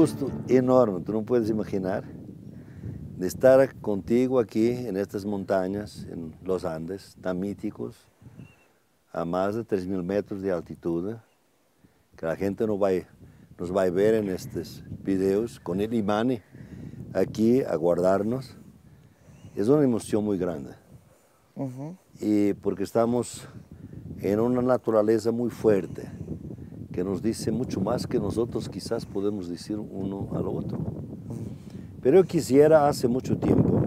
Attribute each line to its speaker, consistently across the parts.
Speaker 1: gusto enorme, tú no puedes imaginar, de estar contigo aquí en estas montañas, en los Andes, tan míticos, a más de 3.000 metros de altitud, ¿eh? que la gente no va, nos va a ver en estos videos, con el imán aquí a guardarnos. Es una emoción muy grande. Y porque estamos en una naturaleza muy fuerte, que nos dice mucho más que nosotros quizás podemos decir uno al otro. Pero yo quisiera hace mucho tiempo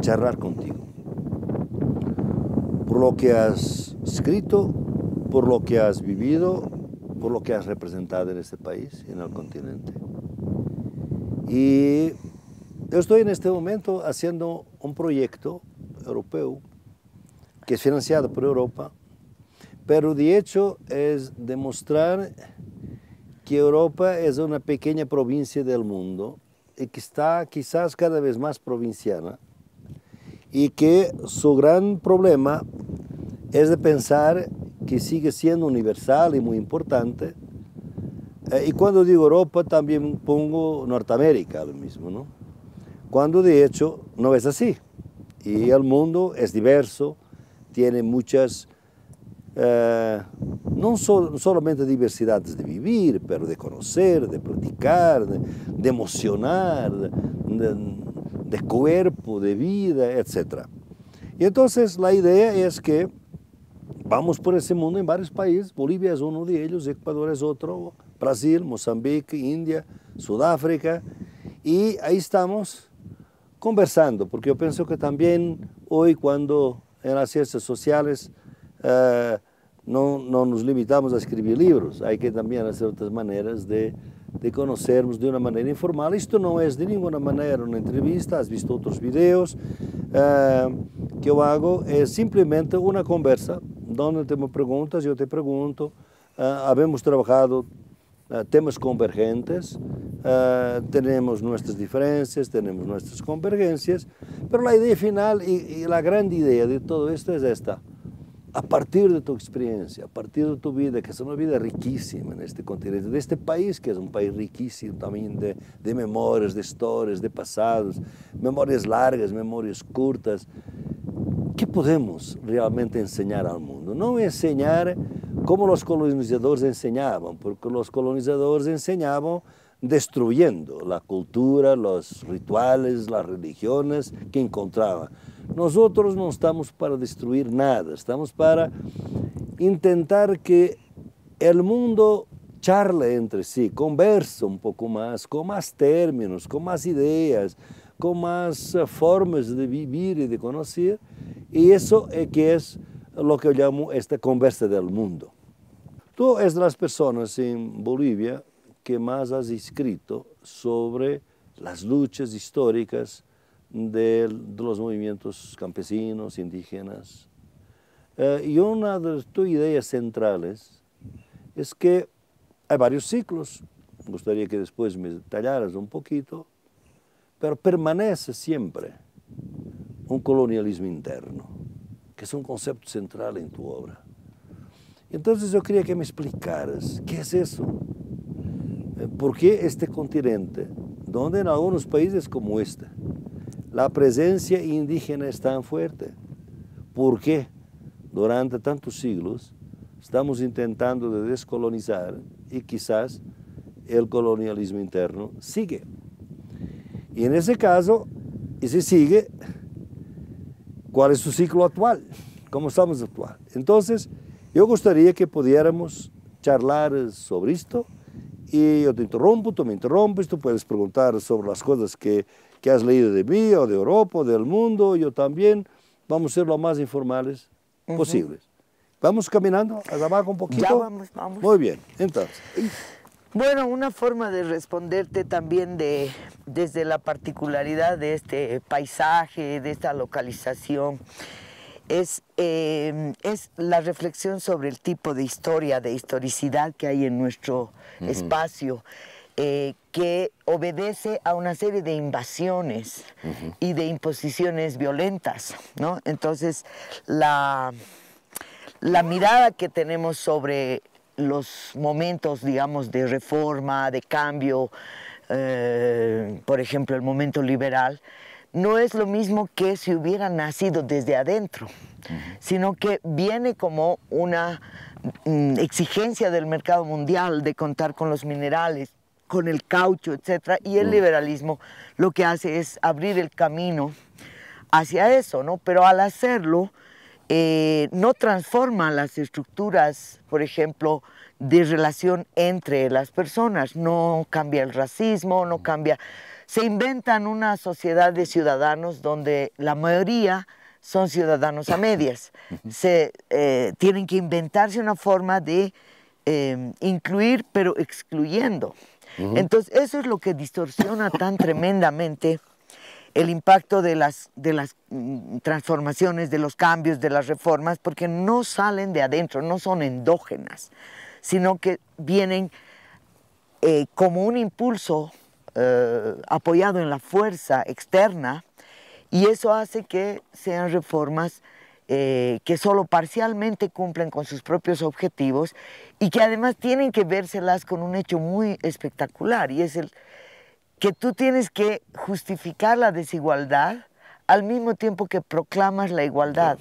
Speaker 1: charlar contigo por lo que has escrito, por lo que has vivido, por lo que has representado en este país, en el continente. Y yo estoy en este momento haciendo un proyecto europeo que es financiado por Europa, pero de hecho es demostrar que Europa es una pequeña provincia del mundo y que está quizás cada vez más provinciana y que su gran problema es de pensar que sigue siendo universal y muy importante. Eh, y cuando digo Europa también pongo Norteamérica lo mismo, ¿no? Cuando de hecho no es así. Y el mundo es diverso, tiene muchas eh, no solamente diversidades de vivir, pero de conocer, de practicar, de, emocionar, de, de, cuerpo, de vida, etcétera. Y entonces la idea es que vamos por ese mundo en varios países, Bolivia es uno de ellos, Ecuador es otro, Brasil, Mozambique, India, Sudáfrica, y ahí estamos conversando, porque yo pienso que también hoy cuando en las ciencias sociales, não, eh, não nos limitamos a escrever livros, há que também há certas maneiras de, de conhecermos de uma maneira informal. Isto não é de nenhuma maneira uma entrevista, has visto outros vídeos eh, que eu hago, é simplesmente uma conversa, onde temos perguntas, eu te pergunto, eh, trabalhado eh, temas convergentes, Uh, nossas diferenças, diferencias, nossas convergências, mas a ideia final e a grande ideia de tudo isto é esta. a partir de tu experiencia, a partir de tu vida, que es una vida riquísima en este continente, de este país, que es un país riquísimo también de, de memorias, de historias, de pasados, memorias largas, memorias cortas. ¿Qué podemos realmente enseñar al mundo? No enseñar como los colonizadores enseñaban, porque los colonizadores enseñaban destruyendo la cultura, los rituales, las religiones que encontraban. Nosotros no estamos para destruir nada, estamos para intentar que el mundo charle entre sí, converse un poco más, con más términos, con más ideas, con más eh, formas de vivir y de conocer. Y eso es que es lo que yo llamo esta conversa del mundo. Tú de las personas en Bolivia que más has escrito sobre las luchas históricas de, los movimientos campesinos, indígenas. Eh, y una de tus ideas centrales es que hay varios ciclos, me gustaría que después me detallaras un poquito, pero permanece siempre un colonialismo interno, que es un concepto central en tu obra. Entonces yo quería que me explicaras qué es eso, eh, ¿Por qué este continente? Donde en algunos países como este, la presencia indígena es tan fuerte. ¿Por qué durante tantos siglos estamos intentando descolonizar y quizás el colonialismo interno sigue? Y en ese caso, y si sigue, ¿cuál es su ciclo actual? ¿Cómo estamos actual? Entonces, yo gustaría que pudiéramos charlar sobre esto y yo te interrumpo, tú me interrumpes, tú puedes preguntar sobre las cosas que, que has leído de mí o de Europa o del mundo, yo también. Vamos a ser lo más informales posibles. Vamos caminando a abajo un poquito. Ya vamos, vamos. Muy bien, entonces.
Speaker 2: Bueno, una forma de responderte también de, desde la particularidad de este paisaje, de esta localización, Em, es, la reflexión sobre el tipo de historia, de historicidad que hay en nuestro espacio, eh, que obedece a una serie de invasiones y de imposiciones violentas. Entonces, la, mirada que tenemos sobre los momentos, digamos, de reforma, de cambio, eh, por ejemplo, el momento liberal, no es lo mismo que si hubiera nacido desde adentro, sino que viene como una mm, exigencia del mercado mundial de contar con los minerales, con el caucho, etc. Y el mm. liberalismo lo que hace es abrir el camino hacia eso, ¿no? Pero al hacerlo, eh, no transforma las estructuras, por ejemplo, de relación entre las personas, no cambia el racismo, no mm. cambia se inventan una sociedad de ciudadanos donde la mayoría son ciudadanos a medias. Se eh, tienen que inventarse una forma de em, incluir, pero excluyendo. Entonces, eso es lo que distorsiona tan tremendamente el impacto de las, de las mm, transformaciones, de los cambios, de las reformas, porque no salen de adentro, no son endógenas, sino que vienen eh, como un impulso eh, apoyado en la fuerza externa y eso hace que sean reformas eh, que solo parcialmente cumplen con sus propios objetivos y que además tienen que vérselas con un hecho muy espectacular y es el que tú tienes que justificar la desigualdad al mismo tiempo que proclamas la igualdad.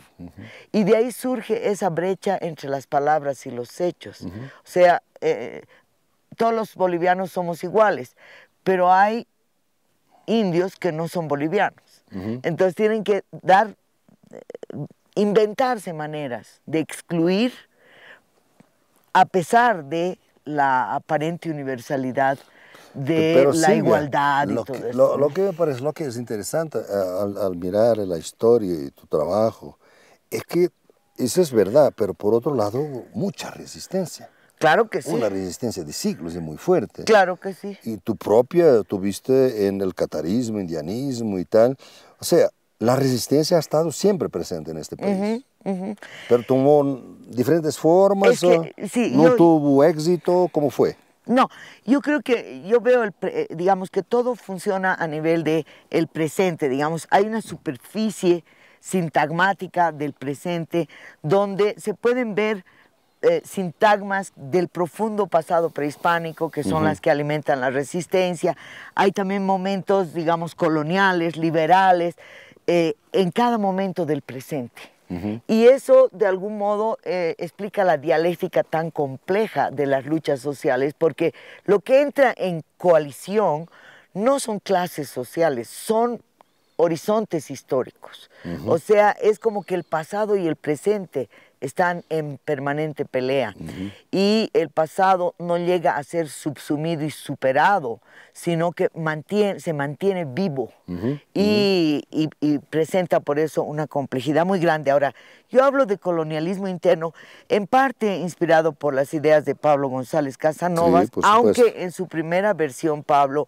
Speaker 2: Y de ahí surge esa brecha entre las palabras y los hechos. O sea, eh, todos los bolivianos somos iguales, pero hay indios que no son bolivianos. Entonces tienen que dar, eh, inventarse maneras de excluir a pesar de la aparente universalidad de la igualdad lo
Speaker 1: que, me parece lo que es interesante eh, al, mirar la historia y tu trabajo es que eso es verdad, pero por otro lado, mucha resistencia. Claro que sí. Una resistencia de siglos y muy fuerte. Claro que sí. Y tu propia tuviste en el catarismo, indianismo y tal. O sea, la resistencia ha estado siempre presente en este país. Pero tomó diferentes formas, no tuvo éxito, ¿cómo fue?
Speaker 2: No, yo creo que yo veo, el digamos, que todo funciona a nivel del el presente, digamos, hay una superficie sintagmática del presente donde se pueden ver eh, sintagmas del profundo pasado prehispánico, que son las que alimentan la resistencia. Hay también momentos, digamos, coloniales, liberales, eh, en cada momento del presente. Y eso, de algún modo, eh, explica la dialéctica tan compleja de las luchas sociales, porque lo que entra en coalición no son clases sociales, son horizontes históricos. O sea, es como que el pasado y el presente están en permanente pelea. Y el pasado no llega a ser subsumido y superado, sino que mantiene, se mantiene vivo y, presenta por eso una complejidad muy grande. Ahora, yo hablo de colonialismo interno, en parte inspirado por las ideas de Pablo González Casanovas, aunque en su primera versión Pablo...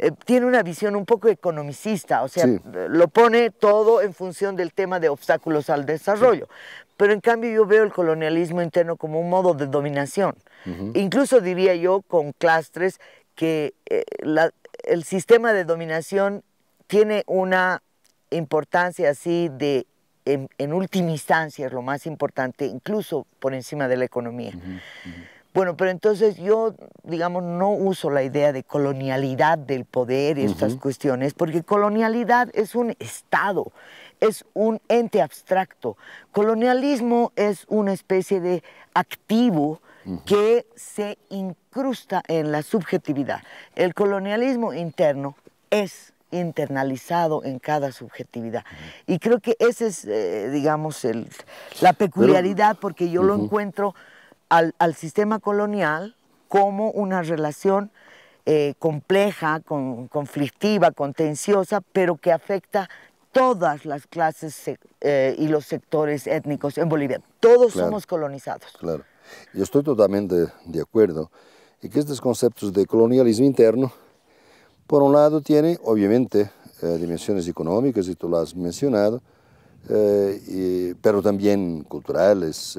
Speaker 2: Eh, tiene una visión un poco economicista, o sea, lo pone todo en función del tema de obstáculos al desarrollo. Pero en cambio yo veo el colonialismo interno como un modo de dominación. Incluso diría yo con clastres que eh, el sistema de dominación tiene una importancia así de, en, última instancia es lo más importante, incluso por encima de la economía. Bueno, pero entonces yo, digamos, no uso la idea de colonialidad del poder y estas cuestiones, porque colonialidad es un Estado, es un ente abstracto. Colonialismo es una especie de activo que se incrusta en la subjetividad. El colonialismo interno es internalizado en cada subjetividad. Y creo que esa es, eh, digamos, la peculiaridad, porque yo lo encuentro al, sistema colonial como una relación eh, compleja, conflictiva, contenciosa, pero que afecta todas las clases eh, y los sectores étnicos en Bolivia. Todos somos colonizados.
Speaker 1: Claro. Yo estoy totalmente de acuerdo en que estos conceptos de colonialismo interno, por un lado, tienen obviamente eh, dimensiones económicas, y tú lo has mencionado, eh, pero también culturales,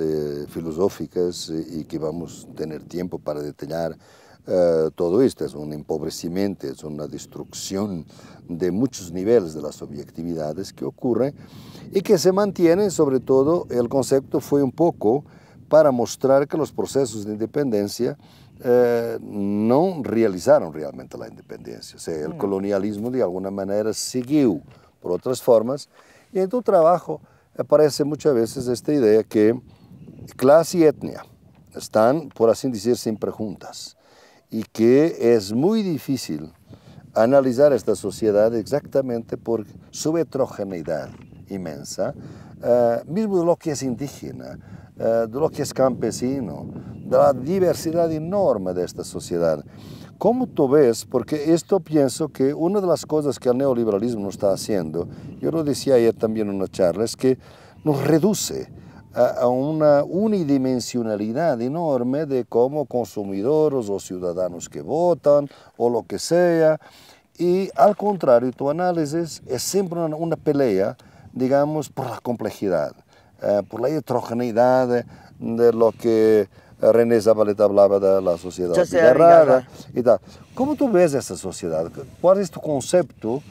Speaker 1: filosóficas, y que vamos a tener tiempo para detallar eh, todo esto es un empobrecimiento, es una destrucción de muchos niveles de las objetividades que ocurren y que se mantiene, sobre todo el concepto fue un poco para mostrar que los procesos de independencia eh, no realizaron realmente la independencia, o sea, el mm. colonialismo de alguna manera siguió por otras formas y en tu trabajo aparece muchas veces esta idea que clase y etnia están, por así decir, siempre juntas y que es muy difícil analizar esta sociedad exactamente por su heterogeneidad inmensa, eh, mismo de lo que es indígena, eh, de lo que es campesino, de la diversidad enorme de esta sociedad. ¿Cómo tú ves? Porque esto pienso que una de las cosas que el neoliberalismo nos está haciendo, yo lo decía ayer también en una charla, es que nos reduce a, una unidimensionalidad enorme de cómo consumidores o ciudadanos que votan o lo que sea. Y al contrario, tu análisis es siempre una, pelea, digamos, por la complejidad, eh, por la heterogeneidad de, lo que René Zabaleta hablaba de la sociedad cerrada y tal. ¿Cómo tú ves esa sociedad? ¿Cuál es tu concepto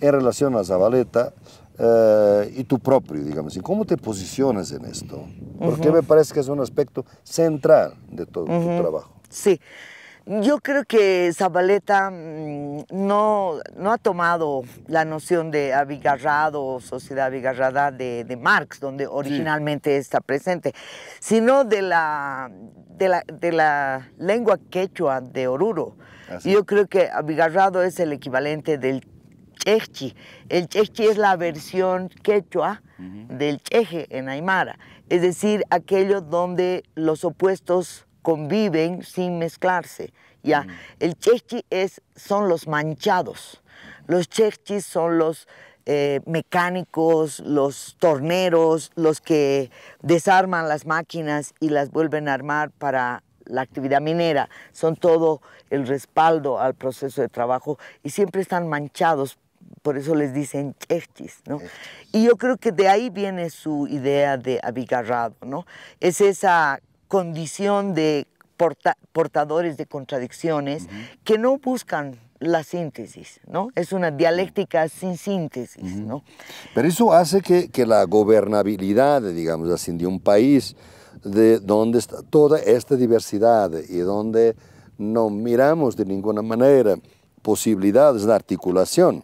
Speaker 1: en relación a Zabaleta? Eh, y tu propio, digamos y ¿Cómo te posicionas en esto? Porque me parece que es un aspecto central de todo tu trabajo. Sí.
Speaker 2: Yo creo que Zabaleta mm, no, no ha tomado la noción de abigarrado, sociedad abigarrada de, Marx, donde originalmente está presente, sino de la, de la, de la lengua quechua de Oruro. Ah, Yo creo que abigarrado es el equivalente del el chechi es la versión quechua del cheje en Aymara, es decir, aquello donde los opuestos conviven sin mezclarse. Ya, el chechi es, son los manchados. Los chechis son los eh, mecánicos, los torneros, los que desarman las máquinas y las vuelven a armar para la actividad minera, son todo el respaldo al proceso de trabajo y siempre están manchados por eso les dicen chechis, ¿no? Y yo creo que de ahí viene su idea de abigarrado, ¿no? Es esa condición de portadores de contradicciones que no buscan la síntesis, ¿no? Es una dialéctica sin síntesis,
Speaker 1: ¿no? Pero eso hace que, la gobernabilidad, digamos así, de un país de donde está toda esta diversidad y donde no miramos de ninguna manera posibilidades de articulación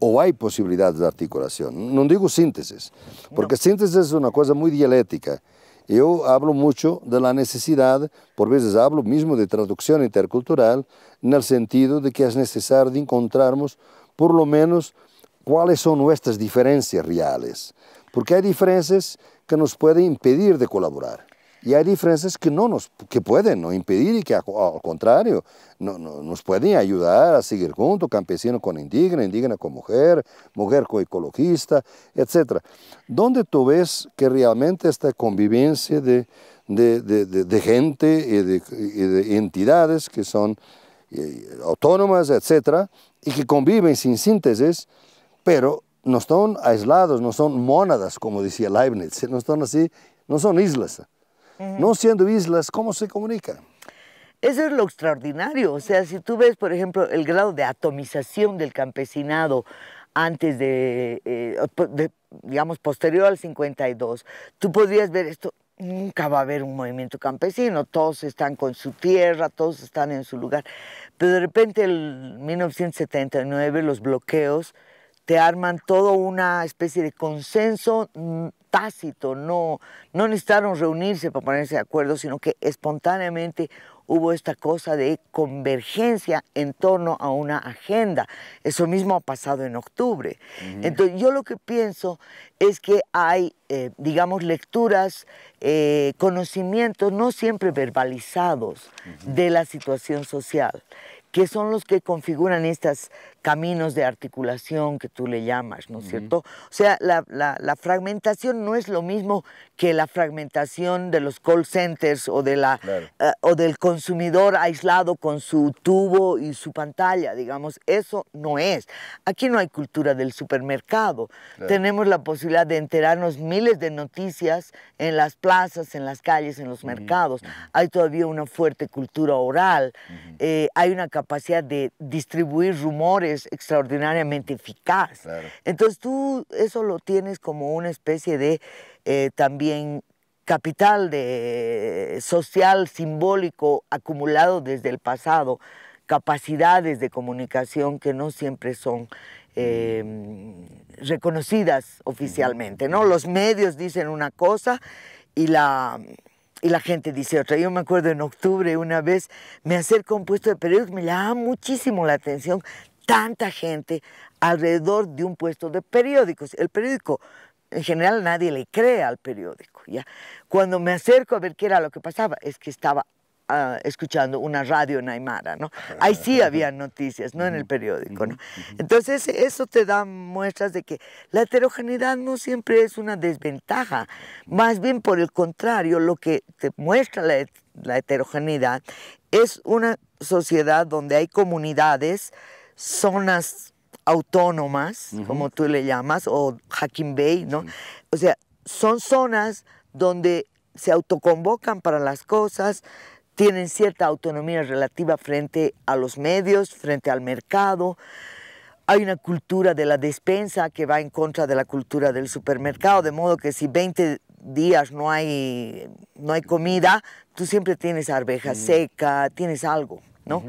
Speaker 1: o hay posibilidades de articulación. No digo síntesis, porque síntesis es una cosa muy dialéctica. Yo hablo mucho de la necesidad, por veces hablo mismo de traducción intercultural, en el sentido de que es necesario de encontrarnos por lo menos cuáles son nuestras diferencias reales, porque hay diferencias que nos pueden impedir de colaborar. Y hay diferencias que no nos, que pueden no impedir y que al contrario no, nos pueden ayudar a seguir juntos, campesino con indígena, indígena con mujer, mujer con ecologista, etc. ¿Dónde tú ves que realmente esta convivencia de, de, de, de gente y de, entidades que son eh, autónomas, etc., y que conviven sin síntesis, pero no están aislados, no son mónadas, como decía Leibniz, no son así, no son islas? no siendo islas, ¿cómo se comunica? Eso es lo
Speaker 2: extraordinario. O sea, si tú ves, por ejemplo, el grado de atomización del campesinado antes de, eh, de digamos, posterior al 52, tú podrías ver esto, nunca va a haber un movimiento campesino, todos están con su tierra, todos están en su lugar. Pero de repente en 1979 los bloqueos te arman toda una especie de consenso mm, tácito, no, no necesitaron reunirse para ponerse de acuerdo, sino que espontáneamente hubo esta cosa de convergencia en torno a una agenda. Eso mismo ha pasado en octubre. Entonces yo lo que pienso es que hay, eh, digamos, lecturas, eh, conocimientos no siempre verbalizados de la situación social que son los que configuran estas caminos de articulación que tú le llamas, ¿no es cierto? O sea, la, fragmentación no es lo mismo que la fragmentación de los call centers o, de la, eh, o del consumidor aislado con su tubo y su pantalla, digamos, eso no es. Aquí no hay cultura del supermercado. Tenemos la posibilidad de enterarnos miles de noticias en las plazas, en las calles, en los mercados. Hay todavía una fuerte cultura oral, eh, hay una capacidad de distribuir rumores extraordinariamente eficaz. Entonces tú eso lo tienes como una especie de eh, también capital de, eh, social, simbólico, acumulado desde el pasado, capacidades de comunicación que no siempre son em, reconocidas oficialmente. ¿no? Los medios dicen una cosa y la, la gente dice otra. Yo me acuerdo en octubre una vez me acerco a un puesto de que me llama muchísimo la atención tanta gente alrededor de un puesto de periódicos. El periódico, en general nadie le cree al periódico. ¿ya? Cuando me acerco a ver qué era lo que pasaba, es que estaba ah, escuchando una radio en Aymara, ¿no? Ahí sí había noticias, no en el periódico, Entonces eso te da muestras de que la heterogeneidad no siempre es una desventaja, más bien por el contrario, lo que te muestra la heterogeneidad es una sociedad donde hay comunidades zonas autónomas, como tú le llamas, o Hacking Bay, ¿no? O sea, son zonas donde se autoconvocan para las cosas, tienen cierta autonomía relativa frente a los medios, frente al mercado. Hay una cultura de la despensa que va en contra de la cultura del supermercado, de modo que si 20 días no hay, no hay comida, tú siempre tienes arveja mm. seca, tienes algo, ¿no?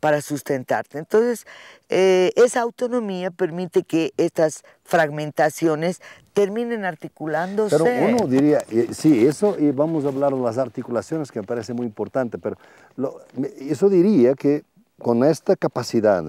Speaker 2: para sustentarte. Entonces, eh, esa autonomía permite que estas fragmentaciones terminen articulándose. Pero uno
Speaker 1: diría, eh, sí, eso, y vamos a hablar de las articulaciones, que me parece muy importante, pero eso diría que con esta capacidad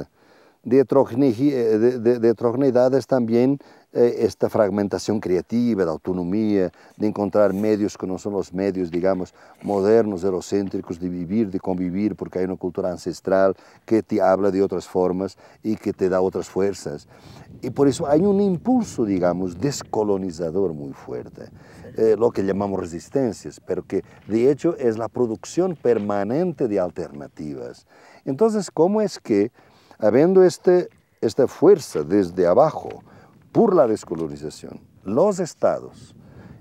Speaker 1: de, heterogeneidades eh, también eh, esta fragmentación creativa, de autonomía, de encontrar medios que no son los medios, digamos, modernos, eurocéntricos, de vivir, de convivir, porque hay una cultura ancestral que te habla de otras formas y que te da otras fuerzas. Y por eso hay un impulso, digamos, descolonizador muy fuerte, eh, lo que llamamos resistencias, pero que de hecho es la producción permanente de alternativas. Entonces, ¿cómo es que, habiendo este, esta fuerza desde abajo, por la descolonización, los estados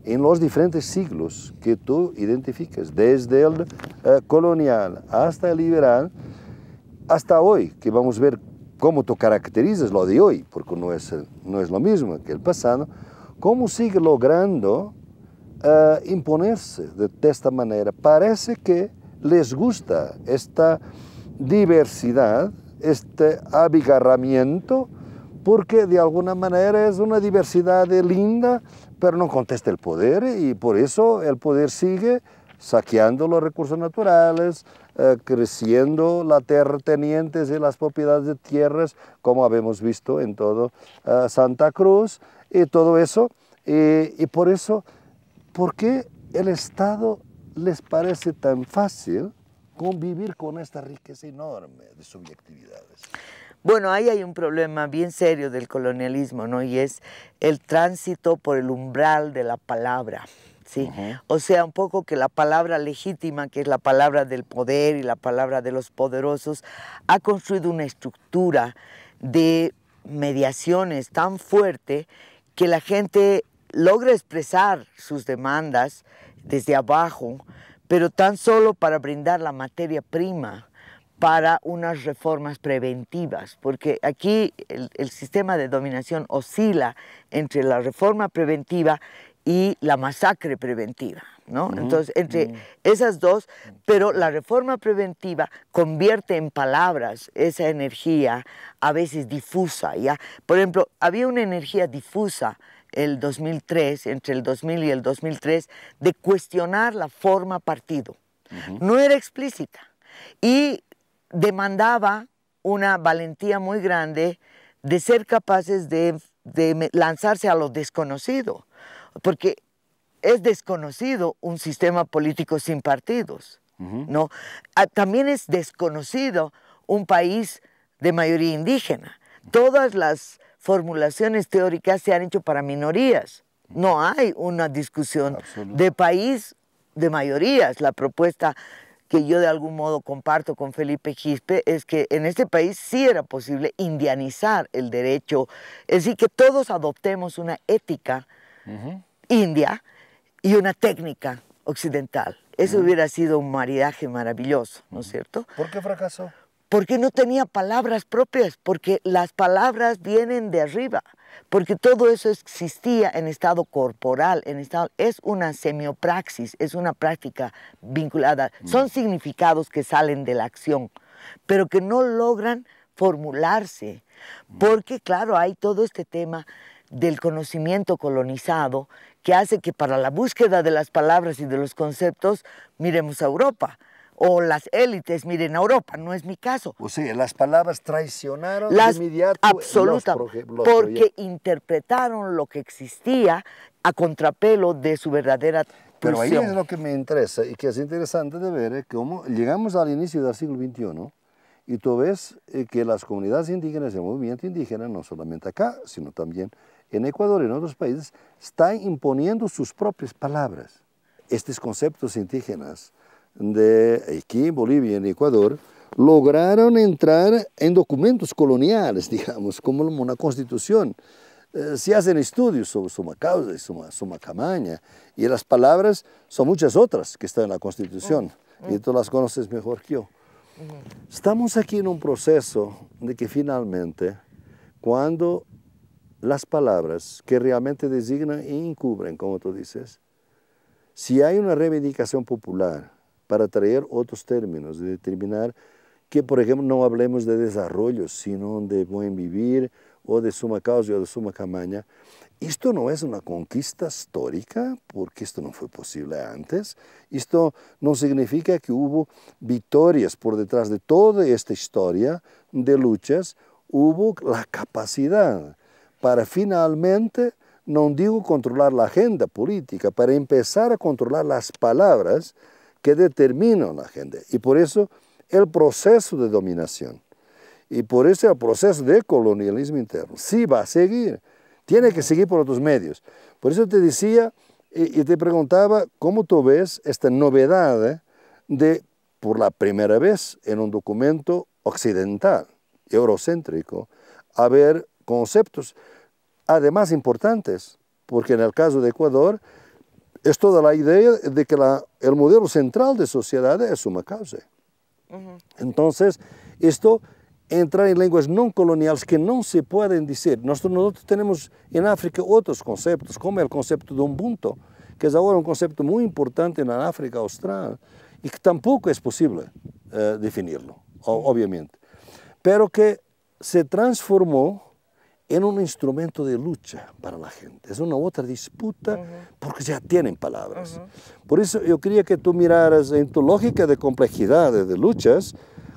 Speaker 1: en los diferentes siglos que tú identificas, desde el eh, colonial hasta el liberal, hasta hoy, que vamos a ver cómo tú caracterizas lo de hoy, porque no es, lo mismo que el pasado, cómo sigue logrando eh, imponerse de esta manera. Parece que les gusta esta diversidad, este abigarramiento porque de alguna manera es una diversidad linda, pero no contesta el poder y por eso el poder sigue saqueando los recursos naturales, eh, creciendo las terratenientes y las propiedades de tierras, como habemos visto en todo eh, Santa Cruz y todo eso. Y, y, por eso, ¿por qué el Estado les parece tan fácil convivir con esta riqueza enorme de subjetividades? Bueno,
Speaker 2: ahí hay un problema bien serio del colonialismo, ¿no? Y es el tránsito por el umbral de la palabra. ¿sí? O sea, un poco que la palabra legítima, que es la palabra del poder y la palabra de los poderosos, ha construido una estructura de mediaciones tan fuerte que la gente logra expresar sus demandas desde abajo, pero tan solo para brindar la materia prima para unas reformas preventivas, porque aquí el, sistema de dominación oscila entre la reforma preventiva y la masacre preventiva, ¿no? Entonces, entre esas dos, pero la reforma preventiva convierte en palabras esa energía a veces difusa, ¿ya? Por ejemplo, había una energía difusa el 2003, entre el 2000 y el 2003, de cuestionar la forma partido. No era explícita. Y demandaba una valentía muy grande de ser capaces de, lanzarse a lo desconocido, porque es desconocido un sistema político sin partidos, ¿no? Ah, también es desconocido un país de mayoría indígena. Todas las formulaciones teóricas se han hecho para minorías. No hay una discusión de país de mayorías. La propuesta que yo de algún modo comparto con Felipe Gispe, es que en este país sí era posible indianizar el derecho, es decir, que todos adoptemos una ética india y una técnica occidental. Eso hubiera sido un maridaje maravilloso, ¿no es cierto?
Speaker 1: ¿Por qué fracasó?
Speaker 2: Porque no tenía palabras propias, porque las palabras vienen de arriba porque todo eso existía en estado corporal, en estado, es una semiopraxis, es una práctica vinculada. Mm. Son significados que salen de la acción, pero que no logran formularse, mm. porque claro, hay todo este tema del conocimiento colonizado que hace que para la búsqueda de las palabras y de los conceptos miremos a Europa, o las élites, miren, Europa, no
Speaker 1: es mi caso. O pues sea, las palabras traicionaron las, de inmediato absolutamente, los porque
Speaker 2: interpretaron lo que existía a contrapelo de su verdadera Pero ahí es
Speaker 1: lo que me interesa y que es interesante de ver, eh, cómo llegamos al inicio del siglo XXI y tú ves eh, que las comunidades indígenas, el movimiento indígena, no solamente acá, sino también en Ecuador y en otros países, están imponiendo sus propias palabras. Estos conceptos indígenas de aquí, Bolivia y en Ecuador, lograron entrar en documentos coloniales, digamos, como una constitución. si eh, se hacen estudios sobre su Causa y su suma Camaña, y las palabras son muchas otras que están en la Constitución, oh, oh. y tú las conoces mejor que yo. Estamos aquí en un proceso de que finalmente, cuando las palabras que realmente designan e encubren, como tú dices, si hay una reivindicación popular, para traer otros términos, de determinar que, por ejemplo, no hablemos de desarrollo, sino de buen vivir o de suma causa o de suma camaña. Esto no es una conquista histórica, porque esto no fue posible antes. Esto no significa que hubo victorias por detrás de toda esta historia de luchas. Hubo la capacidad para finalmente, no digo controlar la agenda política, para empezar a controlar las palabras, que determinan la gente Y por eso el proceso de dominación y por eso el proceso de colonialismo interno sí va a seguir, tiene que seguir por otros medios. Por eso te decía y, y te preguntaba cómo tú ves esta novedad de, por la primera vez en un documento occidental, eurocéntrico, haber conceptos, además importantes, porque en el caso de Ecuador, es toda la idea de que la, el modelo central de sociedad es una causa. Entonces, esto entra en lenguas no coloniales que no se pueden decir. Nosotros, nosotros, tenemos en África otros conceptos, como el concepto de un punto, que es ahora un concepto muy importante en África austral y que tampoco es posible eh, definirlo, obviamente. Pero que se transformó en un instrumento de lucha para la gente. Es una otra disputa porque ya tienen palabras. Por eso yo quería que tú miraras en tu lógica de complejidad de luchas,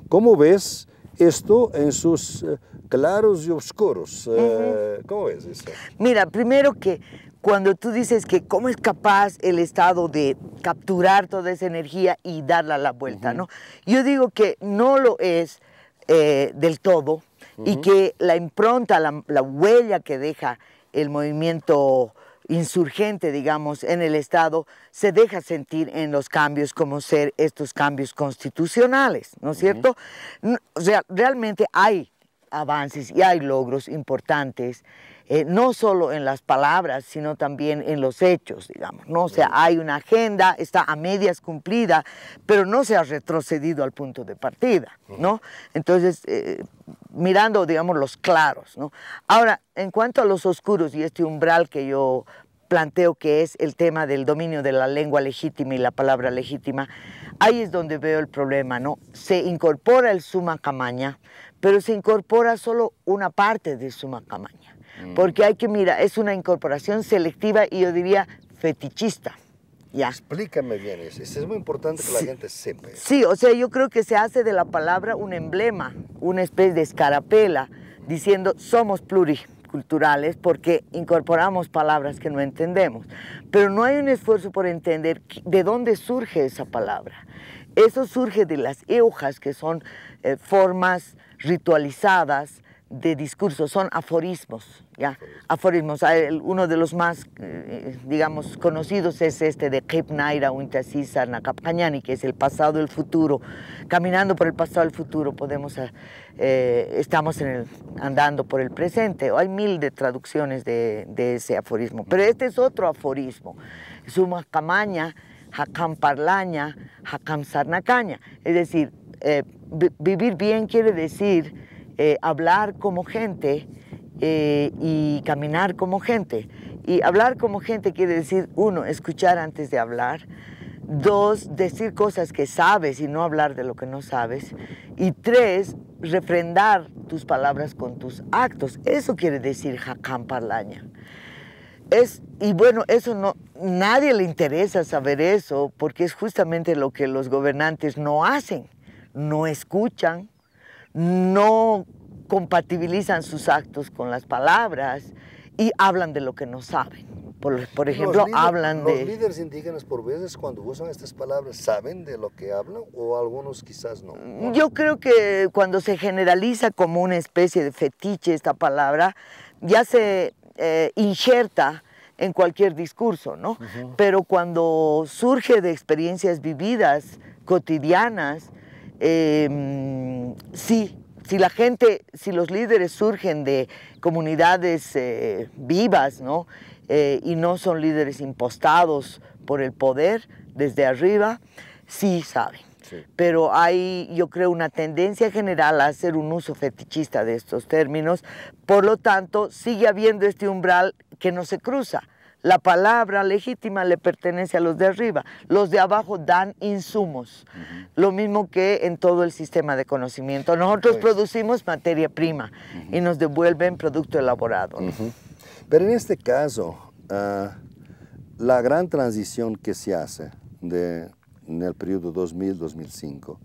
Speaker 1: cómo ves esto en sus eh, claros y oscuros. Eh, ¿Cómo ves eso?
Speaker 2: Mira, primero que cuando tú dices que cómo es capaz el Estado de capturar toda esa energía y darla la vuelta, ¿no? Yo digo que no lo es eh, del todo y que la impronta, la, huella que deja el movimiento insurgente, digamos, en el Estado, se deja sentir en los cambios como ser estos cambios constitucionales, ¿no es cierto? O sea, realmente hay avances y hay logros importantes, eh, no solo en las palabras, sino también en los hechos, digamos, ¿no? O sea, hay una agenda, está a medias cumplida, pero no se ha retrocedido al punto de partida, ¿no? Entonces, eh, mirando, digamos, los claros. Ahora, en cuanto a los oscuros y este umbral que yo planteo que es el tema del dominio de la lengua legítima y la palabra legítima, ahí es donde veo el problema, ¿no? Se incorpora el suma camaña, pero se incorpora solo una parte de suma camaña, mm. porque hay que, mirar, es una incorporación selectiva y yo diría fetichista.
Speaker 1: Ya. Explícame bien eso. Es muy importante que la gente sepa.
Speaker 2: Sí, o sea, yo creo que se hace de la palabra un emblema, una especie de escarapela, diciendo somos pluriculturales porque incorporamos palabras que no entendemos. Pero no hay un esfuerzo por entender de dónde surge esa palabra. Eso surge de las eujas, que son eh, formas ritualizadas de discurso, son aforismos, ¿ya? Aforismos. Uno de los más, eh, digamos, conocidos es este de Naira Untasisa Nakapanyani, que es el pasado, el futuro. Caminando por el pasado, el futuro, podemos, eh, eh, estamos andando por el presente. Hay mil de traducciones de, ese aforismo. Pero este es otro aforismo. Suma Kamaña, Hakam Parlaña, Es decir, vivir bien quiere decir eh, hablar como gente eh, y caminar como gente. Y hablar como gente quiere decir, uno, escuchar antes de hablar. Dos, decir cosas que sabes y no hablar de lo que no sabes. Y tres, refrendar tus palabras con tus actos. Eso quiere decir jacán parlaña. Es, y bueno, eso no, nadie le interesa saber eso porque es justamente lo que los gobernantes no hacen. No escuchan, no compatibilizan sus actos con las palabras y hablan de lo que no saben. Por, ejemplo, hablan de... Los líderes
Speaker 1: indígenas por veces cuando usan estas palabras saben de lo que hablan o algunos quizás no. Mm, yo creo
Speaker 2: que cuando se generaliza como una especie de fetiche esta palabra, ya se eh, injerta en cualquier discurso, ¿no? Pero cuando surge de experiencias vividas, cotidianas, Em, sí, si la gente, si los líderes surgen de comunidades eh, vivas, ¿no? Eh, y no son líderes impostados por el poder desde arriba, sí saben. Pero hay, yo creo, una tendencia general a hacer un uso fetichista de estos términos. Por lo tanto, sigue habiendo este umbral que no se cruza. La palabra legítima le pertenece a los de arriba. Los de abajo dan insumos. Lo mismo que en todo el sistema de conocimiento. Nosotros pues. producimos materia prima y nos devuelven producto elaborado.
Speaker 1: Pero en este caso, ah, la gran transición que se hace en el periodo 2000-2005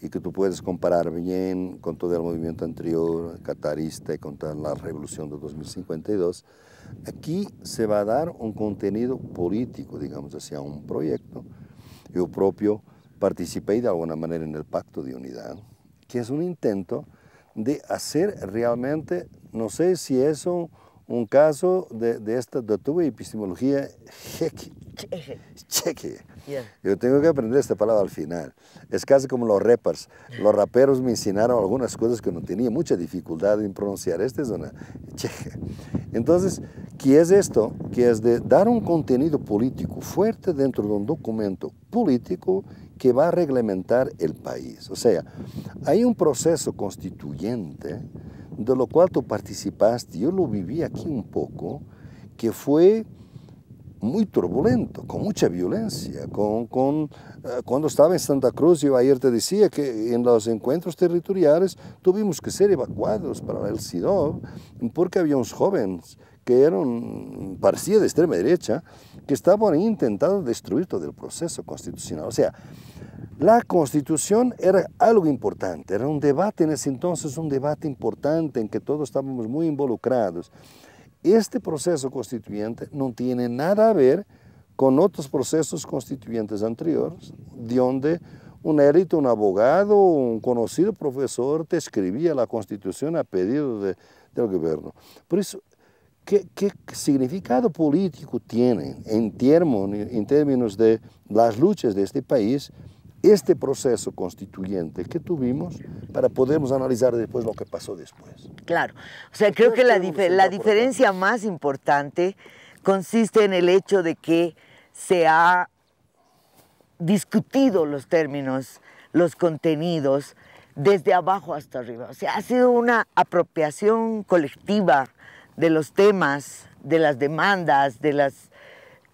Speaker 1: y que tú puedes comparar bien con todo el movimiento anterior, catarista y con toda la revolución de 2052, Aquí se va a dar un contenido político, digamos, hacia un proyecto. Yo propio participé de alguna manera en el Pacto de Unidad, que es un intento de hacer realmente, no sé si eso un caso de, de esta doctora epistemología cheque. Cheque. Yo tengo que aprender esta palabra al final. Es casi como los rappers. Los raperos me enseñaron algunas cosas que no tenía mucha dificultad en pronunciar. Esta es una cheque. Entonces, ¿qué es esto? Que es de dar un contenido político fuerte dentro de un documento político que va a reglamentar el país. O sea, hay un proceso constituyente de lo cual tú participaste, yo lo viví aquí un poco, que fue muy turbulento, con mucha violencia. Con, eh, cuando estaba en Santa Cruz, yo ayer te decía que en los encuentros territoriales tuvimos que ser evacuados para el SIDOB, porque había unos jóvenes que era un, parecía de extrema derecha, que estaban intentando destruir todo el proceso constitucional. O sea, la constitución era algo importante, era un debate en ese entonces, un debate importante en que todos estábamos muy involucrados. Este proceso constituyente no tiene nada a ver con otros procesos constituyentes anteriores, de donde un erito, un abogado, un conocido profesor te escribía la constitución a pedido de, del gobierno. Por eso ¿Qué, significado político tiene en, términos, en términos de las luchas de este país este proceso constituyente que tuvimos para poder analizar después lo que pasó después? Claro, o sea, creo que la, diferencia
Speaker 2: más importante consiste en el hecho de que se ha discutido los términos, los contenidos, desde abajo hasta arriba. O sea, ha sido una apropiación colectiva de los temas, de las demandas, de las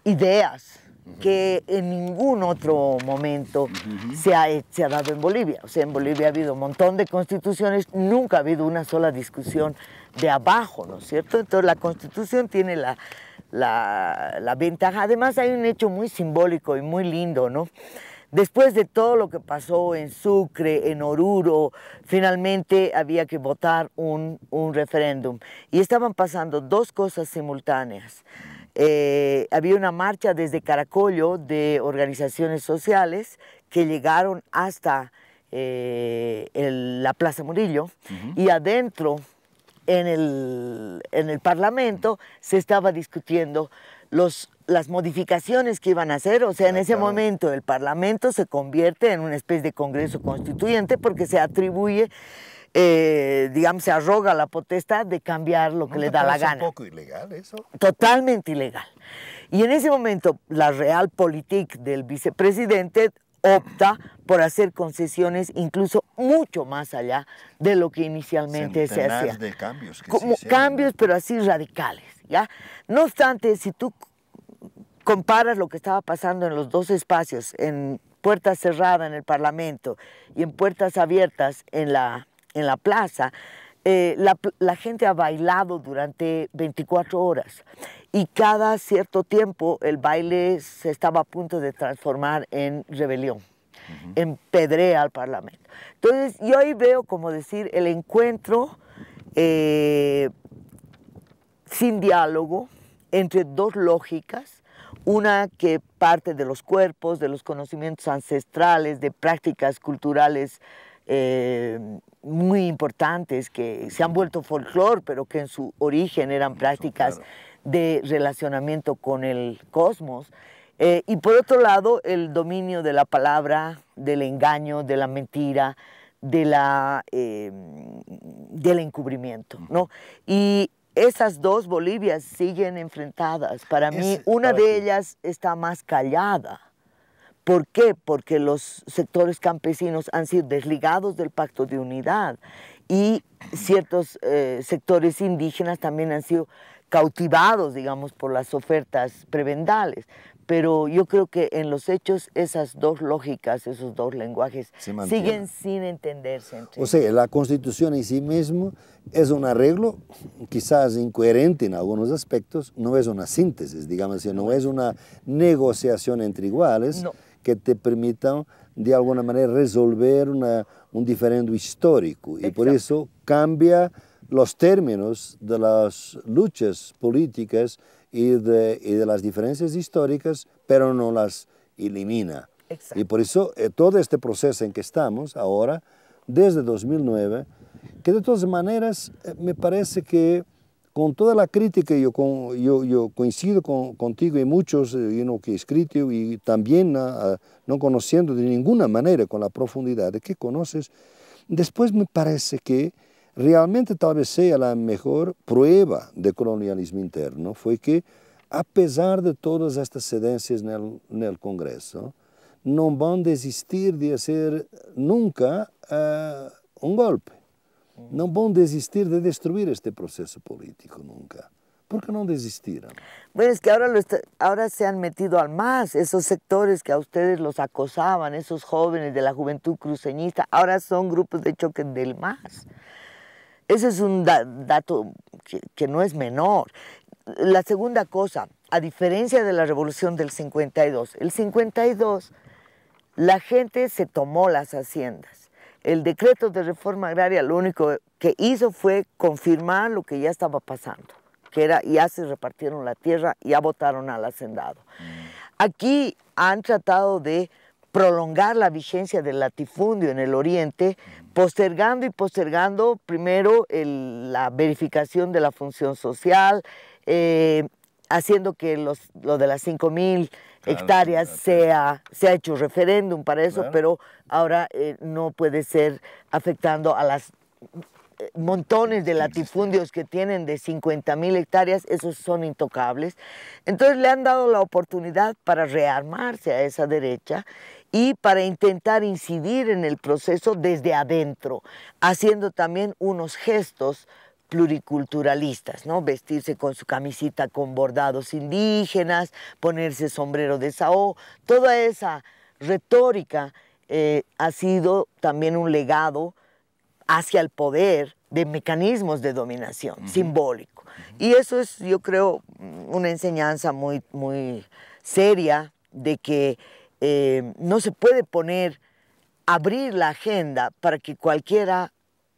Speaker 2: ideas que en ningún otro momento se, ha, se, ha, dado en Bolivia. O sea, en Bolivia ha habido un montón de constituciones, nunca ha habido una sola discusión de abajo, ¿no es cierto? Entonces la constitución tiene la, la ventaja. Además hay un hecho muy simbólico y muy lindo, ¿no? Después de todo lo que pasó en Sucre, en Oruro, finalmente había que votar un, referéndum. Y estaban pasando dos cosas simultáneas. Eh, había una marcha desde Caracollo de organizaciones sociales que llegaron hasta eh, la Plaza Murillo y adentro en el Parlamento se estaba discutiendo los, las modificaciones que iban a hacer. O sea, en ese momento el Parlamento se convierte en una especie de Congreso Constituyente porque se atribuye, eh, digamos, se arroga la potestad de cambiar lo que le da la gana. un poco
Speaker 1: ilegal eso?
Speaker 2: Totalmente ilegal. Y en ese momento la realpolitik del vicepresidente opta por hacer concesiones incluso mucho más allá de lo que inicialmente se hacía. Como, cambios, pero así radicales. No obstante, si tú comparas lo que estaba pasando en los dos espacios, en puertas cerradas en el Parlamento y en puertas abiertas en la, en la plaza, eh, la, gente ha bailado durante 24 horas y cada cierto tiempo el baile se estaba a punto de transformar en rebelión, en pedrea al Parlamento. Entonces yo ahí veo como decir el encuentro eh, sin diálogo entre dos lógicas, una que parte de los cuerpos, de los conocimientos ancestrales, de prácticas culturales eh, muy importantes que se han vuelto folclore, pero que en su origen eran prácticas de relacionamiento con el cosmos. Eh, y por otro lado, el dominio de la palabra, del engaño, de la mentira, de la, eh, del encubrimiento. ¿no? Y esas dos Bolivias siguen enfrentadas. Para mí, una de ellas está más callada. ¿Por qué? Porque los sectores campesinos han sido desligados del pacto de unidad y ciertos eh, sectores indígenas también han sido cautivados, digamos, por las ofertas prebendales. Pero yo creo que en los hechos esas dos lógicas, esos dos lenguajes siguen sin entenderse. Entre o
Speaker 1: sea, la constitución en sí mismo es un arreglo quizás incoherente en algunos aspectos, no es una síntesis, digamos, no es una negociación entre iguales que te permitan de alguna manera resolver un diferendo histórico. Y por eso cambia los términos de las luchas políticas y de, las diferencias históricas, pero no las elimina. Y por eso eh, todo este proceso en que estamos ahora, desde 2009, que de todas maneras eh, me parece que con toda la crítica, yo, coincido contigo y muchos en eh, lo que he escrito y también ah, ah, no conociendo de ninguna manera con la profundidad de que conoces, después me parece que realmente tal vez sea la mejor prueba de colonialismo interno, fue que a pesar de todas estas cedencias en el, Congreso, no van a desistir de hacer nunca eh, un golpe. No mm. van a desistir de destruir este proceso político nunca.
Speaker 2: ¿Por qué no desistieron? Bueno, es que ahora, ahora se han metido al más, esos sectores que a ustedes los acosaban, esos jóvenes de la juventud cruceñista, ahora son grupos de choque del más. Ese es un dato que, que no es menor. La segunda cosa, a diferencia de la revolución del 52, el 52 la gente se tomó las haciendas. El decreto de reforma agraria lo único que hizo fue confirmar lo que ya estaba pasando, que era ya se repartieron la tierra, ya votaron al hacendado. Mm. Aquí han tratado de prolongar la vigencia del latifundio en el oriente, postergando y postergando primero la verificación de la función social, eh, haciendo que los, lo de las 5.000 hectáreas sea, se hecho referéndum para eso, pero ahora eh, no puede ser afectando a las eh, montones de latifundios que tienen de 50.000 hectáreas, esos son intocables. Entonces le han dado la oportunidad para rearmarse a esa derecha y para intentar incidir en el proceso desde adentro, haciendo también unos gestos pluriculturalistas, ¿no? Vestirse con su camisita con bordados indígenas, ponerse sombrero de sao toda esa retórica eh, ha sido también un legado hacia el poder de mecanismos de dominación simbólico. Y eso es, yo creo, una enseñanza muy, muy seria de que eh, no se puede poner, abrir la agenda para que cualquiera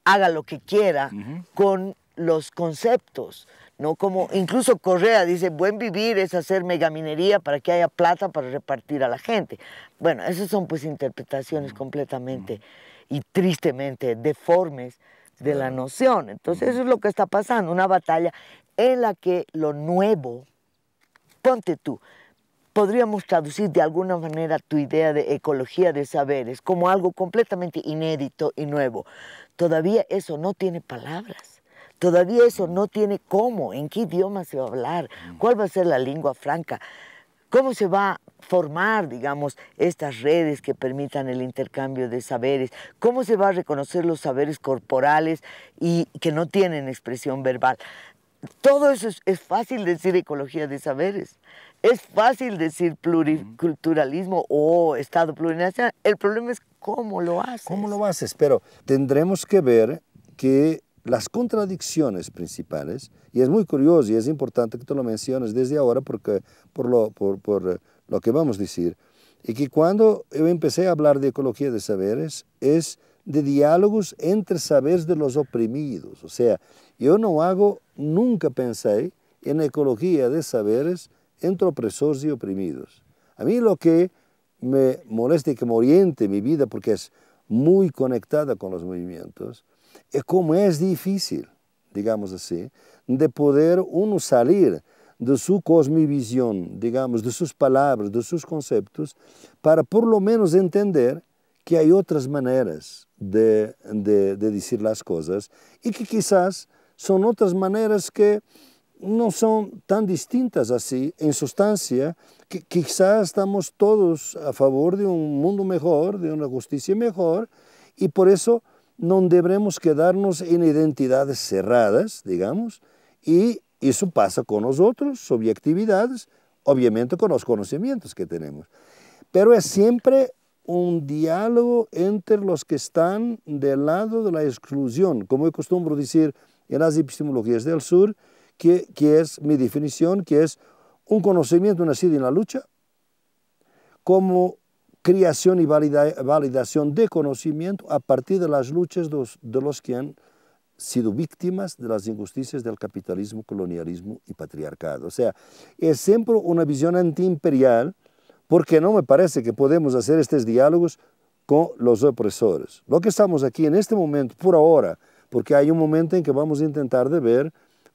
Speaker 2: haga lo que quiera con los conceptos, ¿no? Como incluso Correa dice, buen vivir es hacer megaminería para que haya plata para repartir a la gente. Bueno, esas son pues interpretaciones completamente y tristemente deformes de la noción. Entonces eso es lo que está pasando, una batalla en la que lo nuevo, ponte tú, podríamos traducir de alguna manera tu idea de ecología de saberes como algo completamente inédito y nuevo. Todavía eso no tiene palabras. Todavía eso no tiene cómo, en qué idioma se va a hablar, mm. cuál va a ser la lengua franca, cómo se va a formar, digamos, estas redes que permitan el intercambio de saberes, cómo se va a reconocer los saberes corporales y que no tienen expresión verbal. Todo eso es, es fácil decir ecología de saberes, es fácil decir pluriculturalismo
Speaker 1: o Estado plurinacional. El problema es cómo lo haces. ¿Cómo lo haces? Pero tendremos que ver que las contradicciones principales, y es muy curioso y es importante que tú lo menciones desde ahora porque, por, lo, por, por eh, lo que vamos a decir, y que cuando yo empecé a hablar de ecología de saberes es de diálogos entre saberes de los oprimidos. O sea, yo no hago, nunca pensé en ecología de saberes entre opresores y oprimidos. A mí lo que me molesta y que me oriente mi vida, porque es muy conectada con los movimientos, es cómo es difícil, digamos así, de poder uno salir de su cosmovisión, digamos, de sus palabras, de sus conceptos, para por lo menos entender que hay otras maneras de decir las cosas y que quizás son otras maneras que no son tan distintas así en sustancia, que quizás estamos todos a favor de un mundo mejor, de una justicia mejor, y por eso no debemos quedarnos en identidades cerradas, digamos, y eso pasa con nosotros, subjetividades, obviamente con los conocimientos que tenemos. Pero es siempre un diálogo entre los que están del lado de la exclusión, como he costumbro decir en las epistemologías del sur, que, es mi definición, que es un conocimiento nacido en la lucha, como creación y validación de conocimiento a partir de las luchas de los, que han sido víctimas de las injusticias del capitalismo, colonialismo y patriarcado. O sea, es siempre una visión antiimperial porque no me parece que podemos hacer estos diálogos con los opresores. Lo que estamos aquí en este momento, por ahora, porque hay un momento en que vamos a intentar de ver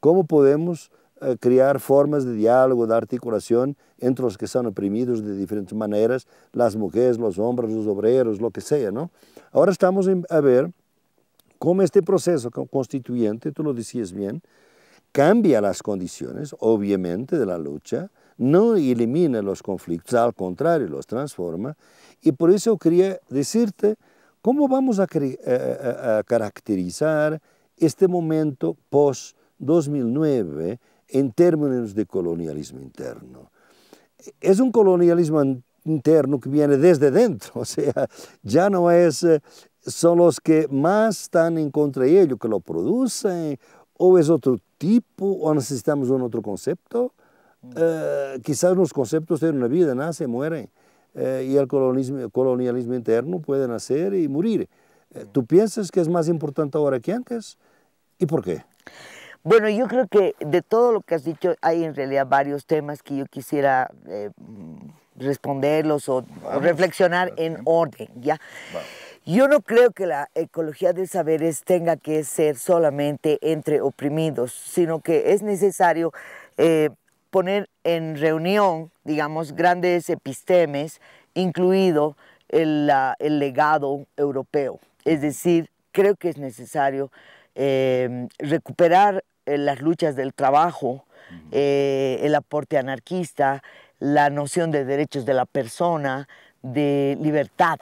Speaker 1: ¿Cómo podemos eh, crear formas de diálogo, de articulación entre los que son oprimidos de diferentes maneras, las mujeres, los hombres, los obreros, lo que sea, ¿no? Ahora estamos a ver cómo este proceso constituyente, tú lo decías bien, cambia las condiciones, obviamente, de la lucha, no elimina los conflictos, al contrario, los transforma. Y por eso quería decirte cómo vamos a, a caracterizar este momento post 2009 en términos de colonialismo interno. Es un colonialismo interno que viene desde dentro, o sea, ya no es, eh, son los que más están en contra de ello que lo producen, o es otro tipo, o necesitamos un otro concepto. Mm. Eh, quizás los conceptos tienen una vida nacen, mueren, eh, y el colonialismo, colonialismo, interno puede nacer y morir. Mm. ¿Tú piensas que es más importante ahora que antes? ¿Y por qué? Bueno, yo creo que de todo lo que has dicho
Speaker 2: hay en realidad varios temas que yo quisiera eh, responderlos o, reflexionar en orden, ¿ya? Yo no creo que la ecología de saberes tenga que ser solamente entre oprimidos, sino que es necesario eh, poner en reunión, digamos, grandes epistemes, incluido el, legado europeo. Es decir, creo que es necesario eh, recuperar las luchas del trabajo, eh, el aporte anarquista, la noción de derechos de la persona, de libertad.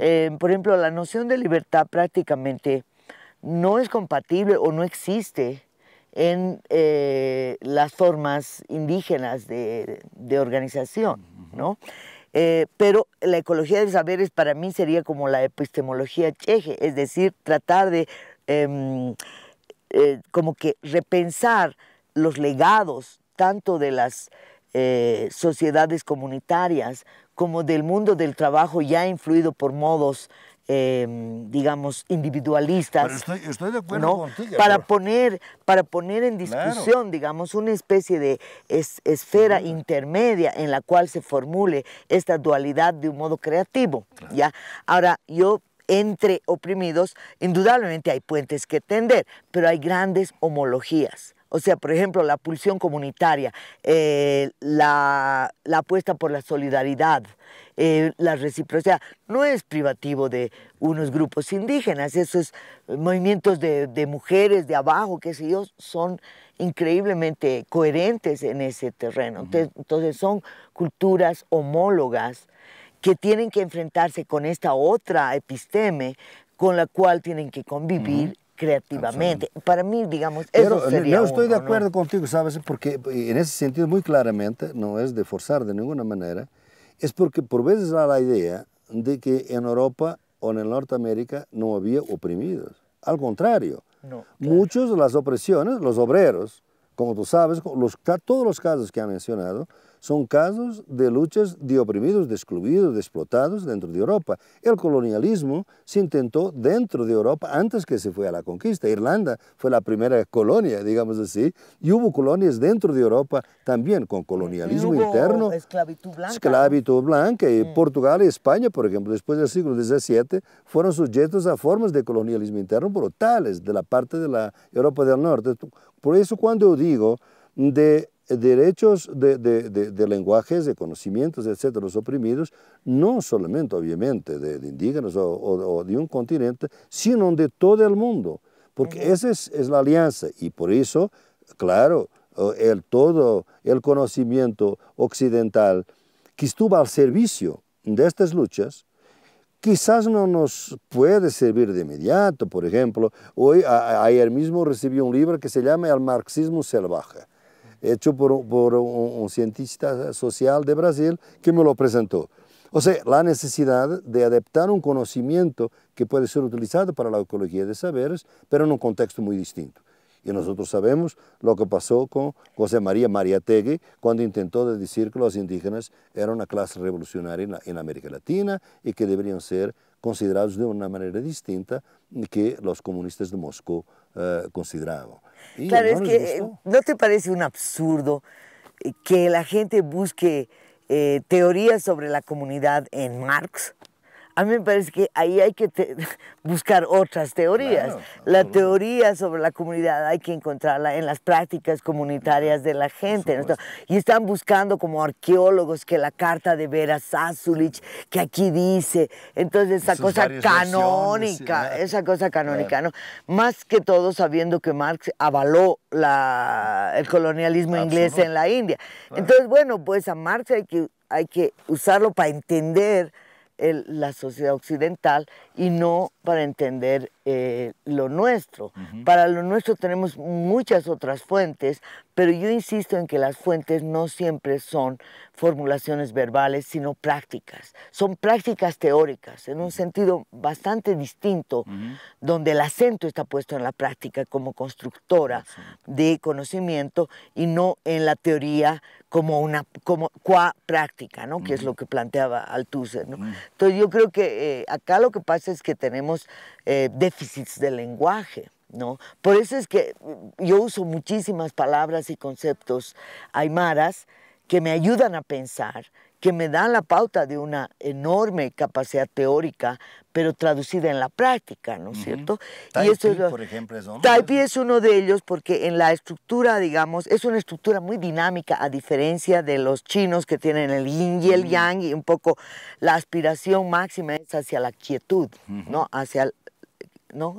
Speaker 2: Eh, por ejemplo, la noción de libertad prácticamente no es compatible o no existe en eh, las formas indígenas de, organización, ¿no? pero la ecología de saberes para mí sería como la epistemología cheje, es decir, tratar de em, eh, como que repensar los legados tanto de las eh, sociedades comunitarias como del mundo del trabajo ya influido por modos em, digamos, individualistas.
Speaker 1: estoy, de acuerdo ¿no? contigo. Para
Speaker 2: poner, para poner en discusión, digamos, una especie de esfera intermedia en la cual se formule esta dualidad de un modo creativo. ¿ya? Ahora, yo entre oprimidos, indudablemente hay puentes que tender, pero hay grandes homologías. O sea, por ejemplo, la pulsión comunitaria, eh, la, apuesta por la solidaridad, eh, la reciprocidad, no es privativo de unos grupos indígenas. Esos movimientos de, mujeres de abajo, que se yo, son increíblemente coherentes en ese terreno. entonces son culturas homólogas que tienen que enfrentarse con esta otra episteme con la cual tienen que convivir. creativamente. Para mí, digamos, eso eh, sería No estoy de acuerdo
Speaker 1: contigo, ¿sabes? Porque eh, en ese sentido, muy claramente, no es de forzar de ninguna manera, es porque por veces da la idea de que en Europa o en Norteamérica no había oprimidos. Al contrario, muchos de las opresiones, los obreros, como tú sabes, todos los casos que ha mencionado, son casos de luchas de oprimidos, de excluidos, de explotados dentro de Europa. El colonialismo se intentó dentro de Europa antes que se fue a la conquista. Irlanda fue la primera colonia, digamos así, y hubo colonias dentro de Europa también con colonialismo interno.
Speaker 2: Esclavitud blanca. Esclavitud
Speaker 1: blanca. Mm. Portugal y España, por ejemplo, después del siglo XVII, fueron sujetos a formas de colonialismo interno brutales de la parte de la Europa del Norte. Por eso cuando yo digo de derechos de, lenguajes, de conocimientos, etcétera, los oprimidos, no solamente obviamente de, indígenas o, de un continente, sino de todo el mundo, porque esa es, la alianza y por eso, claro, el, todo el conocimiento occidental que estuvo al servicio de estas luchas, quizás no nos puede servir de inmediato, por ejemplo, hoy, ayer mismo recibí un libro que se llama El marxismo salvaje, hecho por, un, científico cientista social de Brasil que me lo presentó. O sea, la necesidad de adaptar un conocimiento que puede ser utilizado para la ecología de saberes, pero en un contexto muy distinto. Y nosotros sabemos lo que pasó con José María Mariategui cuando intentó decir que los indígenas eran una clase revolucionaria en, América Latina y que deberían ser considerados de una manera distinta que los comunistas de Moscú eh, consideraban claro, es que eh, ¿no te parece un absurdo
Speaker 2: eh, que la gente busque eh, teorías sobre la comunidad en Marx? a mí me parece que ahí hay que buscar otras teorías. la teoría sobre la comunidad hay que encontrarla en las prácticas comunitarias de la gente. Y están buscando como arqueólogos que la carta de Vera Zasulich que aquí dice, entonces esa cosa canónica, esa cosa canónica, ¿no? Más que todo sabiendo que Marx avaló el colonialismo inglés en la India. Entonces, bueno, pues a Marx hay que, hay que usarlo para entender la sociedad occidental y no para entender eh, lo nuestro. Para lo nuestro tenemos muchas otras fuentes, pero yo insisto en que las fuentes no siempre son formulaciones verbales, sino prácticas. Son prácticas teóricas, en un sentido bastante distinto, donde el acento está puesto en la práctica como constructora de conocimiento y no en la teoría como una como cua práctica, ¿no? Que es lo que planteaba Althusser, ¿no? Entonces yo creo que eh, acá lo que pasa es que tenemos eh, déficits de lenguaje. ¿No? Por eso es que yo uso muchísimas palabras y conceptos aymaras que me ayudan a pensar, que me dan la pauta de una enorme capacidad teórica, pero traducida en la práctica, ¿no es cierto? y
Speaker 1: por ejemplo, es uno.
Speaker 2: es uno de ellos porque en la estructura, digamos, es una estructura muy dinámica, a diferencia de los chinos que tienen el yin y el yang, y un poco la aspiración máxima es hacia la quietud, ¿no? Hacia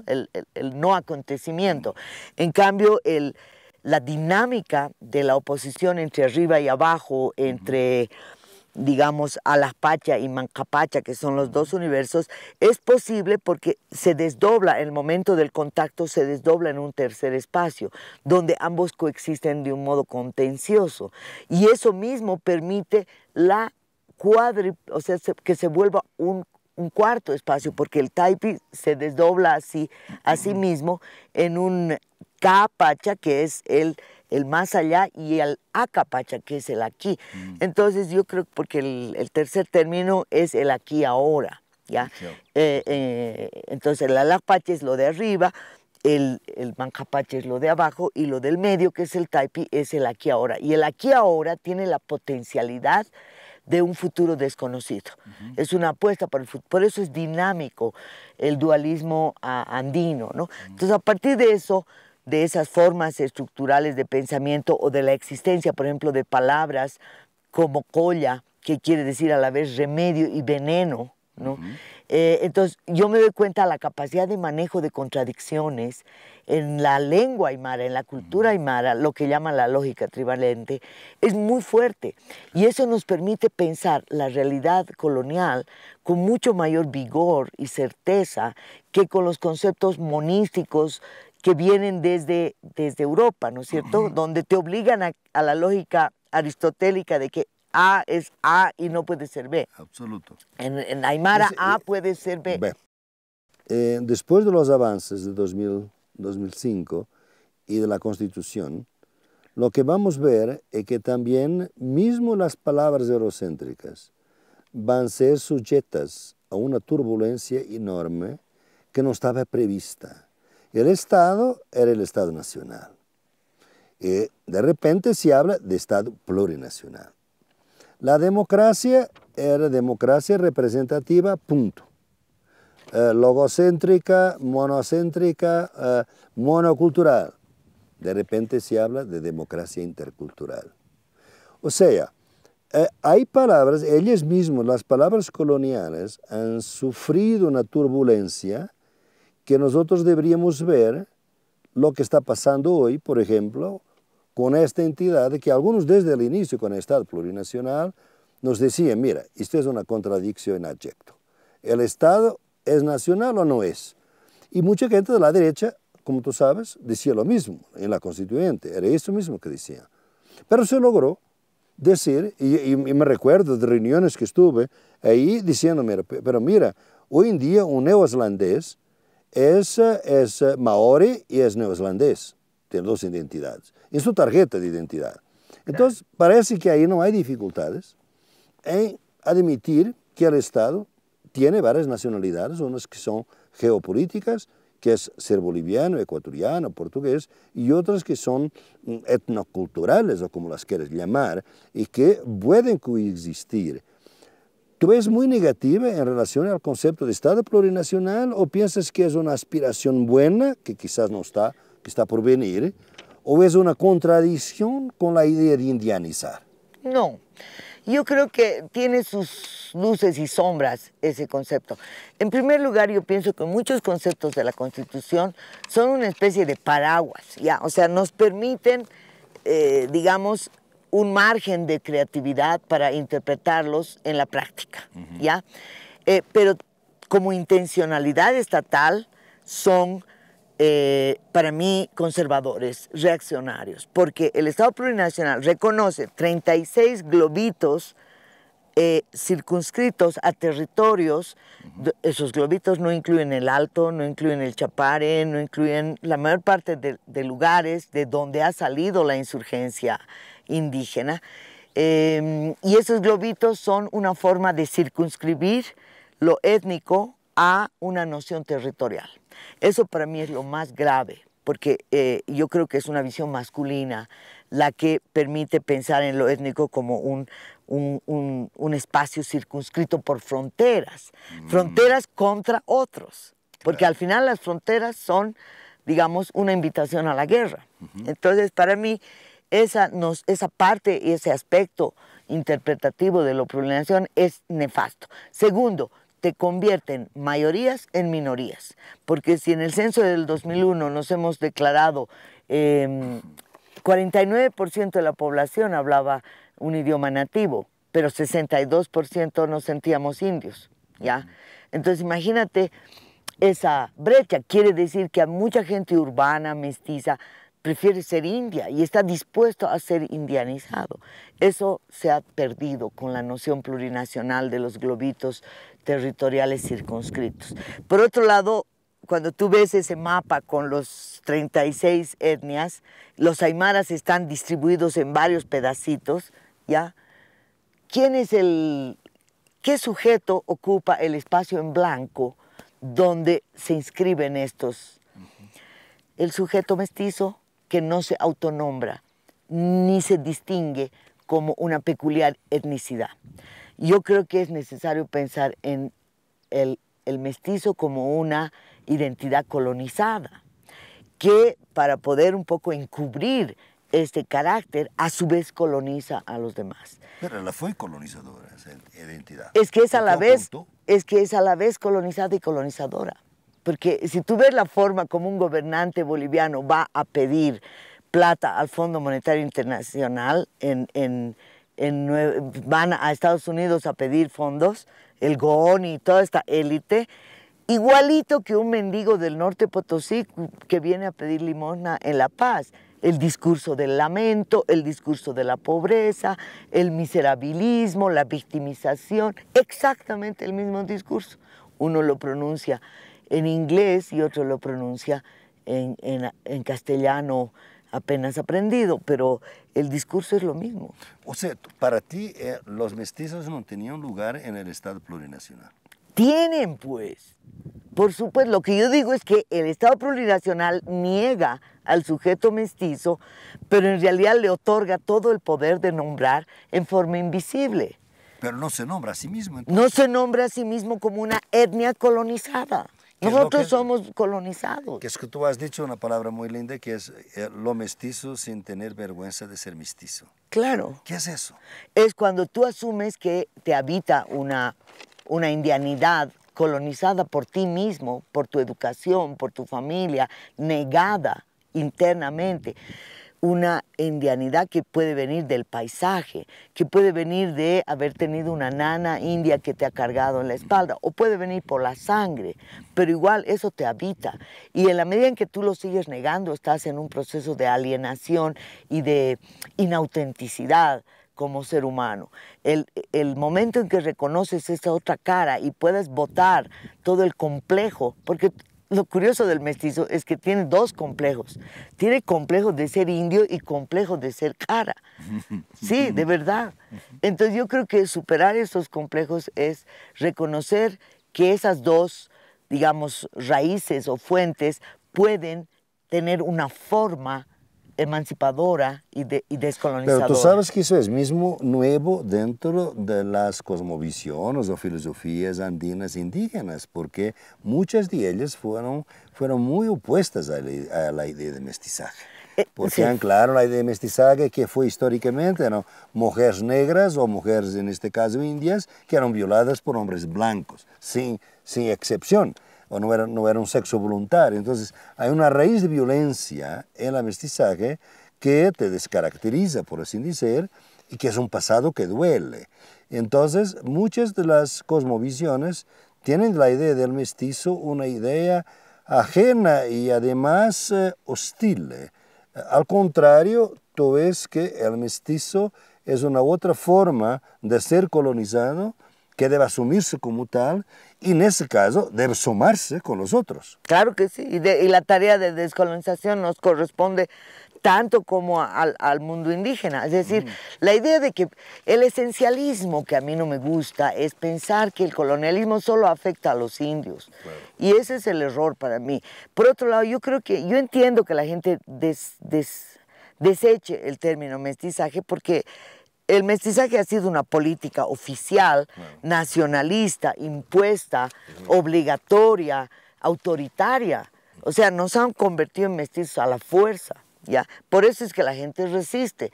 Speaker 2: el, no acontecimiento. En cambio, la dinámica de la oposición entre arriba y abajo, entre digamos, Alaspacha y Mancapacha, que son los dos universos, es posible porque se desdobla el momento del contacto, se desdobla en un tercer espacio, donde ambos coexisten de un modo contencioso. Y eso mismo permite la o sea, que se vuelva un un cuarto espacio, porque el taipi se desdobla así a sí mismo en un capacha, que es el, el más allá, y el acapacha, que es el aquí. Mm. Entonces yo creo, porque el, tercer término es el aquí ahora, ¿ya? Eh, eh, entonces el alapacha es lo de arriba, el, el es lo de abajo, y lo del medio, que es el taipi, es el aquí ahora. Y el aquí ahora tiene la potencialidad de un futuro desconocido. Es una apuesta por el futuro, por eso es dinámico el dualismo andino. ¿no? Entonces, a partir de eso, de esas formas estructurales de pensamiento o de la existencia, por ejemplo, de palabras como colla, que quiere decir a la vez remedio y veneno, ¿no? Eh, entonces, yo me doy cuenta de la capacidad de manejo de contradicciones en la lengua aymara, en la cultura aymara, lo que llaman la lógica trivalente, es muy fuerte. Y eso nos permite pensar la realidad colonial con mucho mayor vigor y certeza que con los conceptos monísticos que vienen desde, desde Europa, ¿no es cierto? Donde te obligan a la lógica aristotélica de que a es A y no puede ser B. Absoluto. En, Aymara A eh, puede ser B.
Speaker 1: Eh, después de los avances de 2005 y de la Constitución, lo que vamos a ver es que también mismo las palabras eurocéntricas van a ser sujetas a una turbulencia enorme que no estaba prevista. El Estado era el Estado nacional. Y eh, de repente se habla de Estado plurinacional. La democracia era democracia representativa, punto. Eh, logocéntrica, monocéntrica, eh, monocultural. De repente se habla de democracia intercultural. O sea, eh, hay palabras, ellas mismos, las palabras coloniales, han sufrido una turbulencia que nosotros deberíamos ver lo que está pasando hoy, por ejemplo, con esta entidad que algunos desde el inicio con el Estado plurinacional nos decían, mira, esto es una contradicción en adjecto. ¿El Estado es nacional o no es? Y mucha gente de la derecha, como tú sabes, decía lo mismo en la constituyente, era eso mismo que decían. Pero se logró decir, y, me recuerdo de reuniones que estuve ahí diciendo, mira, pero mira, hoy en día un neozelandés es, es eh, maori y es neozelandés tiene dos identidades, en su tarjeta de identidad. Entonces, parece que ahí no hay dificultades en admitir que el Estado tiene varias nacionalidades, unas que son geopolíticas, que es ser boliviano, ecuatoriano, portugués, y otras que son mm, etnoculturales, o como las quieres llamar, y que pueden coexistir. ¿Tú ves muy negativa en relación al concepto de Estado plurinacional o piensas que es una aspiración buena, que quizás no está está por venir, o es una contradicción con la idea de indianizar?
Speaker 2: No, yo creo que tiene sus luces y sombras ese concepto. En primer lugar, yo pienso que muchos conceptos de la Constitución son una especie de paraguas, ¿ya? O sea, nos permiten, eh, digamos, un margen de creatividad para interpretarlos en la práctica, ¿ya? Eh, pero como intencionalidad estatal son eh, para mí, conservadores, reaccionarios, porque el Estado plurinacional reconoce 36 globitos eh, circunscritos a territorios, esos globitos no incluyen el Alto, no incluyen el Chapare, no incluyen la mayor parte de, lugares de donde ha salido la insurgencia indígena. Em, y esos globitos son una forma de circunscribir lo étnico a una noción territorial. Eso para mí es lo más grave, porque eh, yo creo que es una visión masculina la que permite pensar en lo étnico como un, un, espacio circunscrito por fronteras, mm. fronteras contra otros, porque al final las fronteras son, digamos, una invitación a la guerra. Entonces, para mí, esa, esa parte y ese aspecto interpretativo de la problemación es nefasto. Segundo, te convierten mayorías en minorías. Porque si en el censo del 2001 nos hemos declarado, 49% em, de la población hablaba un idioma nativo, pero 62% nos sentíamos indios, ¿ya? Entonces imagínate esa brecha, quiere decir que a mucha gente urbana, mestiza, prefiere ser india y está dispuesto a ser indianizado. Eso se ha perdido con la noción plurinacional de los globitos territoriales circunscritos. Por otro lado, cuando tú ves ese mapa con los 36 etnias, los aymaras están distribuidos en varios pedacitos, ¿ya? ¿Quién es el, qué sujeto ocupa el espacio en blanco donde se inscriben estos? El sujeto mestizo que no se autonombra ni se distingue como una peculiar etnicidad. Yo creo que es necesario pensar en el, mestizo como una identidad colonizada, que para poder un poco encubrir este carácter, a su vez coloniza a los demás.
Speaker 1: Pero la fue colonizadora, esa identidad. Es que es
Speaker 2: a la vez, es que es a la vez colonizada y colonizadora. Porque si tú ves la forma como un gobernante boliviano va a pedir plata al Fondo Monetario Internacional en van a Estados Unidos a pedir fondos, el GON y toda esta élite, igualito que un mendigo del norte Potosí que viene a pedir limosna en La Paz. El discurso del lamento, el discurso de la pobreza, el miserabilismo, la victimización, exactamente el mismo discurso. Uno lo pronuncia en inglés y otro lo pronuncia en, en, en castellano apenas aprendido, pero el discurso es lo mismo.
Speaker 1: O sea, para ti eh, los mestizos no tenían lugar en el Estado plurinacional.
Speaker 2: Tienen, pues. Por supuesto, lo que yo digo es que el Estado plurinacional niega al sujeto mestizo, pero en realidad le otorga todo el poder de nombrar en forma invisible.
Speaker 1: Pero no se nombra a sí mismo.
Speaker 2: No se nombra a sí mismo como una etnia colonizada. Nosotros somos colonizados.
Speaker 1: Que es que tú has dicho una palabra muy linda que es eh, lo mestizo sin tener vergüenza de ser mestizo. Claro. ¿Qué es eso? Es cuando tú asumes que te habita una, una
Speaker 2: indianidad colonizada por ti mismo, por tu educación, por tu familia, negada internamente una indianidad que puede venir del paisaje, que puede venir de haber tenido una nana india que te ha cargado en la espalda, o puede venir por la sangre, pero igual eso te habita. Y en la medida en que tú lo sigues negando, estás en un proceso de alienación y de inautenticidad como ser humano. El, momento en que reconoces esa otra cara y puedes botar todo el complejo, porque lo curioso del mestizo es que tiene dos complejos. Tiene complejos de ser indio y complejos de ser cara. Sí, de verdad. Entonces yo creo que superar esos complejos es reconocer que esas dos, digamos, raíces o fuentes pueden tener una forma emancipadora y, de, descolonizadora. Pero tú sabes
Speaker 1: que eso es mismo nuevo dentro de las cosmovisiones o filosofías andinas e indígenas, porque muchas de ellas fueron, fueron muy opuestas a la, idea de mestizaje. Eh, porque claro, la idea de mestizaje que fue históricamente, no mujeres negras o mujeres, en este caso indias, que eran violadas por hombres blancos, sin, sin excepción o no era, un sexo voluntario. Entonces, hay una raíz de violencia en el mestizaje que te descaracteriza, por así decir, y que es un pasado que duele. Entonces, muchas de las cosmovisiones tienen la idea del mestizo una idea ajena y además eh, hostil. Al contrario, tú ves que el mestizo es una otra forma de ser colonizado, que debe asumirse como tal y en ese caso debe sumarse con los otros.
Speaker 2: Claro que sí, y, la tarea de descolonización nos corresponde tanto como al, mundo indígena. Es decir, la idea de que el esencialismo, que a mí no me gusta, es pensar que el colonialismo solo afecta a los indios. Y ese es el error para mí. Por otro lado, yo creo que, yo entiendo que la gente deseche el término mestizaje porque el mestizaje ha sido una política oficial, nacionalista, impuesta, obligatoria, autoritaria. O sea, nos han convertido en mestizos a la fuerza, ¿ya? Por eso es que la gente resiste.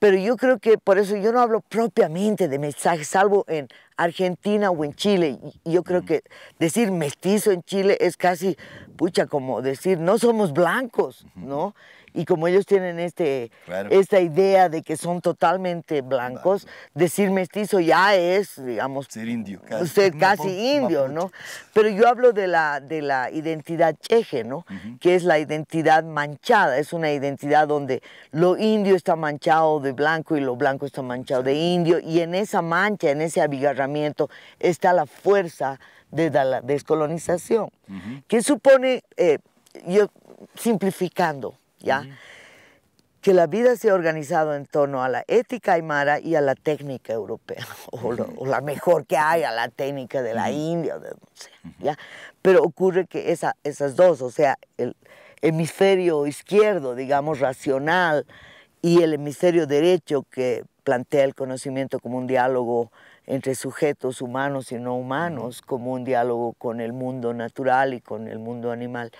Speaker 2: Pero yo creo que por eso yo no hablo propiamente de mestizaje, salvo en Argentina o en Chile. Yo creo que decir mestizo en Chile es casi, pucha, como decir, no somos blancos, ¿no? Y como ellos tienen este, esta idea de que son totalmente blancos, decir mestizo ya es, digamos... Ser indio. Casi, usted pues, casi indio, ¿no? Pero yo hablo de la, de la identidad cheje, ¿no? Que es la identidad manchada. Es una identidad donde lo indio está manchado de blanco y lo blanco está manchado de indio. Y en esa mancha, en ese abigarramiento, está la fuerza de la descolonización, que supone, eh, yo simplificando, ¿ya? Que la vida se ha organizado en torno a la ética aymara y a la técnica europea, o, la mejor que hay, a la técnica de la India, de ¿ya? Pero ocurre que esas dos, o sea, el hemisferio izquierdo, digamos, racional, y el hemisferio derecho que plantea el conocimiento como un diálogo entre sujetos humanos y no humanos, como un diálogo con el mundo natural y con el mundo animal.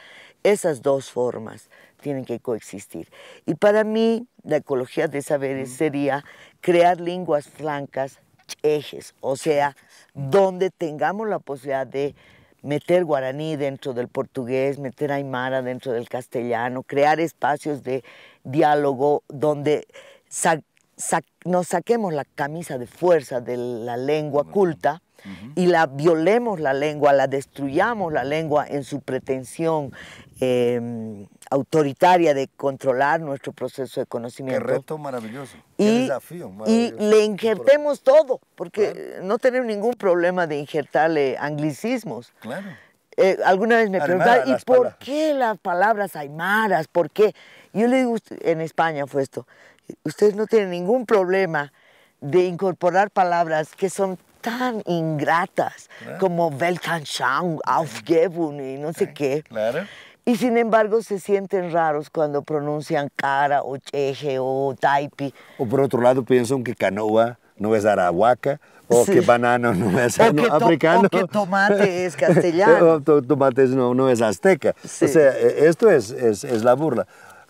Speaker 2: Esas dos formas tienen que coexistir. Y para mí, la ecología de saberes sería crear lenguas francas, ejes, o sea, donde tengamos la posibilidad de meter guaraní dentro del portugués, meter aymara dentro del castellano, crear espacios de diálogo donde nos saquemos la camisa de fuerza de la lengua culta y la violemos la lengua, la destruyamos la lengua en su pretensión eh, autoritaria de controlar nuestro proceso de conocimiento. Qué reto
Speaker 1: maravilloso. Y, Qué desafío Y
Speaker 2: le injertemos todo, porque no tenemos ningún problema de injertarle anglicismos. Claro. Eh, alguna vez me preguntaron, ¿y por qué las palabras aymaras? ¿Por qué? Yo le digo, en España fue esto, ustedes no tienen ningún problema de incorporar palabras que son tan ingratas como Weltanschauung, Aufgebung y no sé qué. Claro y sin embargo se sienten raros cuando pronuncian cara o cheje o taipi. O por
Speaker 1: otro lado piensan que canoa no es arahuaca, o que banano no es africano. O que
Speaker 2: tomate es castellano.
Speaker 1: o tomate no, no es azteca. O sea, e, esto es, es, la burla.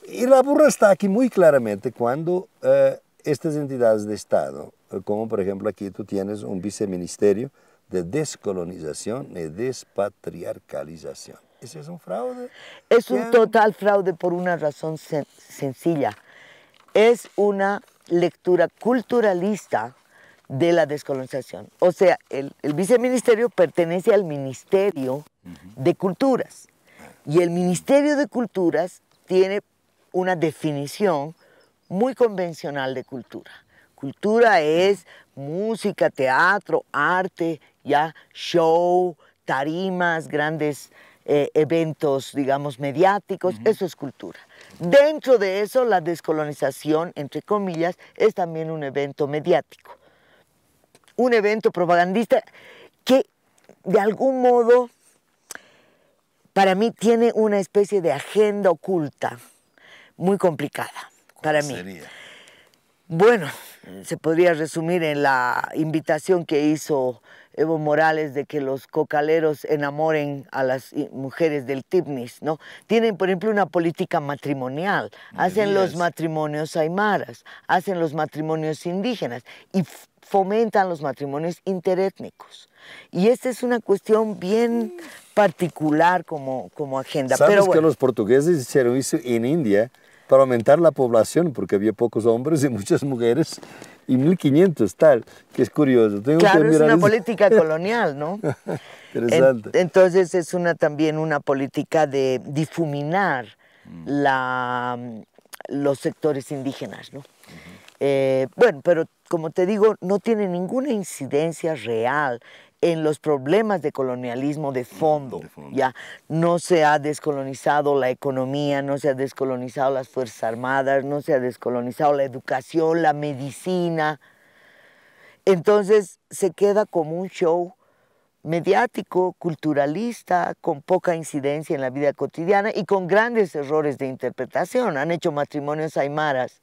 Speaker 1: Y la burla está aquí muy claramente cuando eh, estas entidades de Estado, eh, como por ejemplo aquí tú tienes un viceministerio de descolonización y despatriarcalización.
Speaker 2: Ese es un fraude. Es un total fraude por una razón sencilla. Es una lectura culturalista de la descolonización. O sea, el, viceministerio pertenece al Ministerio de Culturas. Y el Ministerio de Culturas tiene una definición muy convencional de cultura. Cultura es música, teatro, arte, ya show, tarimas, grandes eh, eventos, digamos, mediáticos, eso es cultura. Dentro de eso, la descolonización, entre comillas, es también un evento mediático, un evento propagandista que de algún modo, para mí, tiene una especie de agenda oculta muy complicada, para mí. Bueno, se podría resumir en la invitación que hizo Evo Morales de que los cocaleros enamoren a las mujeres del Tibnis, ¿no? Tienen, por ejemplo, una política matrimonial, hacen los matrimonios aymaras, hacen los matrimonios indígenas y fomentan los matrimonios interétnicos. Y esta es una cuestión bien particular como, como agenda. ¿Sabes Pero que los
Speaker 1: portugueses hicieron eso en India? para aumentar la población, porque había pocos hombres y muchas mujeres, y 1500 tal, que es curioso. claro, es una
Speaker 2: política colonial, ¿no?
Speaker 1: Interesante.
Speaker 2: entonces es una, también una política de difuminar mm. Mm, los sectores indígenas, ¿no? Eh, bueno, pero como te digo, no tiene ninguna incidencia real en los problemas de colonialismo mm, de fondo, Ya no se ha descolonizado la economía, no se ha descolonizado las Fuerzas Armadas, no se ha descolonizado la educación, la medicina. Entonces se queda como un show mediático, culturalista, con poca incidencia en la vida cotidiana y con grandes errores de interpretación. Han hecho matrimonios aymaras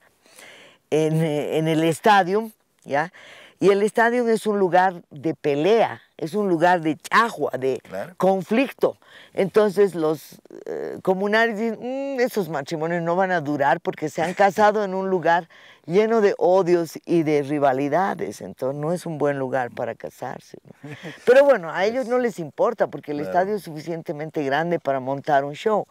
Speaker 2: en, eh, el estadio, ¿ya? Y el estadio es un lugar de pelea, es un lugar de chagua, de conflicto. Entonces los comunarios eh, comunales dicen, mm, esos matrimonios no van a durar porque se han casado en un lugar lleno de odios y de rivalidades. Entonces no es un buen lugar para casarse. Pero bueno, a ellos no les importa porque el estadio es suficientemente grande para montar un show.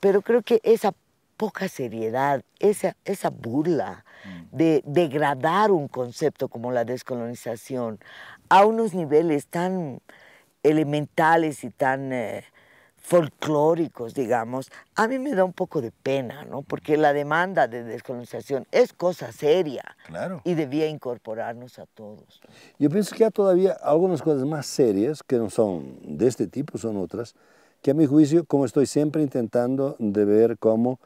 Speaker 2: Pero creo que esa poca seriedad, esa, esa burla, Mm. de degradar un concepto como la descolonización a unos niveles tan elementales y tan eh, folclóricos, digamos, a mí me da un poco de pena, ¿no? Porque la demanda de descolonización es cosa seria claro. y debía incorporarnos a todos.
Speaker 1: Yo pienso que hay todavía algunas cosas más serias, que no son de este tipo, son otras, que a mi juicio, como estoy siempre intentando de ver cómo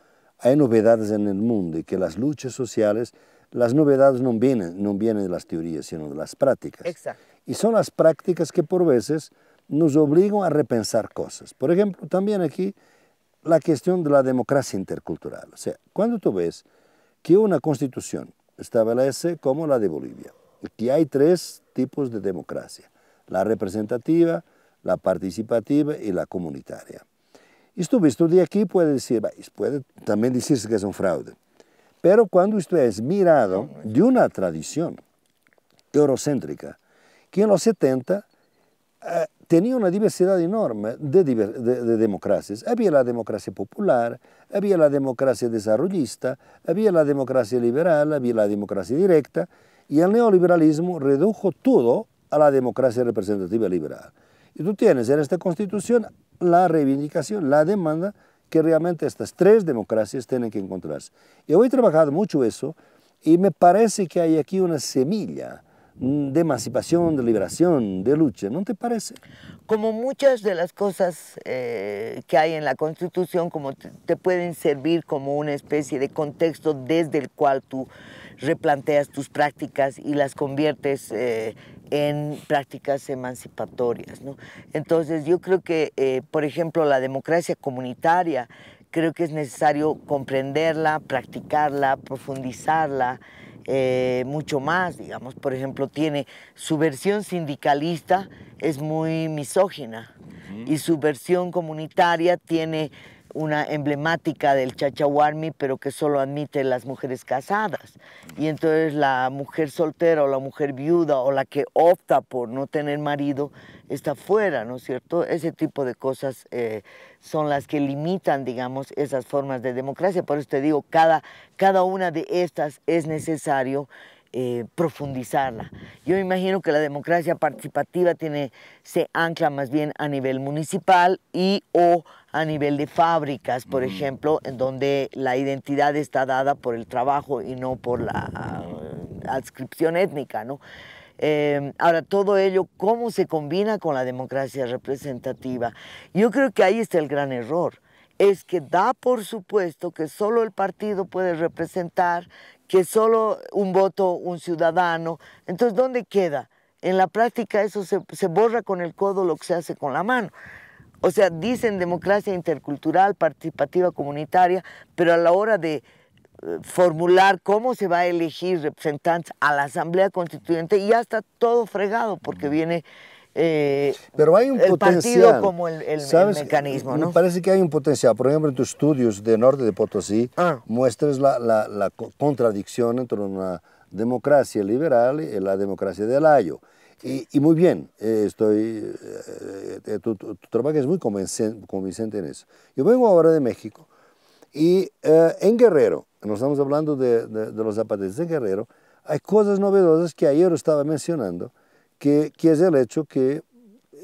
Speaker 1: hay novedades en el mundo y que las luchas sociales, las novedades no vienen, no vienen de las teorías, sino de las prácticas. Exacto. Y son las prácticas que por veces nos obligan a repensar cosas. Por ejemplo, también aquí la cuestión de la democracia intercultural. O sea, cuando tú ves que una constitución establece como la de Bolivia, que hay tres tipos de democracia, la representativa, la participativa y la comunitaria. Esto visto de aquí puede decir, pode puede también que es un um fraude. Pero cuando esto es mirado de una tradición eurocéntrica que en em los 70 eh, tenía una diversidad enorme de, democracias. Había la democracia popular, había la democracia desarrollista, había la democracia liberal, había la democracia directa, y e el neoliberalismo redujo todo a la democracia representativa liberal. Y e tú tienes en esta constitución la reivindicación, la demanda que realmente estas tres democracias tienen que encontrarse. Yo he trabajado mucho eso y me parece que hay aquí una semilla de emancipación, de liberación, de lucha, ¿no te parece?
Speaker 2: Como muchas de las cosas eh, que hay en la Constitución, como te, pueden servir como una especie de contexto desde el cual tú replanteas tus prácticas y las conviertes eh, en prácticas emancipatorias. ¿no? Entonces yo creo que, eh, por ejemplo, la democracia comunitaria, creo que es necesario comprenderla, practicarla, profundizarla. Eh, mucho más, digamos, por ejemplo, tiene su versión sindicalista es muy misógina y su versión comunitaria tiene una emblemática del chachahuarmi, pero que solo admite las mujeres casadas. Y entonces la mujer soltera o la mujer viuda o la que opta por no tener marido está fuera, ¿no es cierto? Ese tipo de cosas eh, son las que limitan, digamos, esas formas de democracia. Por eso te digo, cada, cada una de estas es necesario eh, profundizarla. Yo imagino que la democracia participativa tiene, se ancla más bien a nivel municipal y o a nivel de fábricas, por mm. ejemplo, en donde la identidad está dada por el trabajo y no por la ah, adscripción étnica, ¿no? Em, ahora, todo ello, ¿cómo se combina con la democracia representativa? Yo creo que ahí está el gran error es que da por supuesto que solo el partido puede representar, que solo un voto, un ciudadano. Entonces, ¿dónde queda? En la práctica eso se, borra con el codo lo que se hace con la mano. O sea, dicen democracia intercultural, participativa, comunitaria, pero a la hora de eh, formular cómo se va a elegir representantes a la Asamblea Constituyente ya está todo fregado porque viene eh, Pero hay un el potencial, partido como el, mecanismo, ¿no? Me parece
Speaker 1: que hay un potencial. Por ejemplo, en tus estudios de Norte de Potosí ah. muestras la, contradicción entre una democracia liberal y la democracia del ayo. Y, muy bien, eh, estoy, eh, tu, trabajo es muy convincente, en eso. Yo vengo ahora de México y en Guerrero, nos estamos hablando de, los zapatistas en Guerrero, hay cosas novedosas que ayer estaba mencionando, que, es el hecho que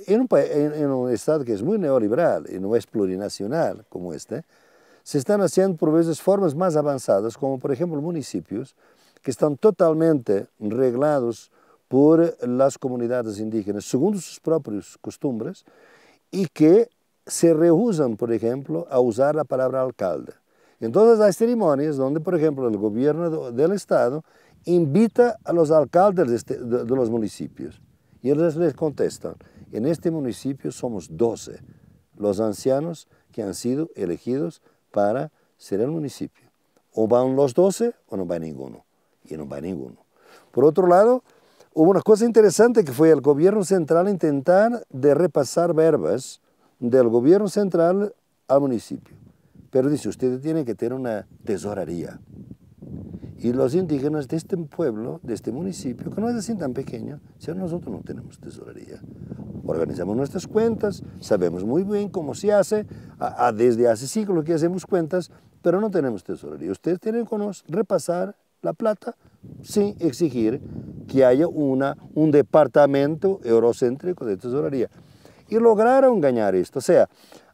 Speaker 1: en un, Estado que es muy neoliberal y no es plurinacional como este, se están haciendo por veces formas más avanzadas, como por ejemplo municipios que están totalmente reglados por las comunidades indígenas, según sus propias costumbres, y que se rehusan, por ejemplo, a usar la palabra alcalde. en todas las ceremonias donde, por ejemplo, el gobierno del Estado invita a los alcaldes de, este, los municipios y ellos les contestan, en este municipio somos 12 los ancianos que han sido elegidos para ser el municipio. O van los 12 o no va ninguno. Y no va ninguno. Por otro lado, hubo una cosa interesante que fue el gobierno central intentar de repasar verbas del gobierno central al municipio. Pero dice, ustedes tiene que tener una tesorería. Y los indígenas de este pueblo, de este municipio, que no es así tan pequeño, si nosotros no tenemos tesorería. Organizamos nuestras cuentas, sabemos muy bien cómo se hace, a, desde hace siglos que hacemos cuentas, pero no tenemos tesorería. Ustedes tienen con nos repasar la plata sin exigir que haya una, un departamento eurocéntrico de tesorería. Y lograron ganar esto. O sea,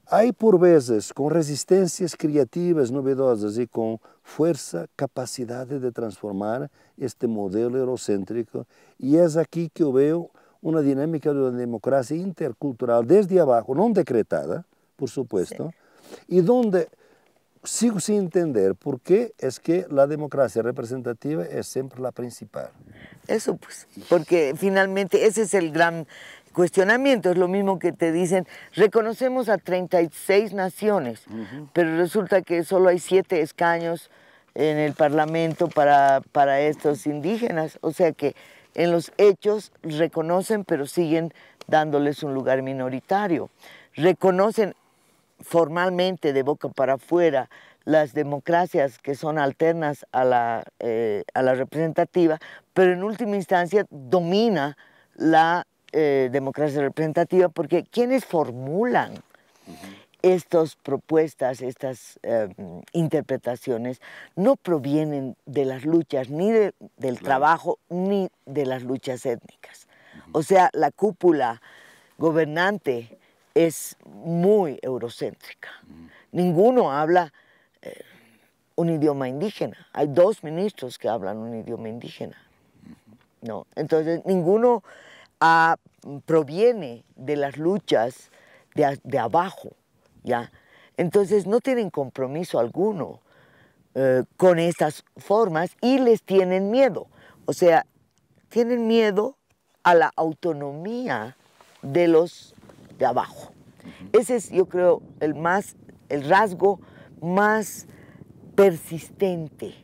Speaker 1: hay por veces con resistencias creativas novedosas y con fuerza, capacidad de transformar este modelo eurocéntrico y es aquí que yo veo una dinámica de una democracia intercultural desde abajo, no decretada, por supuesto, y donde sigo sin entender por qué es que la democracia representativa es siempre la principal. Eso pues, porque finalmente ese es el gran cuestionamiento. Es lo mismo que te
Speaker 2: dicen, reconocemos a 36 naciones, pero resulta que solo hay siete escaños en el Parlamento para, para estos indígenas. O sea que en los hechos reconocen, pero siguen dándoles un lugar minoritario. Reconocen formalmente, de boca para afuera, las democracias que son alternas a la, eh, a la representativa, pero en última instancia domina la eh, democracia representativa, porque quienes formulan estas propuestas, estas eh, interpretaciones, no provienen de las luchas, ni del trabajo, ni de las luchas étnicas. O sea, la cúpula gobernante es muy eurocéntrica. Ninguno habla eh, un idioma indígena. Hay dos ministros que hablan un idioma indígena. No, entonces ninguno proviene de las luchas de, abajo, ¿ya? Entonces no tienen compromiso alguno eh, con estas formas y les tienen miedo. O sea, tienen miedo a la autonomía de los de abajo. Ese es, yo creo, el, más, el rasgo más persistente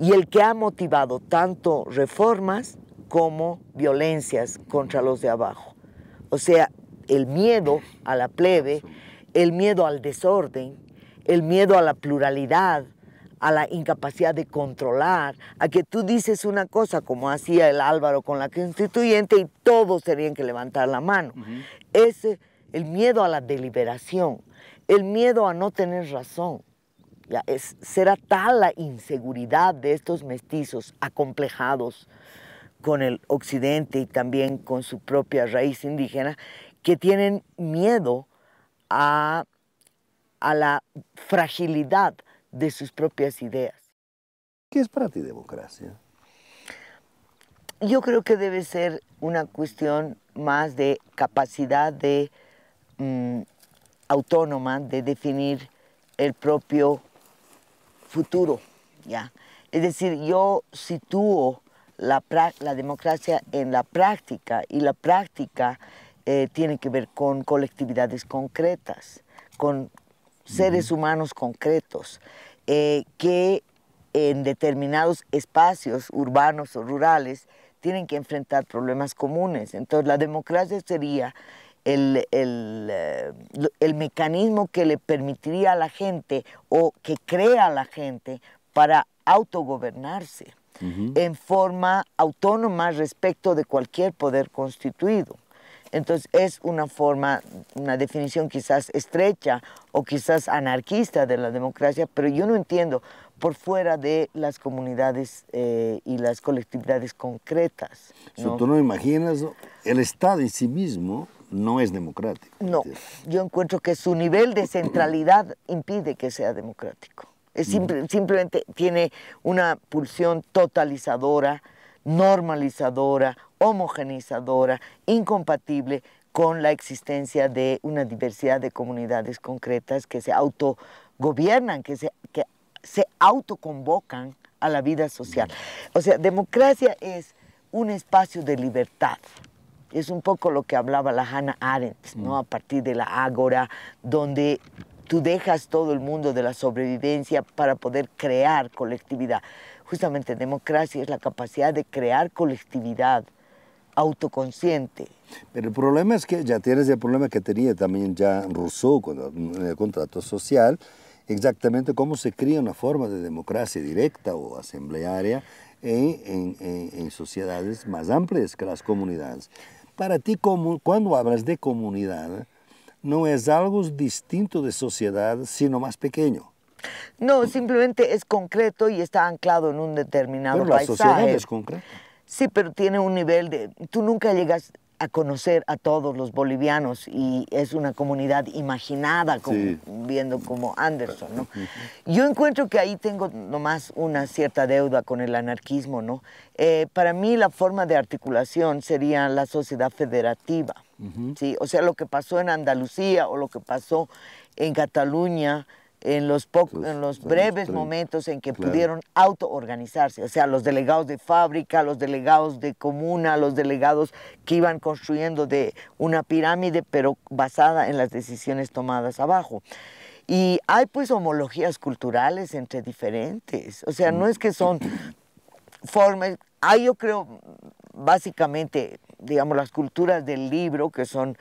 Speaker 2: y el que ha motivado tanto reformas como violencias contra los de abajo. O sea, el miedo a la plebe, el miedo al desorden, el miedo a la pluralidad, a la incapacidad de controlar, a que tú dices una cosa como hacía el Álvaro con la constituyente y todos tenían que levantar la mano. Es el miedo a la deliberación, el miedo a no tener razón. es, será tal la inseguridad de estos mestizos acomplejados, con el occidente y también con su propia raíz indígena, que tienen miedo a, la fragilidad de sus propias ideas. ¿Qué es para ti democracia? Yo creo que debe ser una cuestión más de capacidad de mm, autónoma de definir el propio futuro, ¿ya? Es decir, yo sitúo la, democracia en la práctica y la práctica eh, tiene que ver con colectividades concretas, con seres humanos concretos, eh, que en determinados espacios urbanos o rurales tienen que enfrentar problemas comunes. Entonces la democracia sería el, el, eh, mecanismo que le permitiría a la gente o que crea a la gente para autogobernarse en forma autónoma respecto de cualquier poder constituido. Entonces es una forma, una definición quizás estrecha o quizás anarquista de la democracia, pero yo no entiendo por fuera de las comunidades eh, y las colectividades concretas. Tú no
Speaker 1: imaginas, el Estado en sí mismo no es democrático.
Speaker 2: No, yo encuentro que su nivel de centralidad impide que sea democrático. Simplemente tiene una pulsión totalizadora, normalizadora, homogenizadora, incompatible con la existencia de una diversidad de comunidades concretas que se autogobiernan, que se, que se autoconvocan a la vida social. O sea, democracia es un espacio de libertad. Es un poco lo que hablaba la Hannah Arendt, ¿no? A partir de la ágora, donde tú dejas todo el mundo de la sobrevivencia para poder crear colectividad. Justamente democracia es la capacidad de crear colectividad autoconsciente.
Speaker 1: Pero el problema es que ya tienes el problema que tenía también ya Rousseau cuando, en el contrato social, exactamente cómo se cría una forma de democracia directa o asamblearia en, sociedades más amplias que las comunidades. Para ti, cuando hablas de comunidad, no es algo distinto de sociedad, sino más pequeño. No, simplemente
Speaker 2: es concreto y está anclado en un determinado pero la sociedad es concreta. Sí, pero tiene un nivel de... Tú nunca llegas a conocer a todos los bolivianos y es una comunidad imaginada, como, viendo como Anderson, ¿no? Yo encuentro que ahí tengo nomás una cierta deuda con el anarquismo, ¿no? Eh, para mí la forma de articulación sería la sociedad federativa. O sea, lo que pasó en Andalucía o lo que pasó en Cataluña, en los, en los breves momentos en que pudieron autoorganizarse, o sea, los delegados de fábrica, los delegados de comuna, los delegados que iban construyendo de una pirámide, pero basada en las decisiones tomadas abajo. Y hay pues homologías culturales entre diferentes, o sea, no es que son formas, hay yo creo básicamente, digamos, las culturas del libro, que son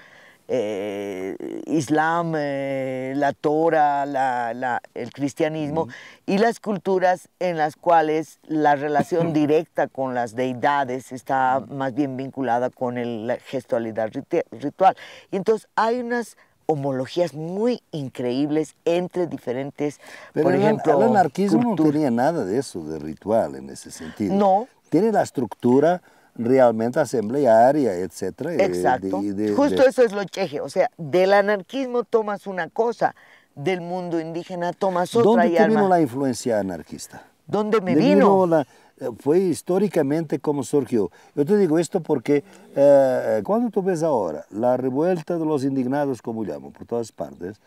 Speaker 2: eh, Islam, eh, la Torah, el cristianismo, y las culturas en las cuales la relación directa con las deidades está más bien vinculada con la gestualidad ritual. Y entonces hay unas homologías muy increíbles entre diferentes, Pero por ejemplo... El anarquismo no tenía
Speaker 1: nada de eso, de ritual en ese sentido. No. Tiene la estructura realmente asamblearia, etcétera. Eh, Exacto. Justo
Speaker 2: eso es lo cheje. O sea, del anarquismo tomas una cosa, del mundo indígena tomas otra. ¿Dónde y vino la
Speaker 1: influencia anarquista?
Speaker 2: ¿Dónde me vino?
Speaker 1: Eh, fue históricamente como surgió. Yo te digo esto porque eh, cuando tú ves ahora la revuelta de los indignados, como llamo, por todas partes,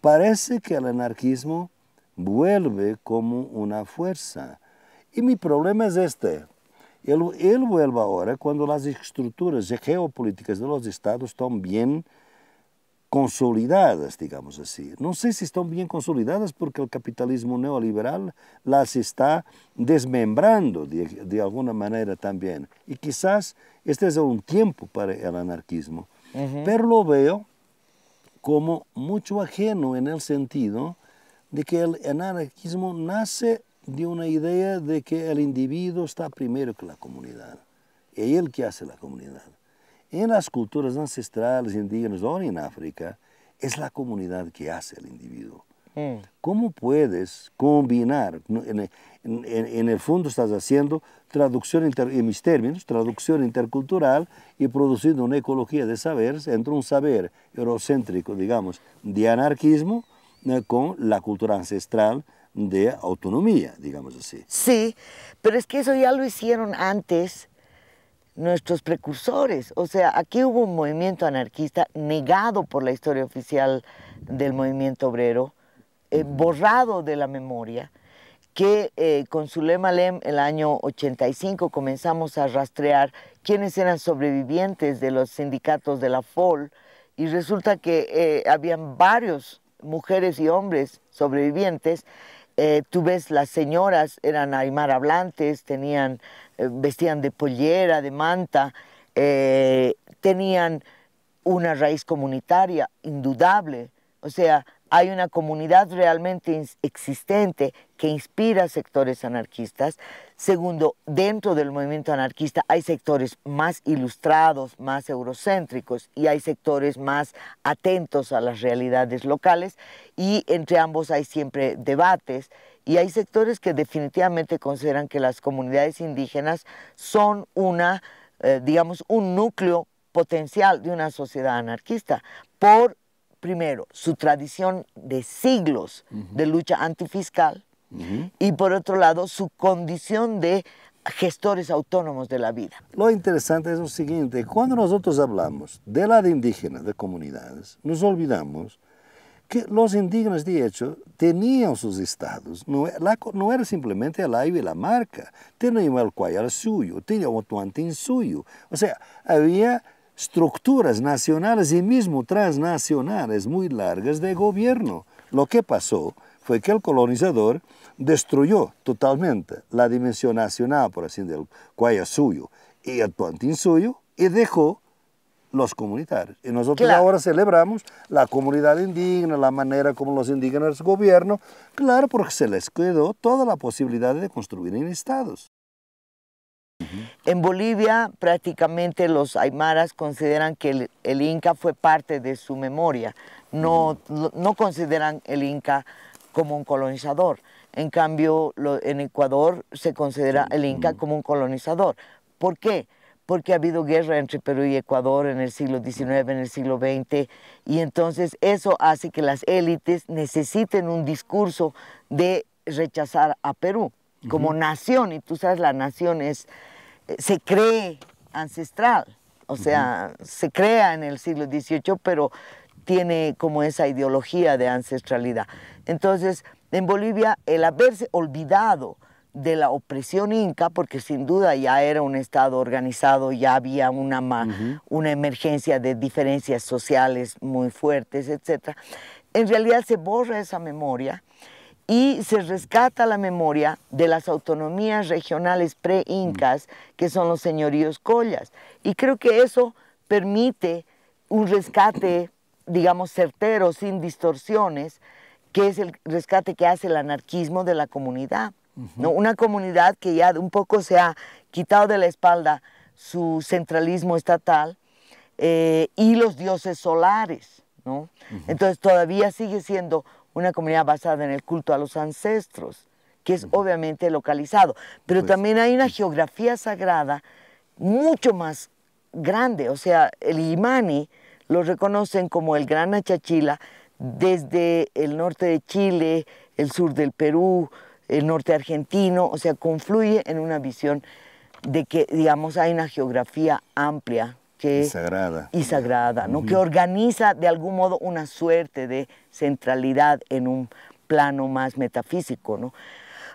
Speaker 1: parece que el anarquismo vuelve como una fuerza. Y mi problema es este, él vuelve ahora cuando las estructuras geopolíticas de los estados están bien consolidadas, digamos así. No sé si están bien consolidadas porque el capitalismo neoliberal las está desmembrando de, alguna manera también. Y e quizás este es un um tiempo para el anarquismo. Pero lo veo como mucho ajeno en el sentido de que el anarquismo nace de una idea de que el individuo está primero que la comunidad. Es él que hace la comunidad. En las culturas ancestrales indígenas ahora en África, es la comunidad que hace el individuo. Mm. ¿Cómo puedes combinar? En, el fondo estás haciendo traducción, en mis términos, traducción intercultural y produciendo una ecología de saberes entre un saber eurocéntrico, digamos, de anarquismo eh, con la cultura ancestral de autonomía, digamos así.
Speaker 2: Sí, pero es que eso ya lo hicieron antes nuestros precursores. O sea, aquí hubo un movimiento anarquista negado por la historia oficial del movimiento obrero, eh, borrado de la memoria, que eh, con lema Lem el año 85 comenzamos a rastrear quiénes eran sobrevivientes de los sindicatos de la FOL y resulta que eh, habían varios mujeres y hombres sobrevivientes eh, tú ves, las señoras eran aymara hablantes, tenían, eh, vestían de pollera, de manta, eh, tenían una raíz comunitaria indudable. O sea, hay una comunidad realmente existente que inspira sectores anarquistas. Segundo, dentro del movimiento anarquista hay sectores más ilustrados, más eurocéntricos y hay sectores más atentos a las realidades locales y entre ambos hay siempre debates y hay sectores que definitivamente consideran que las comunidades indígenas son una, eh, digamos, un núcleo potencial de una sociedad anarquista por primero, su tradición de siglos de lucha antifiscal
Speaker 1: y por otro lado, su condición de gestores autónomos de la vida. Lo interesante es lo siguiente, cuando nosotros hablamos de la de indígenas, de comunidades, nos olvidamos que los indígenas de hecho tenían sus estados, no, no era simplemente el aire y la Marca, tenían el cuayal suyo, tenían antín suyo, o sea, había estructuras nacionales y mismo transnacionales muy largas de gobierno. Lo que pasó fue que el colonizador destruyó totalmente la dimensión nacional, por así decirlo, cual suyo y el plantín suyo, y dejó los comunitarios. Y nosotros ahora celebramos la comunidad indígena, la manera como los indígenas gobiernan, claro, porque se les quedó toda la posibilidad de construir en estados. En Bolivia
Speaker 2: prácticamente los aymaras consideran que el, Inca fue parte de su memoria, no, consideran el Inca como un colonizador. En cambio, en Ecuador se considera el Inca como un colonizador. ¿Por qué? Porque ha habido guerra entre Perú y Ecuador en el siglo XIX, en el siglo XX, y entonces eso hace que las élites necesiten un discurso de rechazar a Perú como nación, y tú sabes, la nación es se cree ancestral, o sea, se crea en el siglo XVIII, pero tiene como esa ideología de ancestralidad. Entonces, en Bolivia, el haberse olvidado de la opresión inca, porque sin duda ya era un Estado organizado, ya había una, una emergencia de diferencias sociales muy fuertes, etc. En realidad se borra esa memoria y se rescata la memoria de las autonomías regionales pre-incas, mm. que son los señoríos collas. Y creo que eso permite un rescate, digamos, certero, sin distorsiones, que es el rescate que hace el anarquismo de la comunidad. ¿no? Una comunidad que ya un poco se ha quitado de la espalda su centralismo estatal eh, y los dioses solares. ¿no? Entonces todavía sigue siendo una comunidad basada en el culto a los ancestros, que es obviamente localizado, pero pues, también hay una geografía sagrada mucho más grande, o sea, el Imani lo reconocen como el Gran Achachila desde el norte de Chile, el sur del Perú, el norte argentino, o sea, confluye en una visión de que, digamos, hay una geografía amplia que... Y sagrada. ¿no? Que organiza de algún modo una suerte de centralidad en un plano más metafísico, ¿no?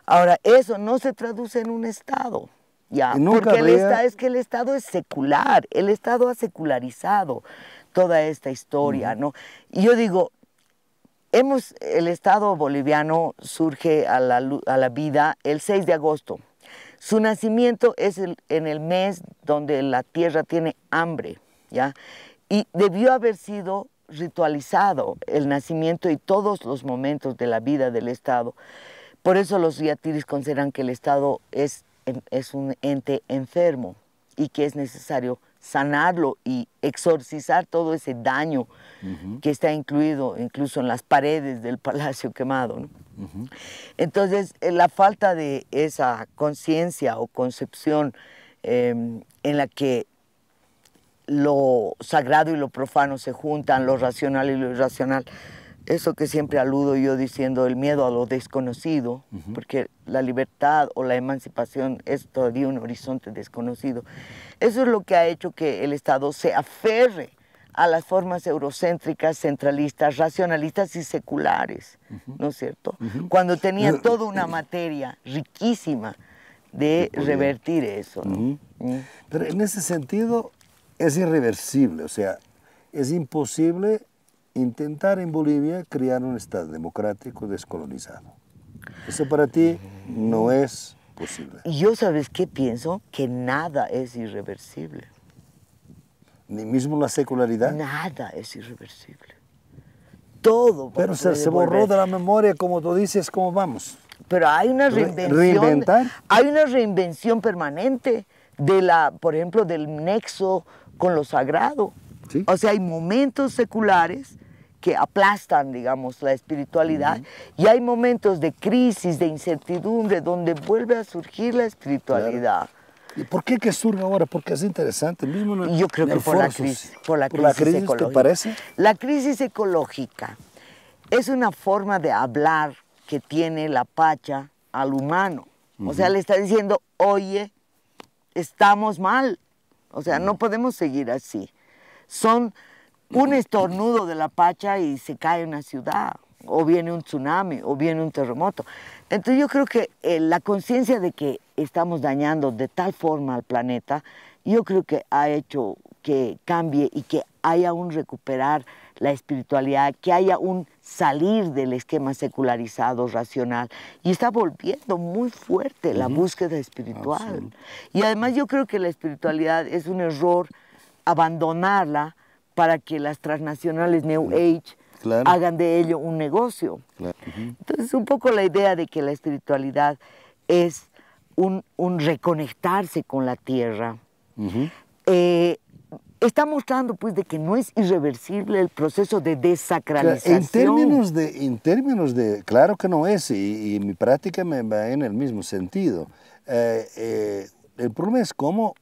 Speaker 2: Ahora, eso no se traduce en un Estado, ya, porque el estado, es que el Estado es secular, el Estado ha secularizado toda esta historia, ¿no? Y yo digo, hemos, el Estado boliviano surge a la vida el 6 de agosto su nacimiento es en el mes donde la tierra tiene hambre, ¿ya? Y debió haber sido ritualizado el nacimiento y todos los momentos de la vida del Estado. Por eso los yatiris consideran que el Estado es, es un ente enfermo y que es necesario sanarlo y exorcizar todo ese daño que está incluido incluso en las paredes del Palacio Quemado. ¿no? Entonces, eh, la falta de esa conciencia o concepción em, en la que lo sagrado y lo profano se juntan, lo racional y lo irracional, eso que siempre aludo yo diciendo el miedo a lo desconocido, porque la libertad o la emancipación es todavía un horizonte desconocido. Eso es lo que ha hecho que el Estado se aferre a las formas eurocéntricas, centralistas, racionalistas y seculares, ¿no es cierto? Cuando tenía toda una materia riquísima
Speaker 1: de revertir eso. ¿no? Mm. Pero en ese sentido es irreversible, o sea, es imposible intentar en Bolivia crear un Estado democrático descolonizado. Eso para ti no es posible. ¿Y Yo sabes qué pienso, que nada es irreversible ni mismo la secularidad.
Speaker 2: Nada es irreversible. Todo. Pero se, borró de la memoria, como tú dices, ¿cómo vamos. Pero hay una reinvención. Hay una reinvención permanente de la, por ejemplo, del nexo con lo sagrado. O sea, hay momentos seculares que aplastan, digamos, la espiritualidad y hay momentos de crisis, de incertidumbre, donde vuelve a surgir la espiritualidad.
Speaker 1: ¿Y por qué que surge ahora? Porque es
Speaker 2: interesante. Yo creo que por la, crisis, por la, crisis, ecológica. parece? La crisis ecológica es una forma de hablar que tiene la pacha al humano. O sea, le está diciendo, oye, estamos mal. O sea, no podemos seguir así. Son un estornudo de la pacha y se cae una ciudad, o viene un tsunami, o viene un terremoto. Entonces yo creo que eh, la conciencia de que estamos dañando de tal forma al planeta, yo creo que ha hecho que cambie y que haya un recuperar la espiritualidad, que haya un salir del esquema secularizado, racional. Y está volviendo muy fuerte la búsqueda espiritual. Y además yo creo que la espiritualidad es un error abandonarla para que las transnacionales New Age hagan de ello un negocio. Entonces un poco la idea de que la espiritualidad es un, reconectarse con la tierra. Eh, está mostrando pues de que no es irreversible el proceso de desacralización. En términos
Speaker 1: de, en términos de claro que no es, y, mi práctica me va en el mismo sentido. Eh, eh, el problema es cómo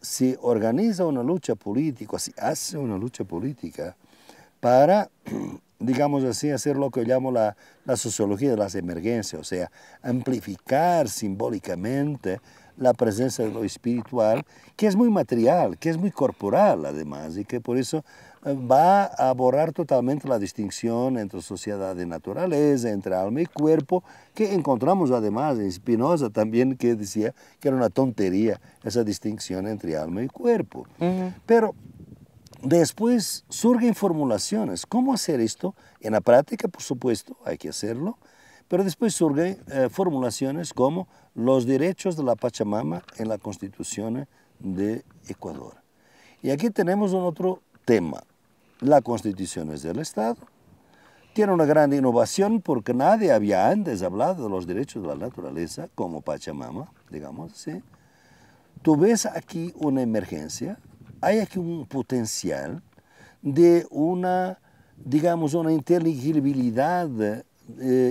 Speaker 1: se organiza una lucha política, se hace una lucha política para digamos así, hacer lo que llamo la, sociología de las emergencias, o sea, amplificar simbólicamente la presencia de lo espiritual, que es muy material, que es muy corporal además, y que por eso eh, va a borrar totalmente la distinción entre sociedad de naturaleza, entre alma y cuerpo, que encontramos además en Spinoza también, que decía que era una tontería esa distinción entre alma y cuerpo. Pero Después surgen formulaciones. ¿Cómo hacer esto? En la práctica, por supuesto, hay que hacerlo, pero después surgen eh, formulaciones como los derechos de la Pachamama en la Constitución de Ecuador. Y aquí tenemos un otro tema. La Constitución es del Estado. Tiene una gran innovación porque nadie había antes hablado de los derechos de la naturaleza como Pachamama, digamos Tú ves aquí una emergencia hay aquí un potencial de una, digamos, una inteligibilidad eh,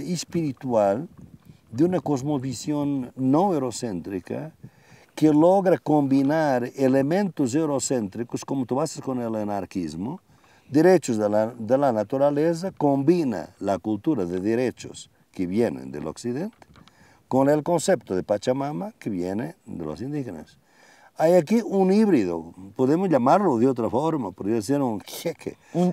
Speaker 1: espiritual, de una cosmovisión no eurocéntrica, que logra combinar elementos eurocéntricos, como tú haces con el anarquismo, derechos de la, de la naturaleza, combina la cultura de derechos que vienen del occidente con el concepto de Pachamama que viene de los indígenas. Hay aquí un híbrido, podemos llamarlo de otra forma, podría ser un cheque. Un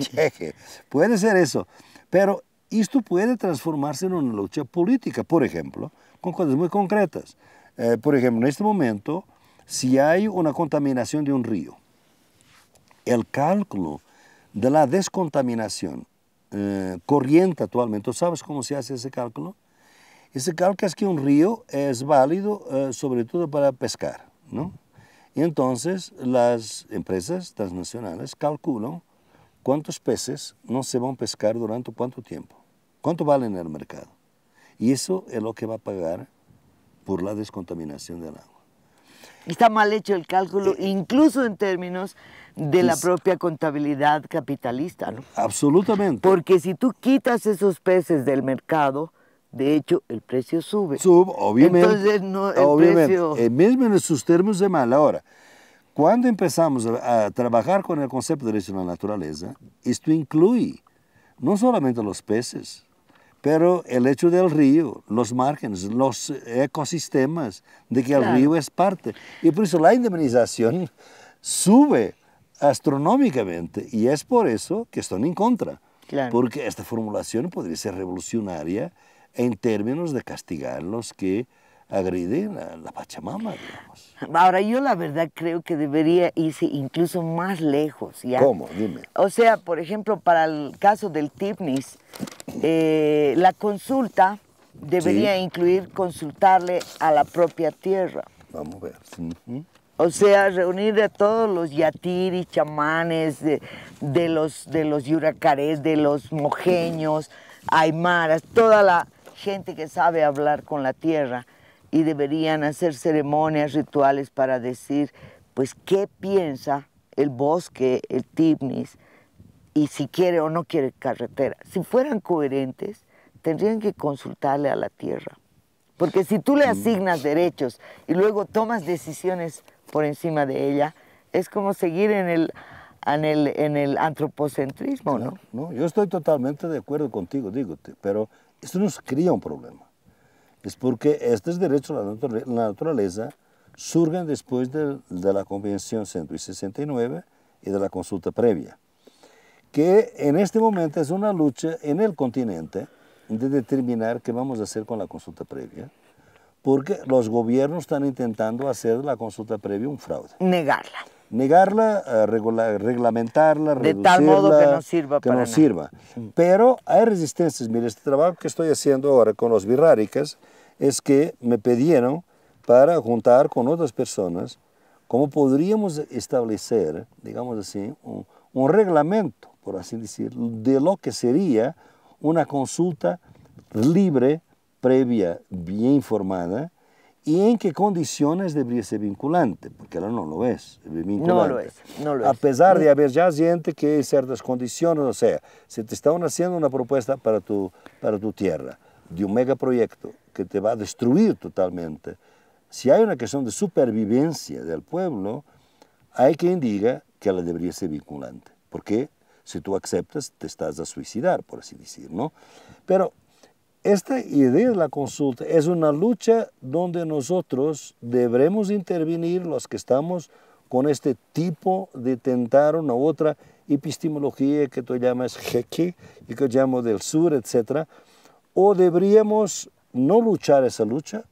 Speaker 1: cheque, Puede ser eso. Pero esto puede transformarse en una lucha política, por ejemplo, con cosas muy concretas. Eh, por ejemplo, en este momento, si hay una contaminación de un río, el cálculo de la descontaminación eh, corriente actualmente, ¿sabes cómo se hace ese cálculo? se es que un río es válido eh, sobre todo para pescar, ¿no? Y entonces las empresas transnacionales calculan cuántos peces no se van a pescar durante cuánto tiempo, cuánto vale en el mercado. Y eso es lo que va a pagar por la descontaminación del agua.
Speaker 2: Está mal hecho el cálculo, eh, incluso en términos de la propia contabilidad capitalista, ¿no? Absolutamente. Porque si tú quitas esos peces del mercado, de hecho, el
Speaker 1: precio sube. Sube, obviamente. Entonces, no, el precio... mismo en sus términos de mala hora. Cuando empezamos a, trabajar con el concepto de derecho a la naturaleza, esto incluye no solamente los peces, pero el hecho del río, los márgenes, los ecosistemas de que el río es parte. Y por eso la indemnización sube astronómicamente y es por eso que están en contra. Porque esta formulación podría ser revolucionaria en términos de castigar los que agreden a la Pachamama, digamos.
Speaker 2: Ahora, yo la verdad creo que debería irse incluso más lejos. ¿ya? ¿Cómo? Dime. O sea, por ejemplo, para el caso del TIPNIS, eh, la consulta debería incluir consultarle a la propia tierra. Vamos a ver. O sea, reunir a todos los yatiris, chamanes, de, los, de los yuracarés, de los mojeños, aymaras, toda la, gente que sabe hablar con la tierra y deberían hacer ceremonias, rituales para decir, pues, qué piensa el bosque, el Tibnis, y si quiere o no quiere carretera. Si fueran coherentes, tendrían que consultarle a la tierra. Porque si tú le mm. asignas derechos y luego tomas decisiones por encima de ella, es como seguir en el, en el, en el antropocentrismo, ¿no?
Speaker 1: no, yo estoy totalmente de acuerdo contigo, dígote, pero esto nos crea un problema. Es porque estos derechos de la, naturaleza surgen después de, de, la Convención 169 y de la consulta previa, que en este momento es una lucha en el continente de determinar qué vamos a hacer con la consulta previa, porque los gobiernos están intentando hacer la consulta previa un fraude. Negarla negarla, eh, regular, reglamentarla, de tal modo que no sirva que para nada. sirva. Pero hay resistencias. mire, este trabajo que estoy haciendo ahora con los birráricas es que me pidieron para juntar con otras personas cómo podríamos establecer, digamos así, un, un reglamento, por así decir, de lo que sería una consulta libre, previa, bien informada, y en qué condiciones debería ser vinculante, porque ahora no lo es, No lo es,
Speaker 2: A pesar de
Speaker 1: haber ya gente que en ciertas condiciones, o sea, se te están haciendo una propuesta para tu, para tu tierra, de un megaproyecto que te va a destruir totalmente. Si hay una cuestión de supervivencia del pueblo, hay quien diga que la debería ser vinculante, porque si tú aceptas te estás a suicidar, por así decir, Pero esta idea de la consulta es una lucha donde nosotros debemos intervenir los que estamos con este tipo de tentar una otra epistemología que tú llamas jeque y que yo llamo del sur, etc. O deberíamos no luchar esa lucha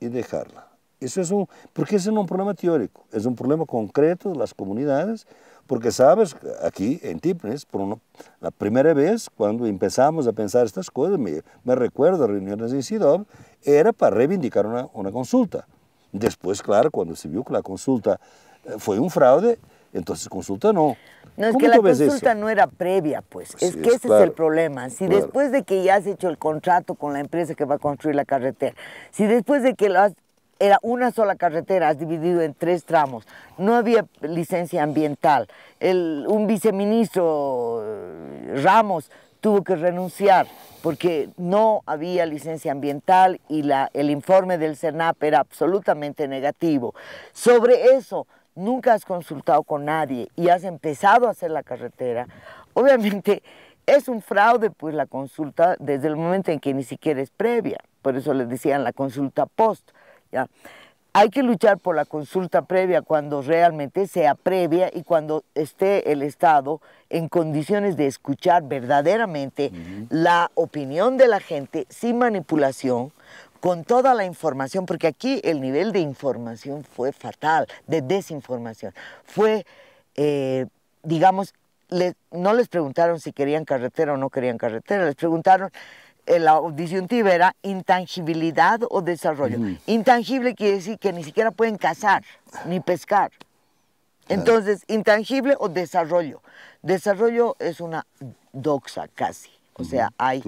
Speaker 1: y dejarla. es un, porque ese no es un problema teórico, es un problema concreto de las comunidades porque sabes, aquí en Tipnes, por la primera vez cuando empezamos a pensar estas cosas, me recuerdo reuniones de ICIDOB, era para reivindicar una, consulta. Después, claro, cuando se vio que la consulta eh, fue un fraude, entonces consulta no. No, es que la consulta
Speaker 2: no era previa, pues. es que ese es el problema.
Speaker 1: Si después
Speaker 2: de que ya has hecho el contrato con la empresa que va a construir la carretera, si después de que la has era una sola carretera, has dividido en tres tramos. No había licencia ambiental. un viceministro, eh, Ramos, tuvo que renunciar porque no había licencia ambiental y la, el informe del CENAP era absolutamente negativo. Sobre eso nunca has consultado con nadie y has empezado a hacer la carretera. Obviamente es un fraude pues la consulta desde el momento en que ni siquiera es previa, por eso les decían la consulta post. Hay que luchar por la consulta previa cuando realmente sea previa y cuando esté el Estado en condiciones de escuchar verdaderamente la opinión de la gente sin manipulación, con toda la información, porque aquí el nivel de información fue fatal, de desinformación. Fue, eh, digamos, no les preguntaron si querían carretera o no querían carretera, les preguntaron la disyuntiva era intangibilidad o desarrollo. Intangible quiere decir que ni siquiera pueden cazar ni pescar. Entonces, intangible o desarrollo. Desarrollo es una doxa casi. O sea, hay,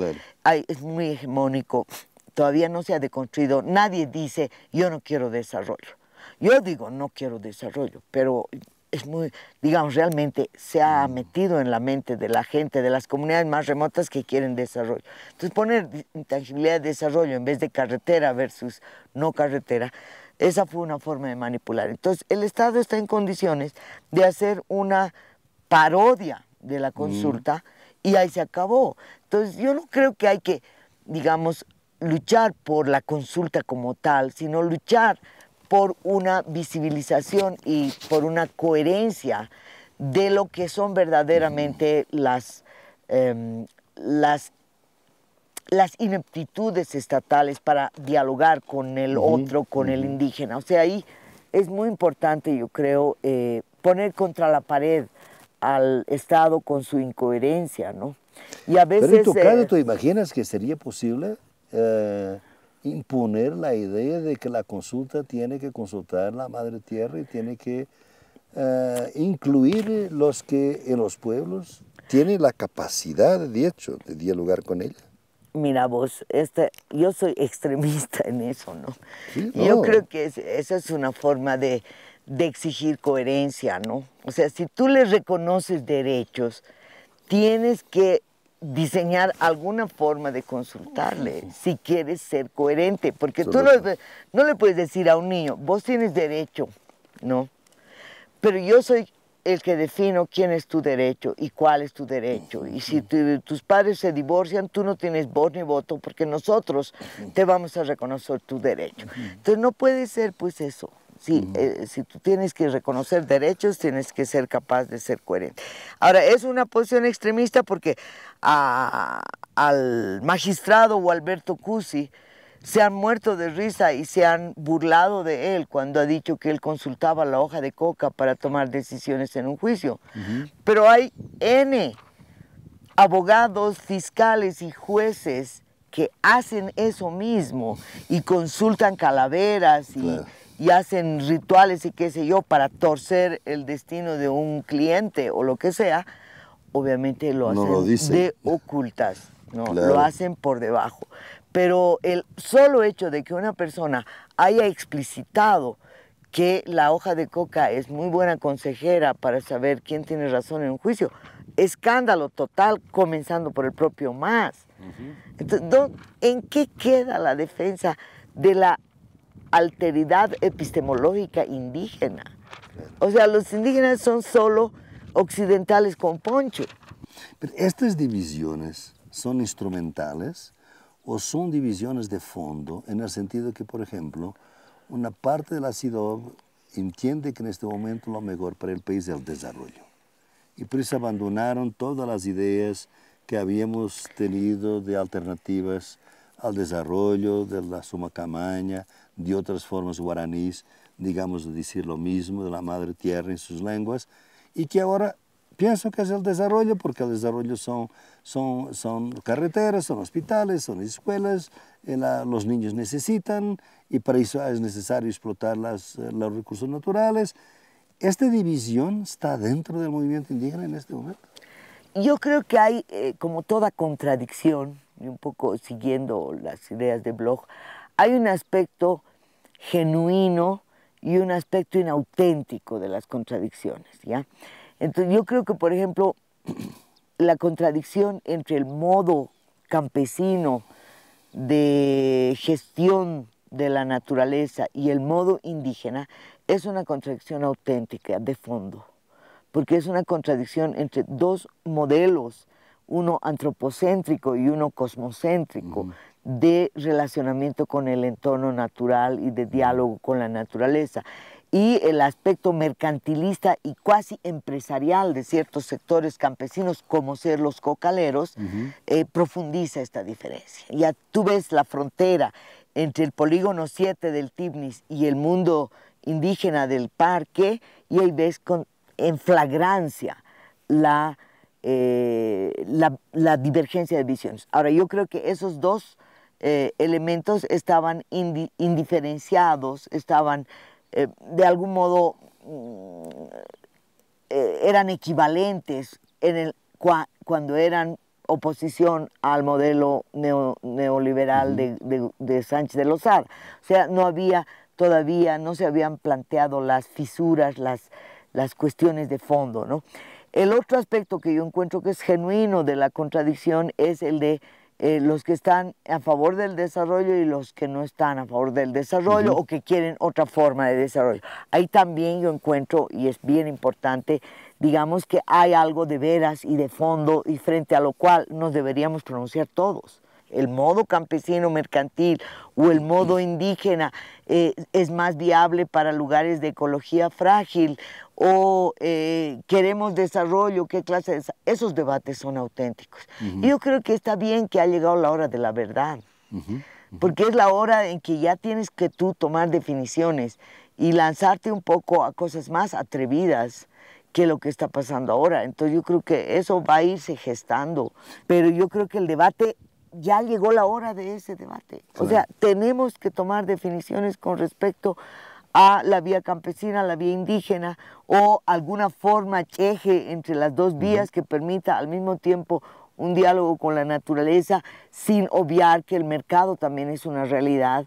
Speaker 2: es muy hegemónico. Todavía no se ha deconstruido. Nadie dice, yo no quiero desarrollo. Yo digo, no quiero desarrollo, pero es muy, digamos, realmente se ha mm. metido en la mente de la gente, de las comunidades más remotas que quieren desarrollo. Entonces, poner intangibilidad de desarrollo en vez de carretera versus no carretera, esa fue una forma de manipular. Entonces, el Estado está en condiciones de hacer una parodia de la mm. consulta y ahí se acabó. Entonces, yo no creo que hay que, digamos, luchar por la consulta como tal, sino luchar por una visibilización y por una coherencia de lo que son verdaderamente las, em, las, las ineptitudes estatales para dialogar con el otro, con el indígena. O sea, ahí es muy importante, yo creo, eh, poner contra la pared al Estado con su incoherencia, ¿no? Y a Pero en tu caso, ¿tú
Speaker 1: imaginas que sería posible? Eh, imponer la idea de que la consulta tiene que consultar la Madre Tierra y tiene que eh, incluir los que en los pueblos tienen la capacidad, de hecho, de dialogar con ella.
Speaker 2: Mira vos, este, yo soy extremista en eso, ¿no? Yo creo que esa es una forma de, de, exigir coherencia, ¿no? O sea, si tú les reconoces derechos, tienes que diseñar alguna forma de consultarle si quieres ser coherente, porque tú no, le puedes decir a un niño, vos tienes derecho, ¿no? Pero yo soy el que defino quién es tu derecho y cuál es tu derecho. Y si tus padres se divorcian, tú no tienes voz ni voto porque nosotros te vamos a reconocer tu derecho. Entonces no puede ser pues eso. Sí, eh, si tú tienes que reconocer derechos, tienes que ser capaz de ser coherente. Ahora, es una posición extremista porque al magistrado o Alberto Cusi se han muerto de risa y se han burlado de él cuando ha dicho que él consultaba la hoja de coca para tomar decisiones en un juicio. Pero hay N abogados, fiscales y jueces que hacen eso mismo y consultan calaveras y y hacen rituales y qué sé yo para torcer el destino de un cliente o lo que sea, obviamente lo hacen de ocultas, ¿no? lo hacen por debajo. Pero el solo hecho de que una persona haya explicitado que la hoja de coca es muy buena consejera para saber quién tiene razón en un juicio, escándalo total comenzando por el propio más. ¿En qué queda la defensa de la alteridad epistemológica indígena.
Speaker 1: O sea, los indígenas son solo occidentales con poncho. estas divisiones son instrumentales o son divisiones de fondo, en el sentido que, por ejemplo, una parte de la CIDOB entiende que en este momento lo mejor para el país es el desarrollo. Y por eso abandonaron todas las ideas que habíamos tenido de alternativas al desarrollo, de la suma camaña, de otras formas guaraníes, digamos de decir lo mismo, de la madre tierra en sus lenguas, y que ahora pienso que es el desarrollo, porque el desarrollo son, son, son carreteras, son hospitales, son escuelas, eh, los niños necesitan, y para eso es necesario explotar las, eh, los recursos naturales. ¿Esta división está dentro del movimiento indígena en este momento? Yo creo que hay,
Speaker 2: eh, como toda contradicción, y un poco siguiendo las ideas de Bloch, hay un aspecto genuino y un aspecto inauténtico de las contradicciones, Entonces yo creo que, por ejemplo, la contradicción entre el modo campesino de gestión de la naturaleza y el modo indígena es una contradicción auténtica, de fondo, porque es una contradicción entre dos modelos, uno antropocéntrico y uno cosmocéntrico, de relacionamiento con el entorno natural y de diálogo con la naturaleza. Y el aspecto mercantilista y cuasi empresarial de ciertos sectores campesinos, como ser los cocaleros, eh, profundiza esta diferencia. Ya tú ves la frontera entre el polígono 7 del Tibnis y el mundo indígena del parque, y ahí ves con, en flagrancia la, eh, la, divergencia de visiones. Ahora, yo creo que esos dos eh, elementos estaban indiferenciados, estaban eh, de algún modo, mm, eh, eran equivalentes en el, cuando eran oposición al modelo neoliberal de, de, de Sánchez de Lozar. O sea, no había todavía, no se habían planteado las fisuras, las, las cuestiones de fondo. El otro aspecto que yo encuentro que es genuino de la contradicción es el de eh, los que están a favor del desarrollo y los que no están a favor del desarrollo o que quieren otra forma de desarrollo. Ahí también yo encuentro, y es bien importante, digamos que hay algo de veras y de fondo y frente a lo cual nos deberíamos pronunciar todos el modo campesino mercantil o el modo indígena eh, es más viable para lugares de ecología frágil o eh, queremos desarrollo, qué clase Esos debates son auténticos. Yo creo que está bien que ha llegado la hora de la verdad, porque es la hora en que ya tienes que tú tomar definiciones y lanzarte un poco a cosas más atrevidas que lo que está pasando ahora. Entonces yo creo que eso va a irse gestando, pero yo creo que el debate ya llegó la hora de ese debate. O sea, tenemos que tomar definiciones con respecto a la vía campesina, la vía indígena o alguna forma cheje entre las dos vías que permita al mismo tiempo un diálogo con la naturaleza sin obviar que el mercado también es una realidad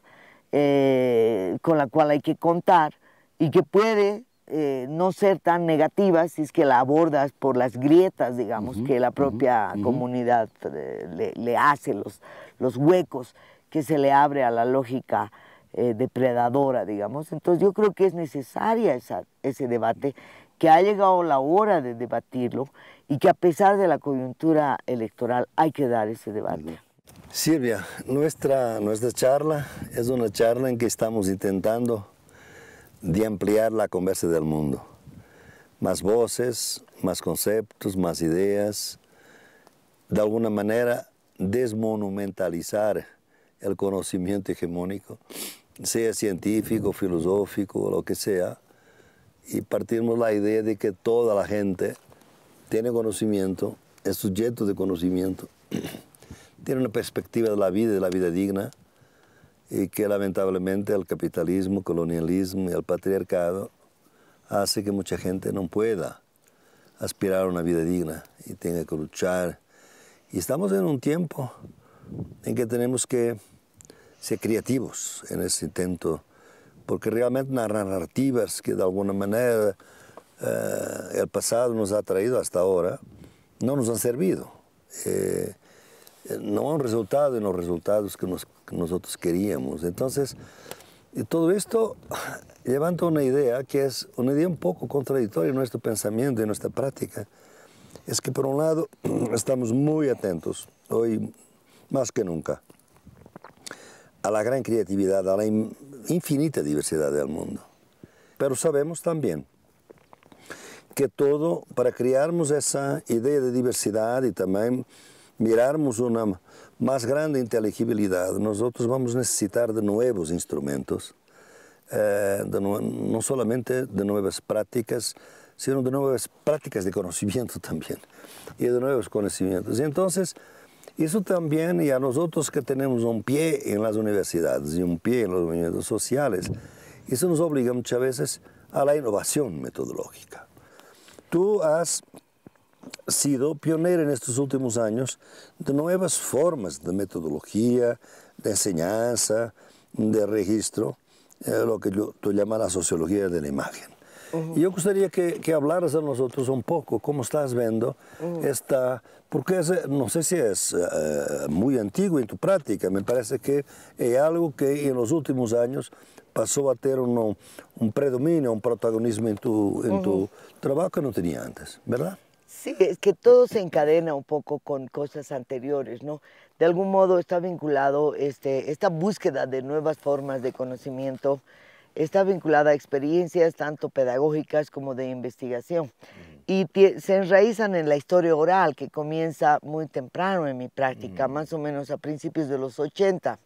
Speaker 2: eh, con la cual hay que contar y que puede eh, no ser tan negativa si es que la abordas por las grietas, digamos, que la propia comunidad eh, le, hace, los, los huecos que se le abre a la lógica eh, depredadora, digamos. Entonces yo creo que es necesaria esa, ese debate, que ha llegado la hora de debatirlo y que a pesar de la coyuntura electoral hay que dar ese debate.
Speaker 1: Silvia, nuestra, nuestra charla es una charla en que estamos intentando de ampliar la conversa del mundo. Más voces, más conceptos, más ideas. De alguna manera, desmonumentalizar el conocimiento hegemónico, sea científico, filosófico, lo que sea, y partimos la idea de que toda la gente tiene conocimiento, es sujeto de conocimiento, tiene una perspectiva de la vida de la vida digna, y que lamentablemente el capitalismo, colonialismo y el patriarcado hace que mucha gente no pueda aspirar a una vida digna y tenga que luchar. Y estamos en un tiempo en que tenemos que ser creativos en ese intento, porque realmente las narrativas que de alguna manera eh, el pasado nos ha traído hasta ahora no nos han servido. Eh, no han resultado en los resultados que nos que nosotros queríamos. Entonces, eh, todo esto levanta una idea que es una idea un poco contradictoria en nuestro pensamiento y nuestra práctica. Es que por un lado estamos muy atentos, hoy más que nunca, a la gran creatividad, a la infinita diversidad del mundo. Pero sabemos también que todo, para crearmos esa idea de diversidad y también mirarmos una más grande inteligibilidad, nosotros vamos a necesitar de nuevos instrumentos, eh, de no, no, solamente de nuevas prácticas, sino de nuevas prácticas de conocimiento también, y de nuevos conocimientos. Y entonces, eso también, y a nosotros que tenemos un pie en las universidades y un pie en los movimientos sociales, eso nos obliga muchas veces a la innovación metodológica. Tú has sido pionera en estos últimos años de nuevas formas de metodología, de enseñanza, de registro, eh, lo que yo, tú llamas la sociología de la imagen. Y Yo gustaría que, que, hablaras a nosotros un poco cómo estás viendo esta, porque no sé si es eh, muy antiguo en tu práctica, me parece que es algo que en los últimos años pasó a tener un, predominio, un protagonismo en tu, en tu trabajo que no tenía antes, ¿verdad?
Speaker 2: es que todo se encadena un poco con cosas anteriores, ¿no? De algún modo está vinculado este, esta búsqueda de nuevas formas de conocimiento, está vinculada a experiencias tanto pedagógicas como de investigación. Y se enraizan en la historia oral, que comienza muy temprano en mi práctica, más o menos a principios de los 80,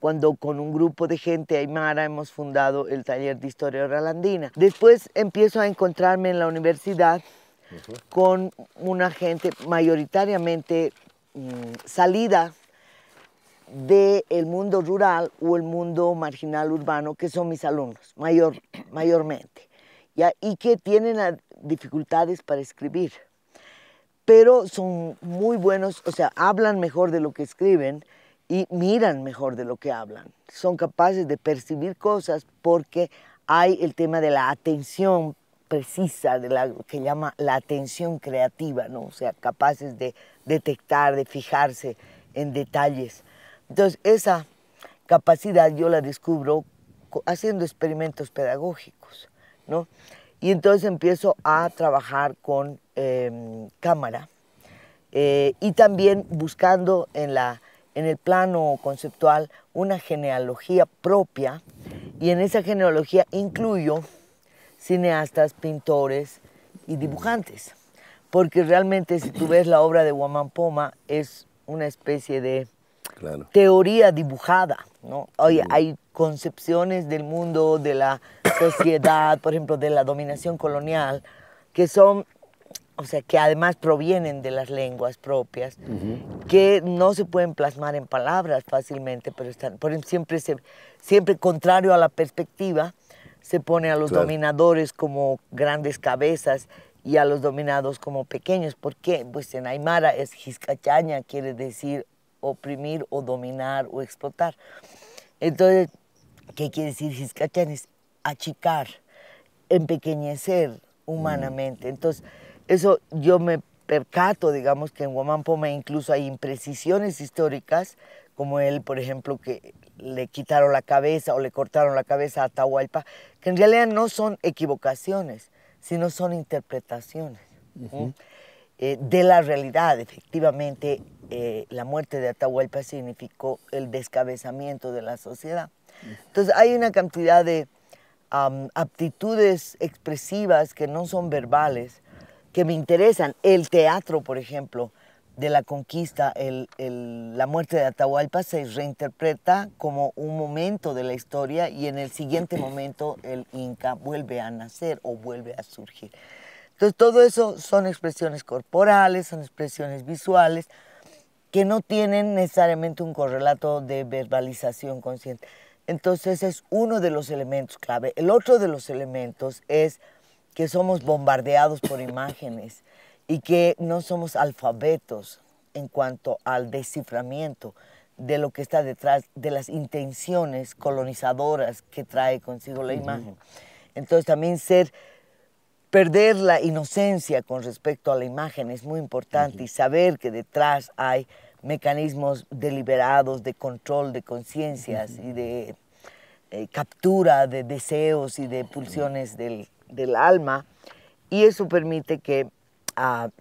Speaker 2: cuando con un grupo de gente aymara hemos fundado el taller de historia oral andina. Después empiezo a encontrarme en la universidad con una gente mayoritariamente mm, salida del mundo rural o el mundo marginal urbano, que son mis alumnos, mayor, mayormente, y que tienen dificultades para escribir. Pero son muy buenos, o sea, hablan mejor de lo que escriben y miran mejor de lo que hablan. Son capaces de percibir cosas porque hay el tema de la atención precisa, de la que llama la atención creativa, ¿no? O sea, capaces de detectar, de fijarse en detalles. Entonces, esa capacidad yo la descubro haciendo experimentos pedagógicos, ¿no? Y entonces empiezo a trabajar con em, cámara eh, y también buscando en, la, en el plano conceptual una genealogía propia y en esa genealogía incluyo cineastas, pintores y mm. dibujantes. Porque realmente si tú ves la obra de Huamán Poma es una especie de teoría dibujada. ¿no? Mm. hay concepciones del mundo, de la sociedad, por ejemplo, de la dominación colonial, que son o sea, que además provienen de las lenguas propias, que no se pueden plasmar en palabras fácilmente, pero están, por siempre, siempre contrario a la perspectiva, se pone a los dominadores como grandes cabezas y a los dominados como pequeños. ¿Por qué? Pues en Aymara es jiscachaña, quiere decir oprimir o dominar o explotar. Entonces, ¿qué quiere decir jiscachaña? Es achicar, empequeñecer humanamente. Mm. Entonces, eso yo me percato, digamos, que en Huamampoma incluso hay imprecisiones históricas, como él, por ejemplo, que le quitaron la cabeza o le cortaron la cabeza a Atahualpa, que en realidad no son equivocaciones, sino son interpretaciones eh, de la realidad. Efectivamente, eh, la muerte de Atahualpa significó el descabezamiento de la sociedad. Entonces, hay una cantidad de aptitudes expresivas que no son verbales, que me interesan. El teatro, por ejemplo, de la conquista, la muerte de Atahualpa se reinterpreta como un momento de la historia y en el siguiente momento el Inca vuelve a nacer o vuelve a surgir. Entonces todo eso son expresiones corporales, son expresiones visuales que no tienen necesariamente un correlato de verbalización consciente. Entonces es uno de los elementos clave. El otro de los elementos es que somos bombardeados por imágenes y que no somos alfabetos en cuanto al desciframiento de lo que está detrás de las intenciones colonizadoras que trae consigo la imagen. Entonces también ser perder la inocencia con respecto a la imagen es muy importante y saber que detrás hay mecanismos deliberados de control de conciencias y de eh, captura de deseos y de pulsiones del, del, alma y eso permite que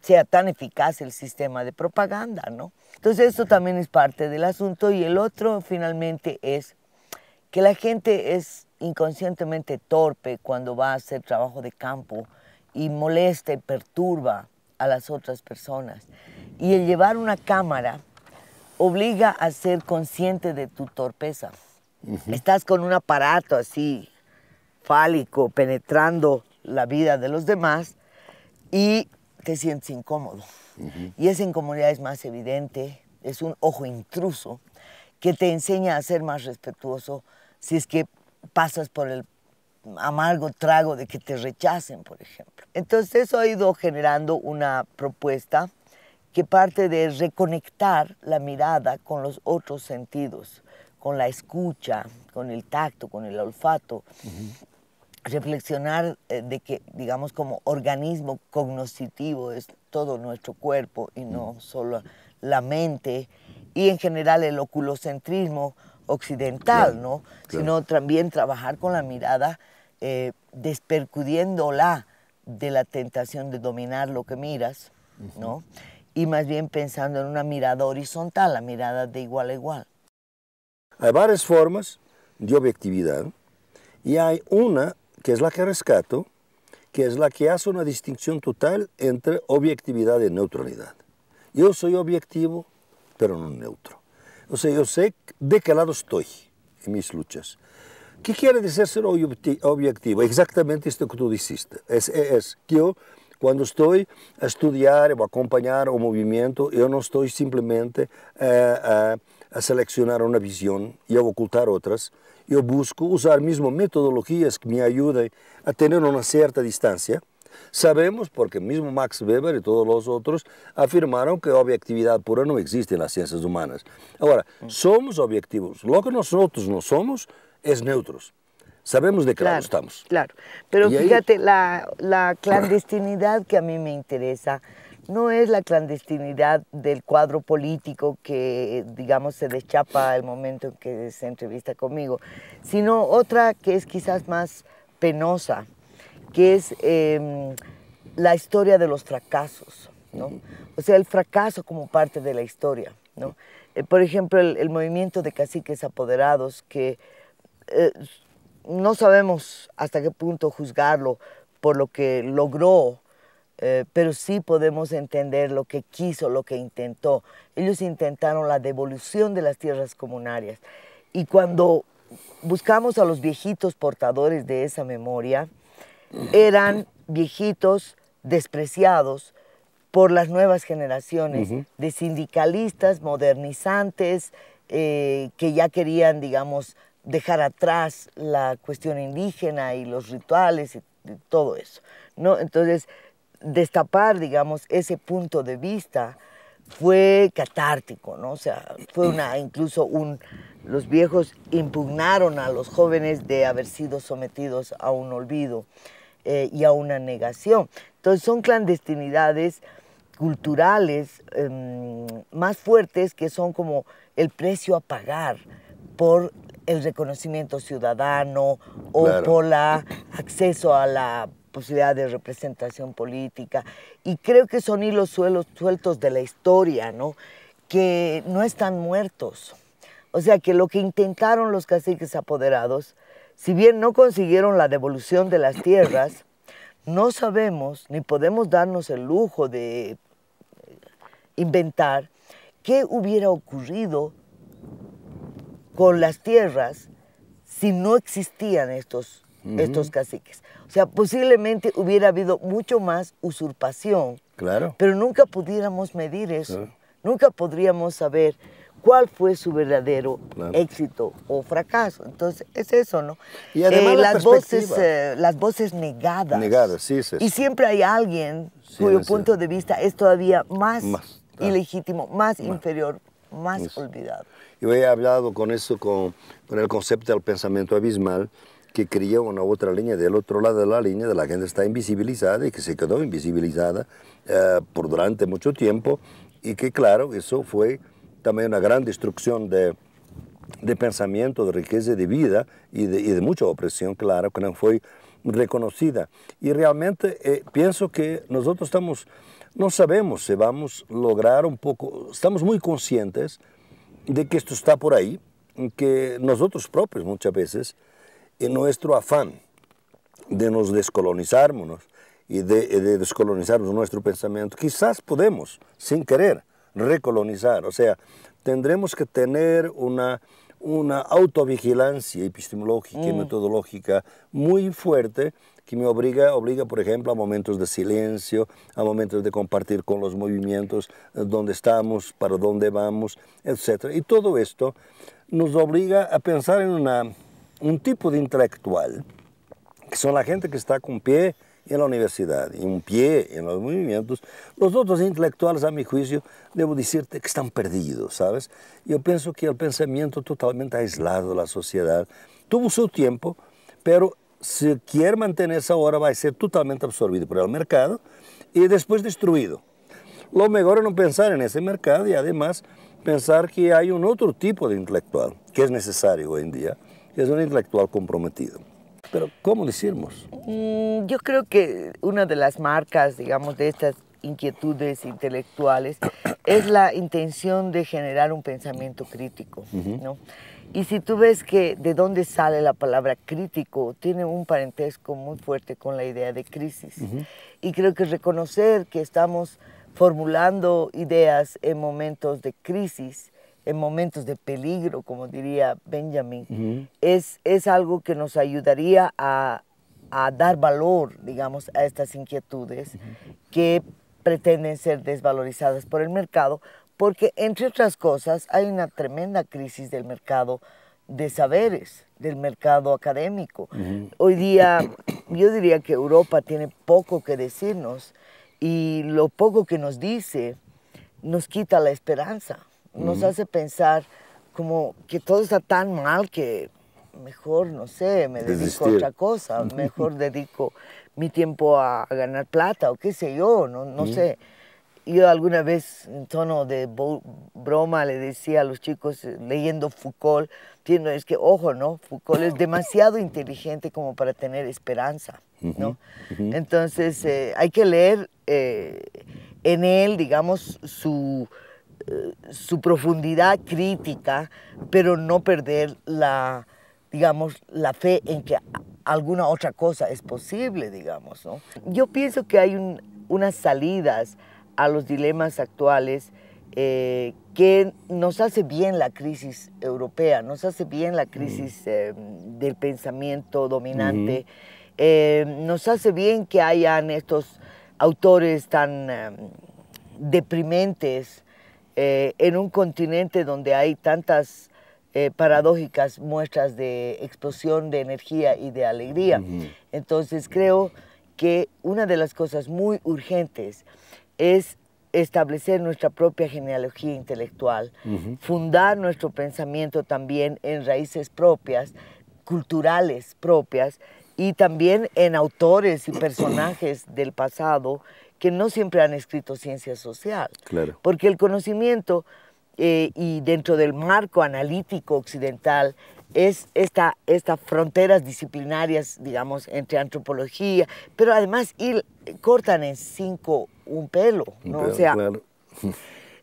Speaker 2: sea tan eficaz el sistema de propaganda, ¿no? Entonces esto también es parte del asunto y el otro finalmente es que la gente es inconscientemente torpe cuando va a hacer trabajo de campo y molesta y perturba a las otras personas. Y el llevar una cámara obliga a ser consciente de tu torpeza. Estás con un aparato así fálico penetrando la vida de los demás y te sientes incómodo. Y esa incomodidad es más evidente, es un ojo intruso que te enseña a ser más respetuoso si es que pasas por el amargo trago de que te rechacen, por ejemplo. Entonces eso ha ido generando una propuesta que parte de reconectar la mirada con los otros sentidos, con la escucha, con el tacto, con el olfato reflexionar eh, de que, digamos, como organismo cognoscitivo es todo nuestro cuerpo y no mm. solo la mente, y en general el oculocentrismo occidental, ¿no? Sino también trabajar con la mirada, eh, despercudiéndola de la tentación de dominar lo que miras, ¿no? Y más bien pensando en una mirada horizontal, la mirada de igual a igual.
Speaker 1: Hay varias formas de objetividad y hay una que es la que rescato, que es la que hace una distinción total entre objetividad y neutralidad. Yo soy objetivo, pero no neutro. O sea, yo sé de qué lado estoy en mis luchas. ¿Qué quiere decir ser objetivo? Exactamente esto que tú dijiste. Es, que yo, cuando estoy a estudiar o acompañar un movimiento, yo no estoy simplemente eh, eh, a seleccionar una visión y a ocultar otras, yo busco usar mismo metodologías que me ayuden a tener una cierta distancia. Sabemos, porque mismo Max Weber y todos los otros afirmaron que objetividad pura no existe en las ciencias humanas. Ahora, mm. somos objetivos. Lo que nosotros no somos es neutros. Sabemos de qué lado estamos. Claro, pero fíjate
Speaker 2: la clandestinidad que a mí me interesa no es la clandestinidad del cuadro político que, digamos, se deschapa al momento en que se entrevista conmigo, sino otra que es quizás más penosa, que es em, la historia de los fracasos, ¿no? O sea, el fracaso como parte de la historia, ¿no? Eh, por ejemplo, el, movimiento de caciques apoderados que eh, no sabemos hasta qué punto juzgarlo por lo que logró eh, pero sí podemos entender lo que quiso, lo que intentó. Ellos intentaron la devolución de las tierras comunarias. Y cuando buscamos a los viejitos portadores de esa memoria, eran viejitos despreciados por las nuevas generaciones de sindicalistas modernizantes eh, que ya querían, digamos, dejar atrás la cuestión indígena y los rituales y todo eso. ¿no? Entonces, destapar, digamos, ese punto de vista fue catártico, ¿no? O sea, fue una, incluso un, los viejos impugnaron a los jóvenes de haber sido sometidos a un olvido eh, y a una negación. Entonces son clandestinidades culturales em, más fuertes que son como el precio a pagar por el reconocimiento ciudadano o por el acceso a la posibilidad de representación política. Y creo que son hilos sueltos de la historia, ¿no? Que no están muertos. O sea, que lo que intentaron los caciques apoderados, si bien no consiguieron la devolución de las tierras, no sabemos ni podemos darnos el lujo de inventar qué hubiera ocurrido con las tierras si no existían estos, estos caciques. O sea, posiblemente hubiera habido mucho más usurpación. Claro. Pero nunca pudiéramos medir eso. Nunca podríamos saber cuál fue su verdadero éxito o fracaso. Entonces, es eso, ¿no? Y además eh, las, voces, eh, las voces negadas.
Speaker 1: Negadas, sí, sí. Y
Speaker 2: siempre hay alguien cuyo punto de vista es todavía más, ilegítimo, más, inferior, más
Speaker 1: olvidado. Yo he hablado con eso, con el concepto del pensamiento abismal, que creía una otra línea del otro lado de la línea de la gente está invisibilizada y que se quedó invisibilizada eh, por durante mucho tiempo y que claro, eso fue también una gran destrucción de, de pensamiento, de riqueza de vida y de, mucha opresión, claro, que no fue reconocida. Y realmente eh, pienso que nosotros estamos, no sabemos si vamos a lograr un poco, estamos muy conscientes de que esto está por ahí, que nosotros propios muchas veces en nuestro afán de nos descolonizarnos y de, eh, descolonizar nuestro pensamiento, quizás podemos, sin querer, recolonizar. O sea, tendremos que tener una, una autovigilancia epistemológica y mm. metodológica muy fuerte que me obliga, obliga, por ejemplo, a momentos de silencio, a momentos de compartir con los movimientos donde eh, dónde estamos, para dónde vamos, etc. Y todo esto nos obliga a pensar en una un tipo de intelectual, que son la gente que está con pie en la universidad y un pie en los movimientos, los otros intelectuales, a mi juicio, debo decirte que están perdidos, ¿sabes? Yo pienso que el pensamiento totalmente aislado de la sociedad tuvo su tiempo, pero si quiere mantenerse ahora va a ser totalmente absorbido por el mercado y después destruido. Lo mejor es no pensar en ese mercado y además pensar que hay un otro tipo de intelectual que es necesario hoy en día, es un intelectual comprometido. Pero ¿cómo lo hicimos?
Speaker 2: Mm, yo creo que una de las marcas, digamos, de estas inquietudes intelectuales es la intención de generar un pensamiento crítico, ¿no? Y si tú ves que de dónde sale la palabra crítico, tiene un parentesco muy fuerte con la idea de crisis. Y creo que reconocer que estamos formulando ideas en momentos de crisis en momentos de peligro, como diría Benjamin, es, es algo que nos ayudaría a, a dar valor, digamos, a estas inquietudes que pretenden ser desvalorizadas por el mercado, porque entre otras cosas hay una tremenda crisis del mercado de saberes, del mercado académico. Hoy día yo diría que Europa tiene poco que decirnos y lo poco que nos dice nos quita la esperanza nos hace pensar como que todo está tan mal que mejor, no sé, me dedico a otra cosa, mejor dedico mi tiempo a, ganar plata o qué sé yo, no, no sé. Yo alguna vez en tono de broma le decía a los chicos eh, leyendo Foucault, es que ojo, ¿no? Foucault es demasiado inteligente como para tener esperanza, ¿no? Entonces eh, hay que leer eh, en él, digamos, su su profundidad crítica, pero no perder la, digamos, la fe en que alguna otra cosa es posible, digamos. Yo pienso que hay unas salidas a los dilemas actuales eh, que nos hace bien la crisis europea, nos hace bien la crisis mm. eh, del pensamiento dominante, eh, nos hace bien que hayan estos autores tan em, deprimentes eh, en un continente donde hay tantas eh, paradójicas muestras de explosión de energía y de alegría. Entonces creo que una de las cosas muy urgentes es establecer nuestra propia genealogía intelectual, fundar nuestro pensamiento también en raíces propias, culturales propias y también en autores y personajes del pasado que no siempre han escrito ciencia social. Porque el conocimiento, eh, y dentro del marco analítico occidental, es estas fronteras disciplinarias, digamos, entre antropología, pero además eh, cortan en cinco un pelo, ¿no? sea,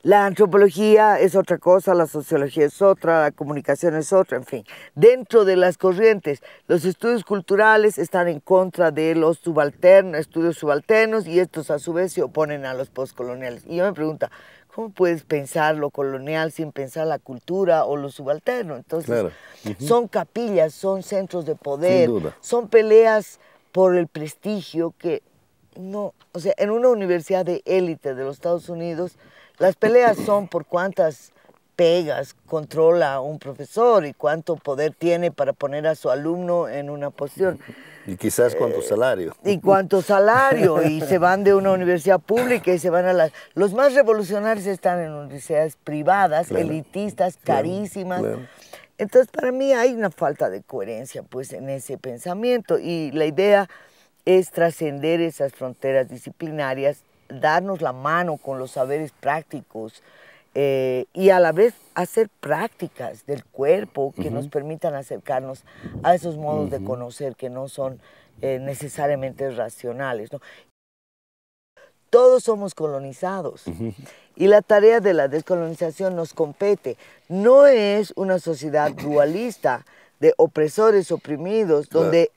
Speaker 2: La antropología es otra cosa, la sociología es otra, la comunicación es otra, en fin. Dentro de las corrientes, los estudios culturales están en contra de los subalternos, estudios subalternos y estos a su vez se oponen a los postcoloniales. Y yo me pregunto, ¿cómo puedes pensar lo colonial sin pensar la cultura o lo subalterno? Entonces, son capillas, son centros de poder, son peleas por el prestigio que no, o sea, en una universidad de élite de los Estados Unidos, las peleas son por cuántas pegas controla un profesor y cuánto poder tiene para poner a su alumno en una posición.
Speaker 1: Y quizás cuánto eh, salario. Y
Speaker 2: cuánto salario. y se van de una universidad pública y se van a las... Los más revolucionarios están en universidades privadas, elitistas, carísimas. Entonces, para mí hay una falta de coherencia pues, en ese pensamiento. Y la idea es trascender esas fronteras disciplinarias darnos la mano con los saberes prácticos eh, y a la vez hacer prácticas del cuerpo que nos permitan acercarnos a esos modos de conocer que no son eh, necesariamente racionales. Todos somos colonizados y la tarea de la descolonización nos compete. No es una sociedad dualista de opresores oprimidos, donde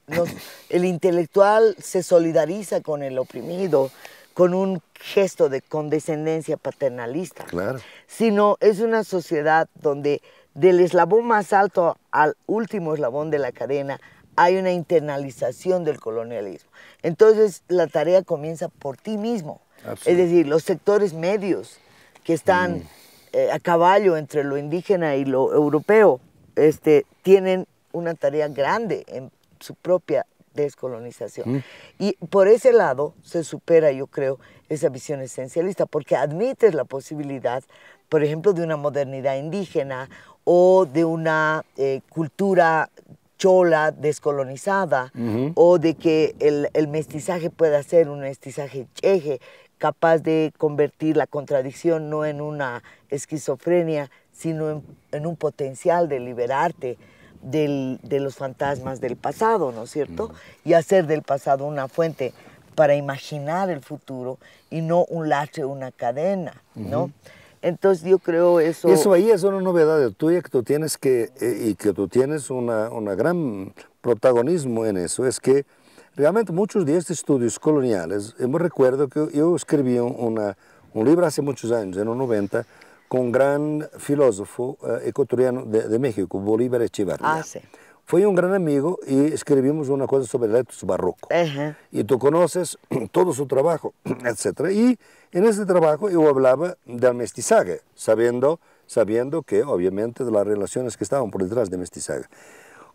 Speaker 2: el intelectual se solidariza con el oprimido, con un gesto de condescendencia paternalista, claro. sino es una sociedad donde del eslabón más alto al último eslabón de la cadena hay una internalización del colonialismo. Entonces la tarea comienza por ti mismo, es decir, los sectores medios que están mm. eh, a caballo entre lo indígena y lo europeo, este, tienen una tarea grande en su propia descolonización. Y por ese lado se supera, yo creo, esa visión esencialista, porque admites la posibilidad, por ejemplo, de una modernidad indígena o de una eh, cultura chola descolonizada, o de que el, mestizaje pueda ser un mestizaje cheje, capaz de convertir la contradicción no en una esquizofrenia, sino en, en un potencial de liberarte de los fantasmas del pasado, ¿no es cierto? Y hacer del pasado una fuente para imaginar el futuro y no un lache, una cadena, ¿no? Entonces yo creo eso... Eso
Speaker 1: ahí es una novedad tuya que tú tienes que, eh, y que tú tienes un gran protagonismo en eso, es que realmente muchos de estos estudios coloniales, eh, Me recuerdo que yo escribí un libro hace muchos años, en los 90, con un gran filósofo eh, ecuatoriano de, México, Bolívar Echevarría. Ah, Fue un gran amigo y escribimos una cosa sobre el etos barroco. Y tú conoces todo su trabajo, etc. Y en ese trabajo yo hablaba del mestizaje, sabiendo, sabiendo que obviamente de las relaciones que estaban por detrás de mestizaje.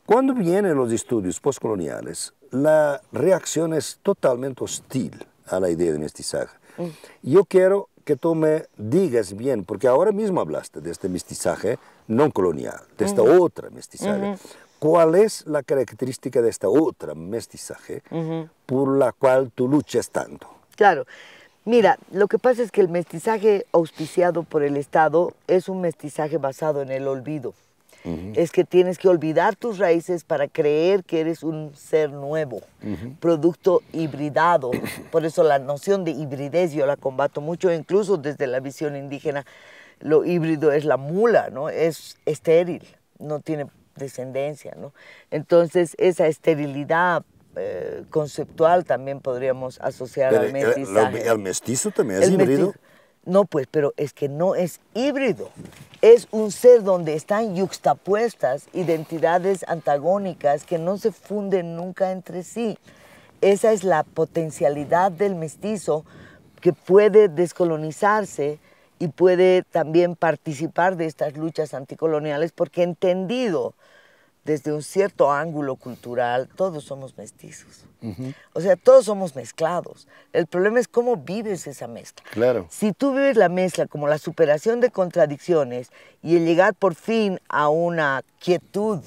Speaker 1: Cuando vienen los estudios postcoloniales, la reacción es totalmente hostil a la idea de mestizaje. Mm. Yo quiero que tú me digas bien, porque ahora mismo hablaste de este mestizaje no colonial, de esta otra mestizaje. ¿Cuál es la característica de esta otra mestizaje por la cual tú luchas tanto?
Speaker 2: Claro. Mira, lo que pasa es que el mestizaje auspiciado por el Estado es un mestizaje basado en el olvido es que tienes que olvidar tus raíces para creer que eres un ser nuevo, producto hibridado. Por eso la noción de hibridez yo la combato mucho, incluso desde la visión indígena. Lo híbrido es la mula, ¿no? Es estéril, no tiene descendencia, Entonces esa esterilidad eh, conceptual también podríamos asociar al El, eh,
Speaker 1: mestizo también es híbrido.
Speaker 2: No, pues, pero es que no es híbrido. Es un ser donde están yuxtapuestas identidades antagónicas que no se funden nunca entre sí. Esa es la potencialidad del mestizo que puede descolonizarse y puede también participar de estas luchas anticoloniales porque entendido desde un cierto ángulo cultural, todos somos mestizos. O sea, todos somos mezclados. El problema es cómo vives esa mezcla. Claro. Si tú vives la mezcla como la superación de contradicciones y el llegar por fin a una quietud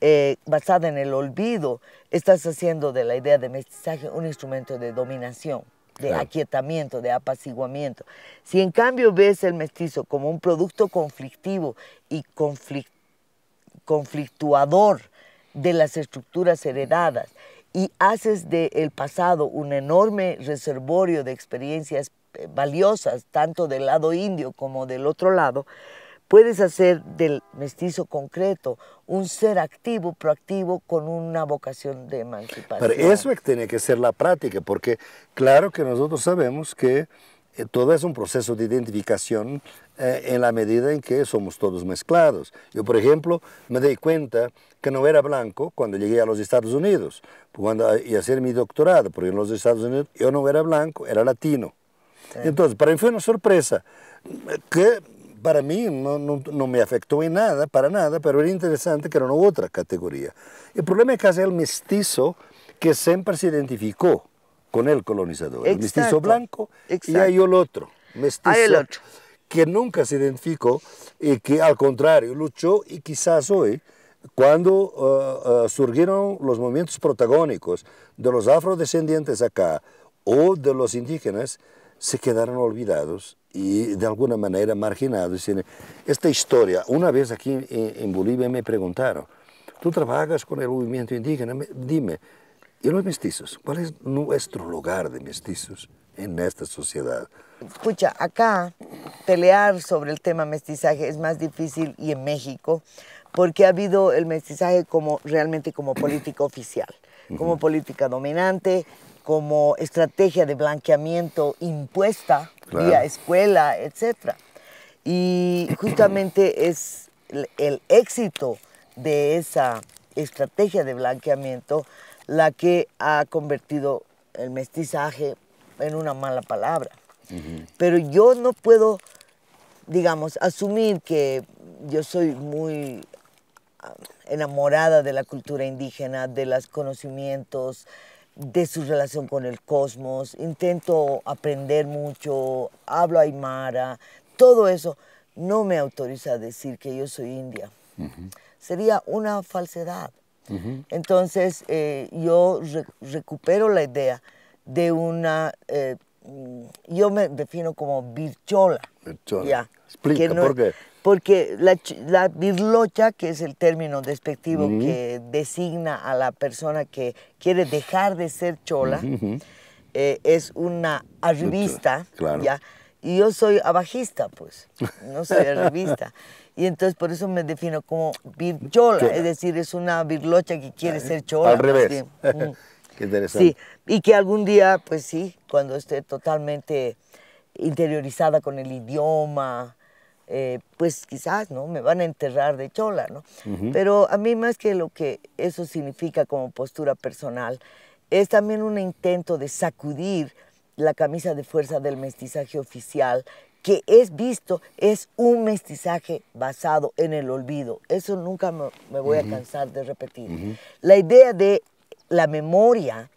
Speaker 2: eh, basada en el olvido, estás haciendo de la idea de mestizaje un instrumento de dominación de aquietamiento, de apaciguamiento. Si en cambio ves el mestizo como un producto conflictivo y conflictuador de las estructuras heredadas y haces del el pasado un enorme reservorio de experiencias eh, valiosas, tanto del lado indio como del otro lado, puedes hacer del mestizo concreto un ser activo, proactivo, con una vocación de emancipación. Pero
Speaker 1: eso tiene que ser la práctica, porque claro que nosotros sabemos que eh, todo es un proceso de identificación eh, en la medida en que somos todos mezclados. Yo, por ejemplo, me di cuenta que no era blanco cuando llegué a los Estados Unidos, cuando eh, y hacer mi doctorado, porque en los Estados Unidos yo no era blanco, era latino. Entonces, para mí fue una sorpresa, que para mí no, me afectó en nada, para nada, pero era interesante que era una otra categoría. El problema es que el mestizo que siempre se identificó con el colonizador. el mestizo blanco y hay el otro, mestizo el otro. que nunca se identificó y que al contrario luchó y quizás hoy, cuando uh, uh, surgieron los movimientos protagónicos de los afrodescendientes acá o de los indígenas, se quedaron olvidados y de alguna manera marginados. Esta historia, una vez aquí en Bolivia me preguntaron, tú trabajas con el movimiento indígena, dime, y los mestizos, ¿cuál es nuestro lugar de mestizos en esta sociedad? Escucha, acá pelear sobre el
Speaker 2: tema mestizaje es más difícil y en México porque ha habido el mestizaje como realmente como política oficial, como política dominante, como estrategia de blanqueamiento impuesta vía escuela, etc. Y justamente es el éxito de esa estrategia de blanqueamiento la que ha convertido el mestizaje en una mala palabra. Pero yo no puedo, digamos, asumir que yo soy muy ah, enamorada de la cultura indígena, de los conocimientos, de su relación con el cosmos. Intento aprender mucho, hablo aymara, todo eso no me autoriza a decir que yo soy india. Sería una falsedad. Entonces eh, yo recupero la idea de una, eh, mm, yo me defino como birchola. Ya, Explica, ¿por qué? Porque la, birlocha, que es el término despectivo que designa a la persona que quiere dejar de ser chola, eh, es una arribista, ¿ya? y yo soy abajista, pues, no soy arribista y entonces por eso me defino como birchola, es decir, es una birlocha que quiere eh, ser chola. Al revés. Qué interesante. Sí, y que algún día, pues sí, cuando esté totalmente interiorizada con el idioma, eh, pues quizás, ¿no? Me van a enterrar de chola, ¿no? Pero a mí más que lo que eso significa como postura personal, es también un intento de sacudir la camisa de fuerza del mestizaje oficial que es visto es un mestizaje basado en el olvido. Eso nunca me, voy a cansar de repetir. La idea de la memoria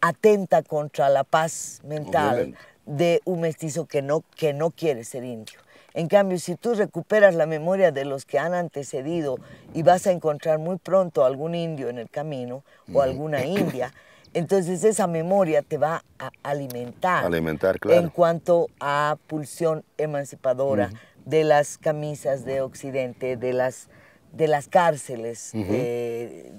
Speaker 2: atenta contra la paz mental de un mestizo que no, que no quiere ser indio. En cambio, si tú recuperas la memoria de los que han antecedido y vas a encontrar muy pronto algún indio en el camino o alguna india, entonces esa memoria te va a alimentar.
Speaker 1: Alimentar, En
Speaker 2: cuanto a pulsión emancipadora de las camisas de Occidente, de las, de las cárceles, eh,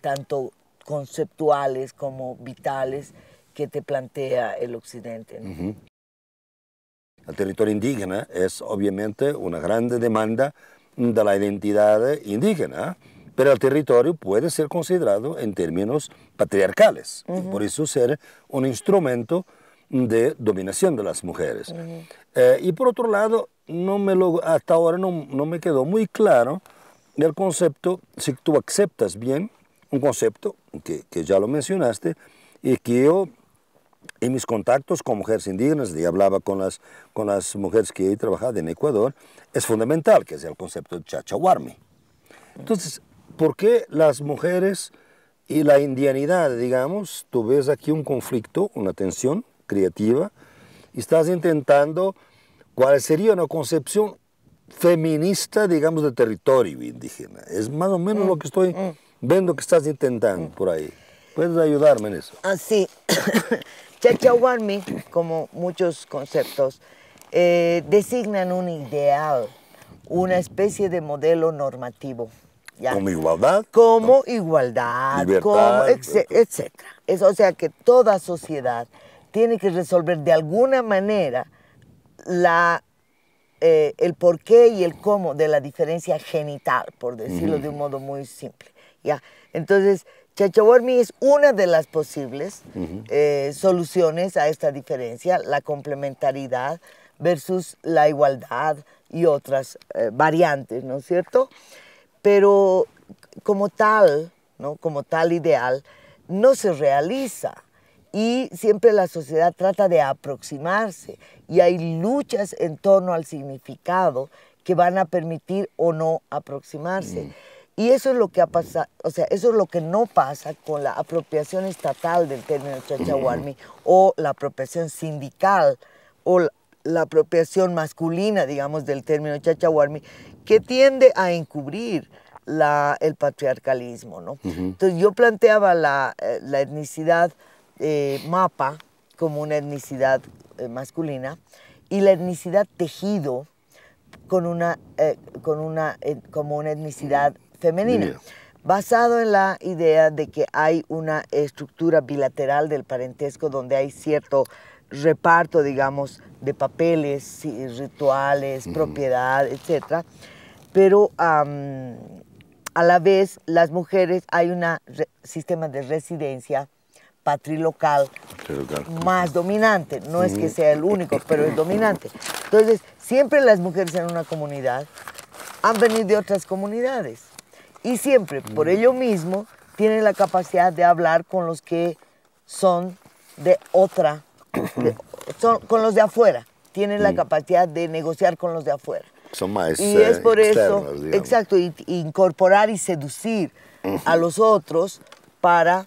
Speaker 2: tanto conceptuales como vitales que te plantea el Occidente.
Speaker 1: El territorio indígena es obviamente una grande demanda de la identidad indígena pero el territorio puede ser considerado en términos patriarcales, por eso ser un instrumento de dominación de las mujeres. Eh, y por otro lado, no me lo, hasta ahora no, me quedó muy claro el concepto, si tú aceptas bien un concepto que, que ya lo mencionaste, y que yo en mis contactos con mujeres indígenas, y hablaba con las, con las mujeres que he trabajado en Ecuador, es fundamental, que es el concepto de chachahuarmi. Entonces, ¿Por qué las mujeres y la indianidad, digamos? Tú ves aquí un conflicto, una tensión creativa, y estás intentando cuál sería una concepción feminista, digamos, de territorio indígena. Es más o menos lo que estoy mm, mm. viendo que estás intentando por ahí. ¿Puedes ayudarme en eso? Así, ah,
Speaker 2: Chachahuarmi, como muchos conceptos, eh, designan un ideal, una especie de modelo normativo
Speaker 1: como igualdad.
Speaker 2: Como igualdad, etc. o sea que toda sociedad tiene que resolver de alguna manera la, eh, el porqué y el cómo de la diferencia genital, por decirlo de un modo muy simple. ¿ya? Entonces, chachawarmi es una de las posibles eh, soluciones a esta diferencia, la complementaridad versus la igualdad y otras eh, variantes, ¿no es cierto? pero como tal, ¿no? como tal ideal, no se realiza. Y siempre la sociedad trata de aproximarse y hay luchas en torno al significado que van a permitir o no aproximarse. Mm. Y eso es lo que ha pasado, o sea, eso es lo que no pasa con la apropiación estatal del término chachawarmi mm. o la apropiación sindical o la, apropiación masculina, digamos, del término chachahuarmi, que tiende a encubrir el patriarcalismo. Entonces yo planteaba la, eh, etnicidad eh, mapa como una etnicidad eh, masculina y la etnicidad tejido con una, con una, como una etnicidad femenina. Basado en la idea de que hay una estructura bilateral del parentesco donde hay cierto reparto, digamos, de papeles, rituales, propiedad, etc., pero a la vez las mujeres hay un sistema de residencia patrilocal, más dominante, no es que sea el único, pero es dominante. Entonces, siempre las mujeres en una comunidad han venido de otras comunidades y siempre, por mm. ello mismo, tienen la capacidad de hablar con los que son de otra, con los de afuera, tienen la capacidad de negociar con los de afuera.
Speaker 1: Son Y es eh, por eso,
Speaker 2: exacto, incorporar y seducir a los otros para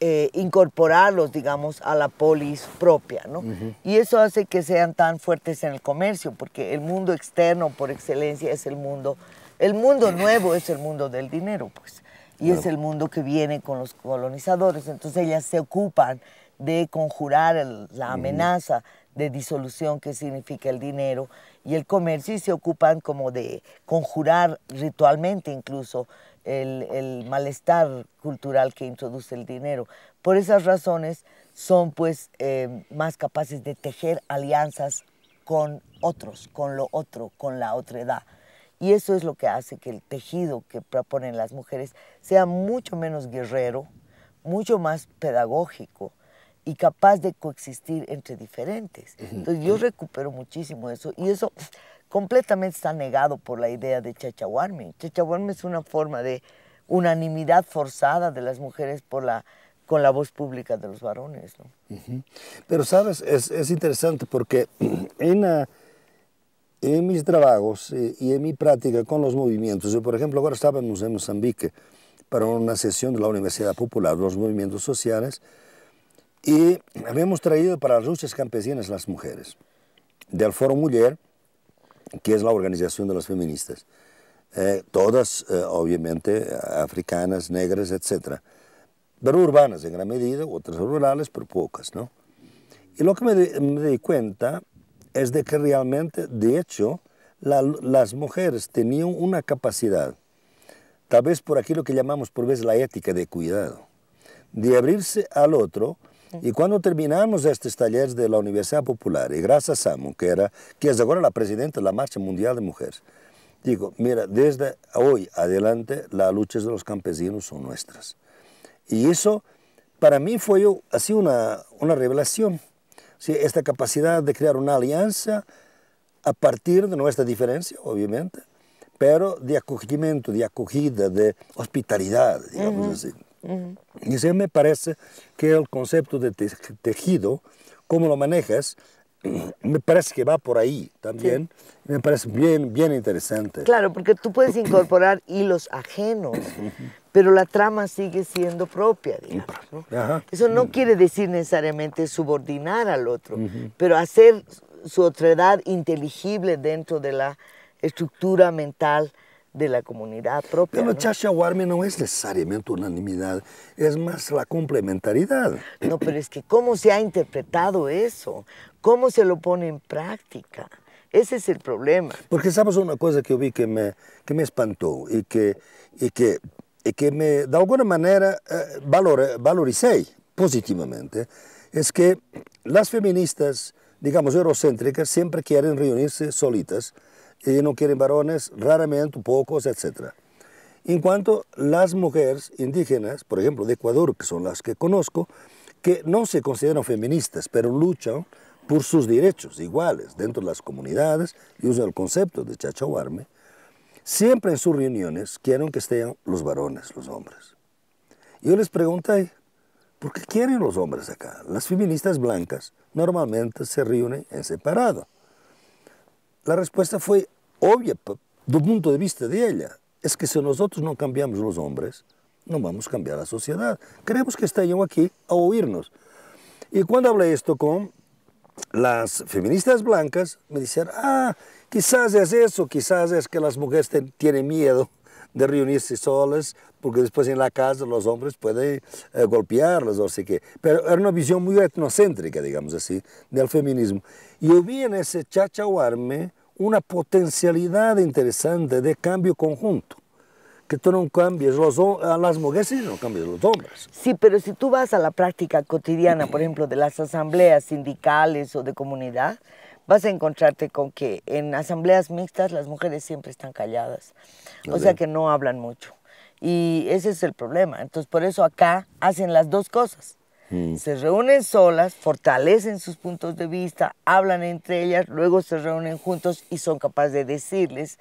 Speaker 2: eh, incorporarlos, digamos, a la polis propia, ¿no? Y eso hace que sean tan fuertes en el comercio, porque el mundo externo, por excelencia, es el mundo, el mundo nuevo es el mundo del dinero, pues. Y es el mundo que viene con los colonizadores. Entonces ellas se ocupan de conjurar la amenaza de disolución que significa el dinero y el comercio se ocupan como de conjurar ritualmente incluso el, malestar cultural que introduce el dinero. Por esas razones son pues eh, más capaces de tejer alianzas con otros, con lo otro, con la otra edad. Y eso es lo que hace que el tejido que proponen las mujeres sea mucho menos guerrero, mucho más pedagógico, y capaz de coexistir entre diferentes. Entonces yo recupero muchísimo eso y eso completamente está negado por la idea de chachahuarme. Chachahuarme es una forma de unanimidad forzada de las mujeres por la, con la voz pública de los varones.
Speaker 1: ¿no? Pero sabes, es, es interesante porque en, en mis trabajos eh, y en mi práctica con los movimientos, yo por ejemplo ahora estábamos en Mozambique para una sesión de la Universidad Popular, los movimientos sociales, y habíamos traído para las luchas campesinas las mujeres, del Foro Mujer, que es la organización de las feministas, eh, todas eh, obviamente africanas, negras, etc. Pero urbanas en gran medida, otras rurales, pero pocas, ¿no? Y lo que me, di cuenta es de que realmente, de hecho, las mujeres tenían una capacidad, tal vez por aquí lo que llamamos por vez la ética de cuidado, de abrirse al otro, y cuando terminamos estos talleres de la Universidad Popular, y gracias a Samu, que, es ahora la presidenta de la Marcha Mundial de Mujeres, digo, mira, desde hoy adelante las luchas de los campesinos son nuestras. Y eso para mí fue así una, una revelación. esta capacidad de crear una alianza a partir de nuestra diferencia, obviamente, pero de acogimiento, de acogida, de hospitalidad, digamos así. Y se me parece que el concepto de tejido, cómo lo manejas, me parece que va por ahí también. Me parece bien, bien interesante. Claro, porque tú puedes incorporar hilos ajenos, pero
Speaker 2: la trama sigue siendo propia, de Eso no mm. quiere decir necesariamente subordinar al otro, pero hacer su otredad inteligible dentro de la estructura mental de la comunidad
Speaker 1: propia. Pero ¿no? no es necesariamente unanimidad, es más la complementariedad. No, pero es que cómo se ha interpretado
Speaker 2: eso, cómo se lo pone en práctica. Ese es el problema.
Speaker 1: Porque sabes una cosa que vi que me, que me espantó y que, que, que me, de alguna manera, eh, valor, valoricé positivamente, es que las feministas, digamos, eurocéntricas, siempre quieren reunirse solitas y no quieren varones, raramente pocos, etc. En cuanto a las mujeres indígenas, por ejemplo, de Ecuador, que son las que conozco, que no se consideran feministas, pero luchan por sus derechos iguales dentro de las comunidades y usan el concepto de chachahuarme, siempre en sus reuniones quieren que estén los varones, los hombres. Yo les pregunté, ¿por qué quieren los hombres acá? Las feministas blancas normalmente se reúnen en separado. La respuesta fue obvia do punto de vista de ella, es que si nosotros no cambiamos los hombres, no vamos a cambiar la sociedad. Creemos que estejam aquí a oírnos. Y cuando hablé esto con las feministas blancas, me disseram, ah, quizás es eso, quizás es que las mujeres tienen miedo de reunirse solas, porque después en la casa los hombres pueden eh, golpearlas o así que. Pero era una visión muy etnocéntrica, digamos así, del feminismo. Y yo vi en ese chachahuarme una potencialidad interesante de cambio conjunto. Que tú no cambies a las
Speaker 2: mujeres y no cambies los hombres. Sí, pero si tú vas a la práctica cotidiana, por ejemplo, de las asambleas sindicales o de comunidad, vas a encontrarte con que en asambleas mixtas las mujeres siempre están calladas, o sea que no hablan mucho. Y ese es el problema. Entonces, por eso acá hacen las dos cosas. Mm. Se reúnen solas, fortalecen sus puntos de vista, hablan entre ellas, luego se reúnen juntos y son capaces de decirles,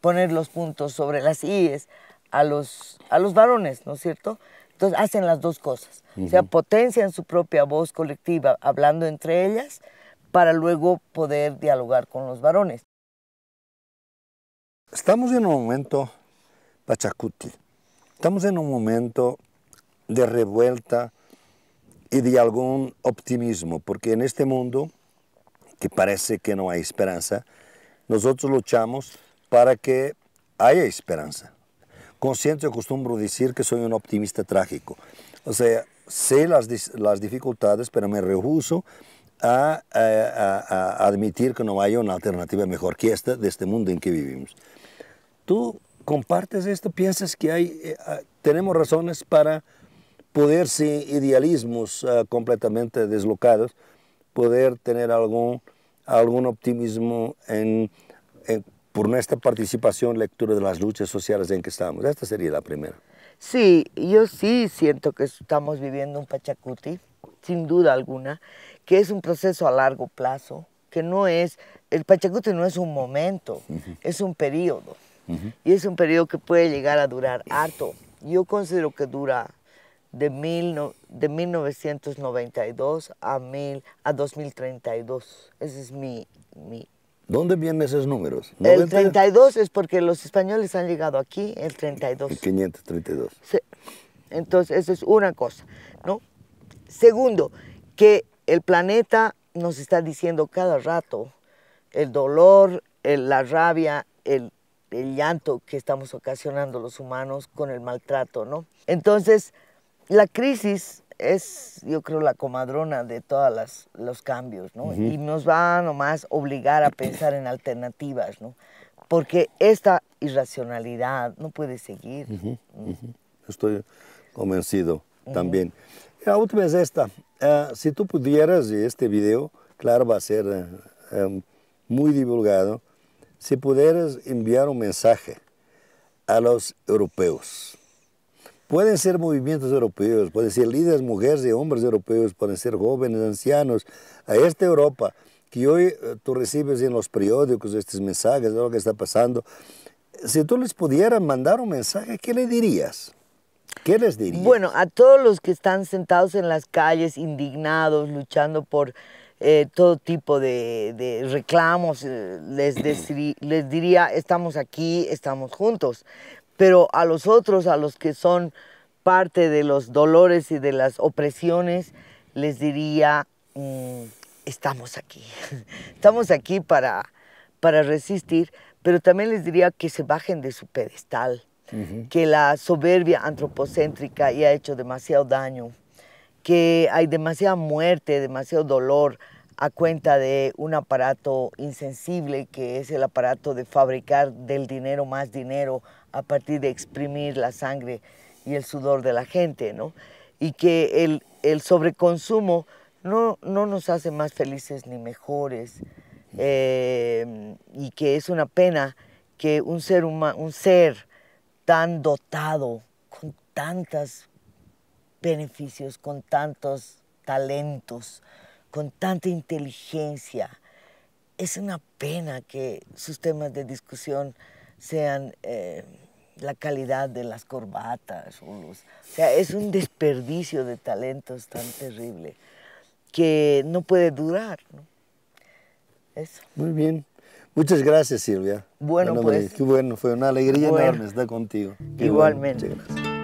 Speaker 2: poner los puntos sobre las IES a los, varones, ¿no es cierto? Entonces hacen las dos cosas. O sea, potencian su propia voz colectiva hablando entre ellas para luego poder dialogar con los varones.
Speaker 1: Estamos en un momento, Pachacuti, estamos en un momento de revuelta, y de algún optimismo, porque en este mundo que parece que no hay esperanza, nosotros luchamos para que haya esperanza. Consciente acostumbro decir que soy un optimista trágico. O sea, sé las, las dificultades, pero me rehuso a, admitir que no hay una alternativa mejor que esta de este mundo en que vivimos. ¿Tú compartes esto? ¿Piensas que hay, eh, ah, tenemos razones para poder sin idealismos ah, completamente deslocados, poder tener algún, algún optimismo en, por nuestra participación, lectura de las luchas sociales en que estamos. Esta sería la primera. Sí,
Speaker 2: yo sí siento que estamos viviendo un pachacuti, sin duda alguna, que es un proceso a largo plazo, que no es, el pachacuti no es un momento, es un periodo. Y es un periodo que puede llegar a durar harto. Yo considero que dura de, mil de 1992 a, mil, a 2032. Ese es mi, mi
Speaker 1: ¿Dónde vienen esos números? El
Speaker 2: 32 es porque los españoles han llegado aquí, el 32.
Speaker 1: 532.
Speaker 2: Sí. Entonces, eso es una cosa, ¿no? Segundo, que el planeta nos está diciendo cada rato el dolor, la rabia, el, el llanto que estamos ocasionando los humanos con el maltrato, ¿no? Entonces, la crisis es, yo creo, la comadrona de todos los cambios, ¿no? Y nos va a obligar a pensar en alternativas, ¿no? Porque esta irracionalidad no puede seguir.
Speaker 1: Mm. Estoy convencido también. La última es esta. Eh, si tú pudieras, este video, claro, va a ser eh, eh, muy divulgado, si pudieras enviar un mensaje a los europeos Pueden ser movimientos europeos, pueden ser líderes mujeres y hombres europeos, pueden ser jóvenes, ancianos. A esta Europa que hoy eh, tú recibes en los periódicos estos mensajes de lo que está pasando, si tú les pudieras mandar un mensaje, ¿qué le dirías? ¿Qué les dirías?
Speaker 2: Bueno, a todos los que están sentados en las calles, indignados, luchando por eh, todo tipo de, reclamos, eh, les, les diría, estamos aquí, estamos juntos pero a los otros, a los que son parte de los dolores y de las opresiones, les diría, mm, estamos aquí, estamos aquí para, para resistir, pero también les diría que se bajen de su pedestal, que la soberbia antropocéntrica ya ha hecho demasiado daño, que hay demasiada muerte, demasiado dolor a cuenta de un aparato insensible que es el aparato de fabricar del dinero más dinero a partir de exprimir la sangre y el sudor de la gente, ¿no? Y que el, el sobreconsumo no, no, nos hace más felices ni mejores, eh, y que es una pena que un ser, un ser tan dotado, con tantos beneficios, con tantos talentos, con tanta inteligencia, es una pena que sus temas de discusión sean... Eh, la calidad de las corbatas. O, sea, es un desperdicio de talentos tan terrible que no puede
Speaker 1: durar. Eso. Muy bien. Muchas gracias, Silvia. Bueno, pues. Qué bueno, fue una alegría enorme estar contigo. igualmente. muchas gracias.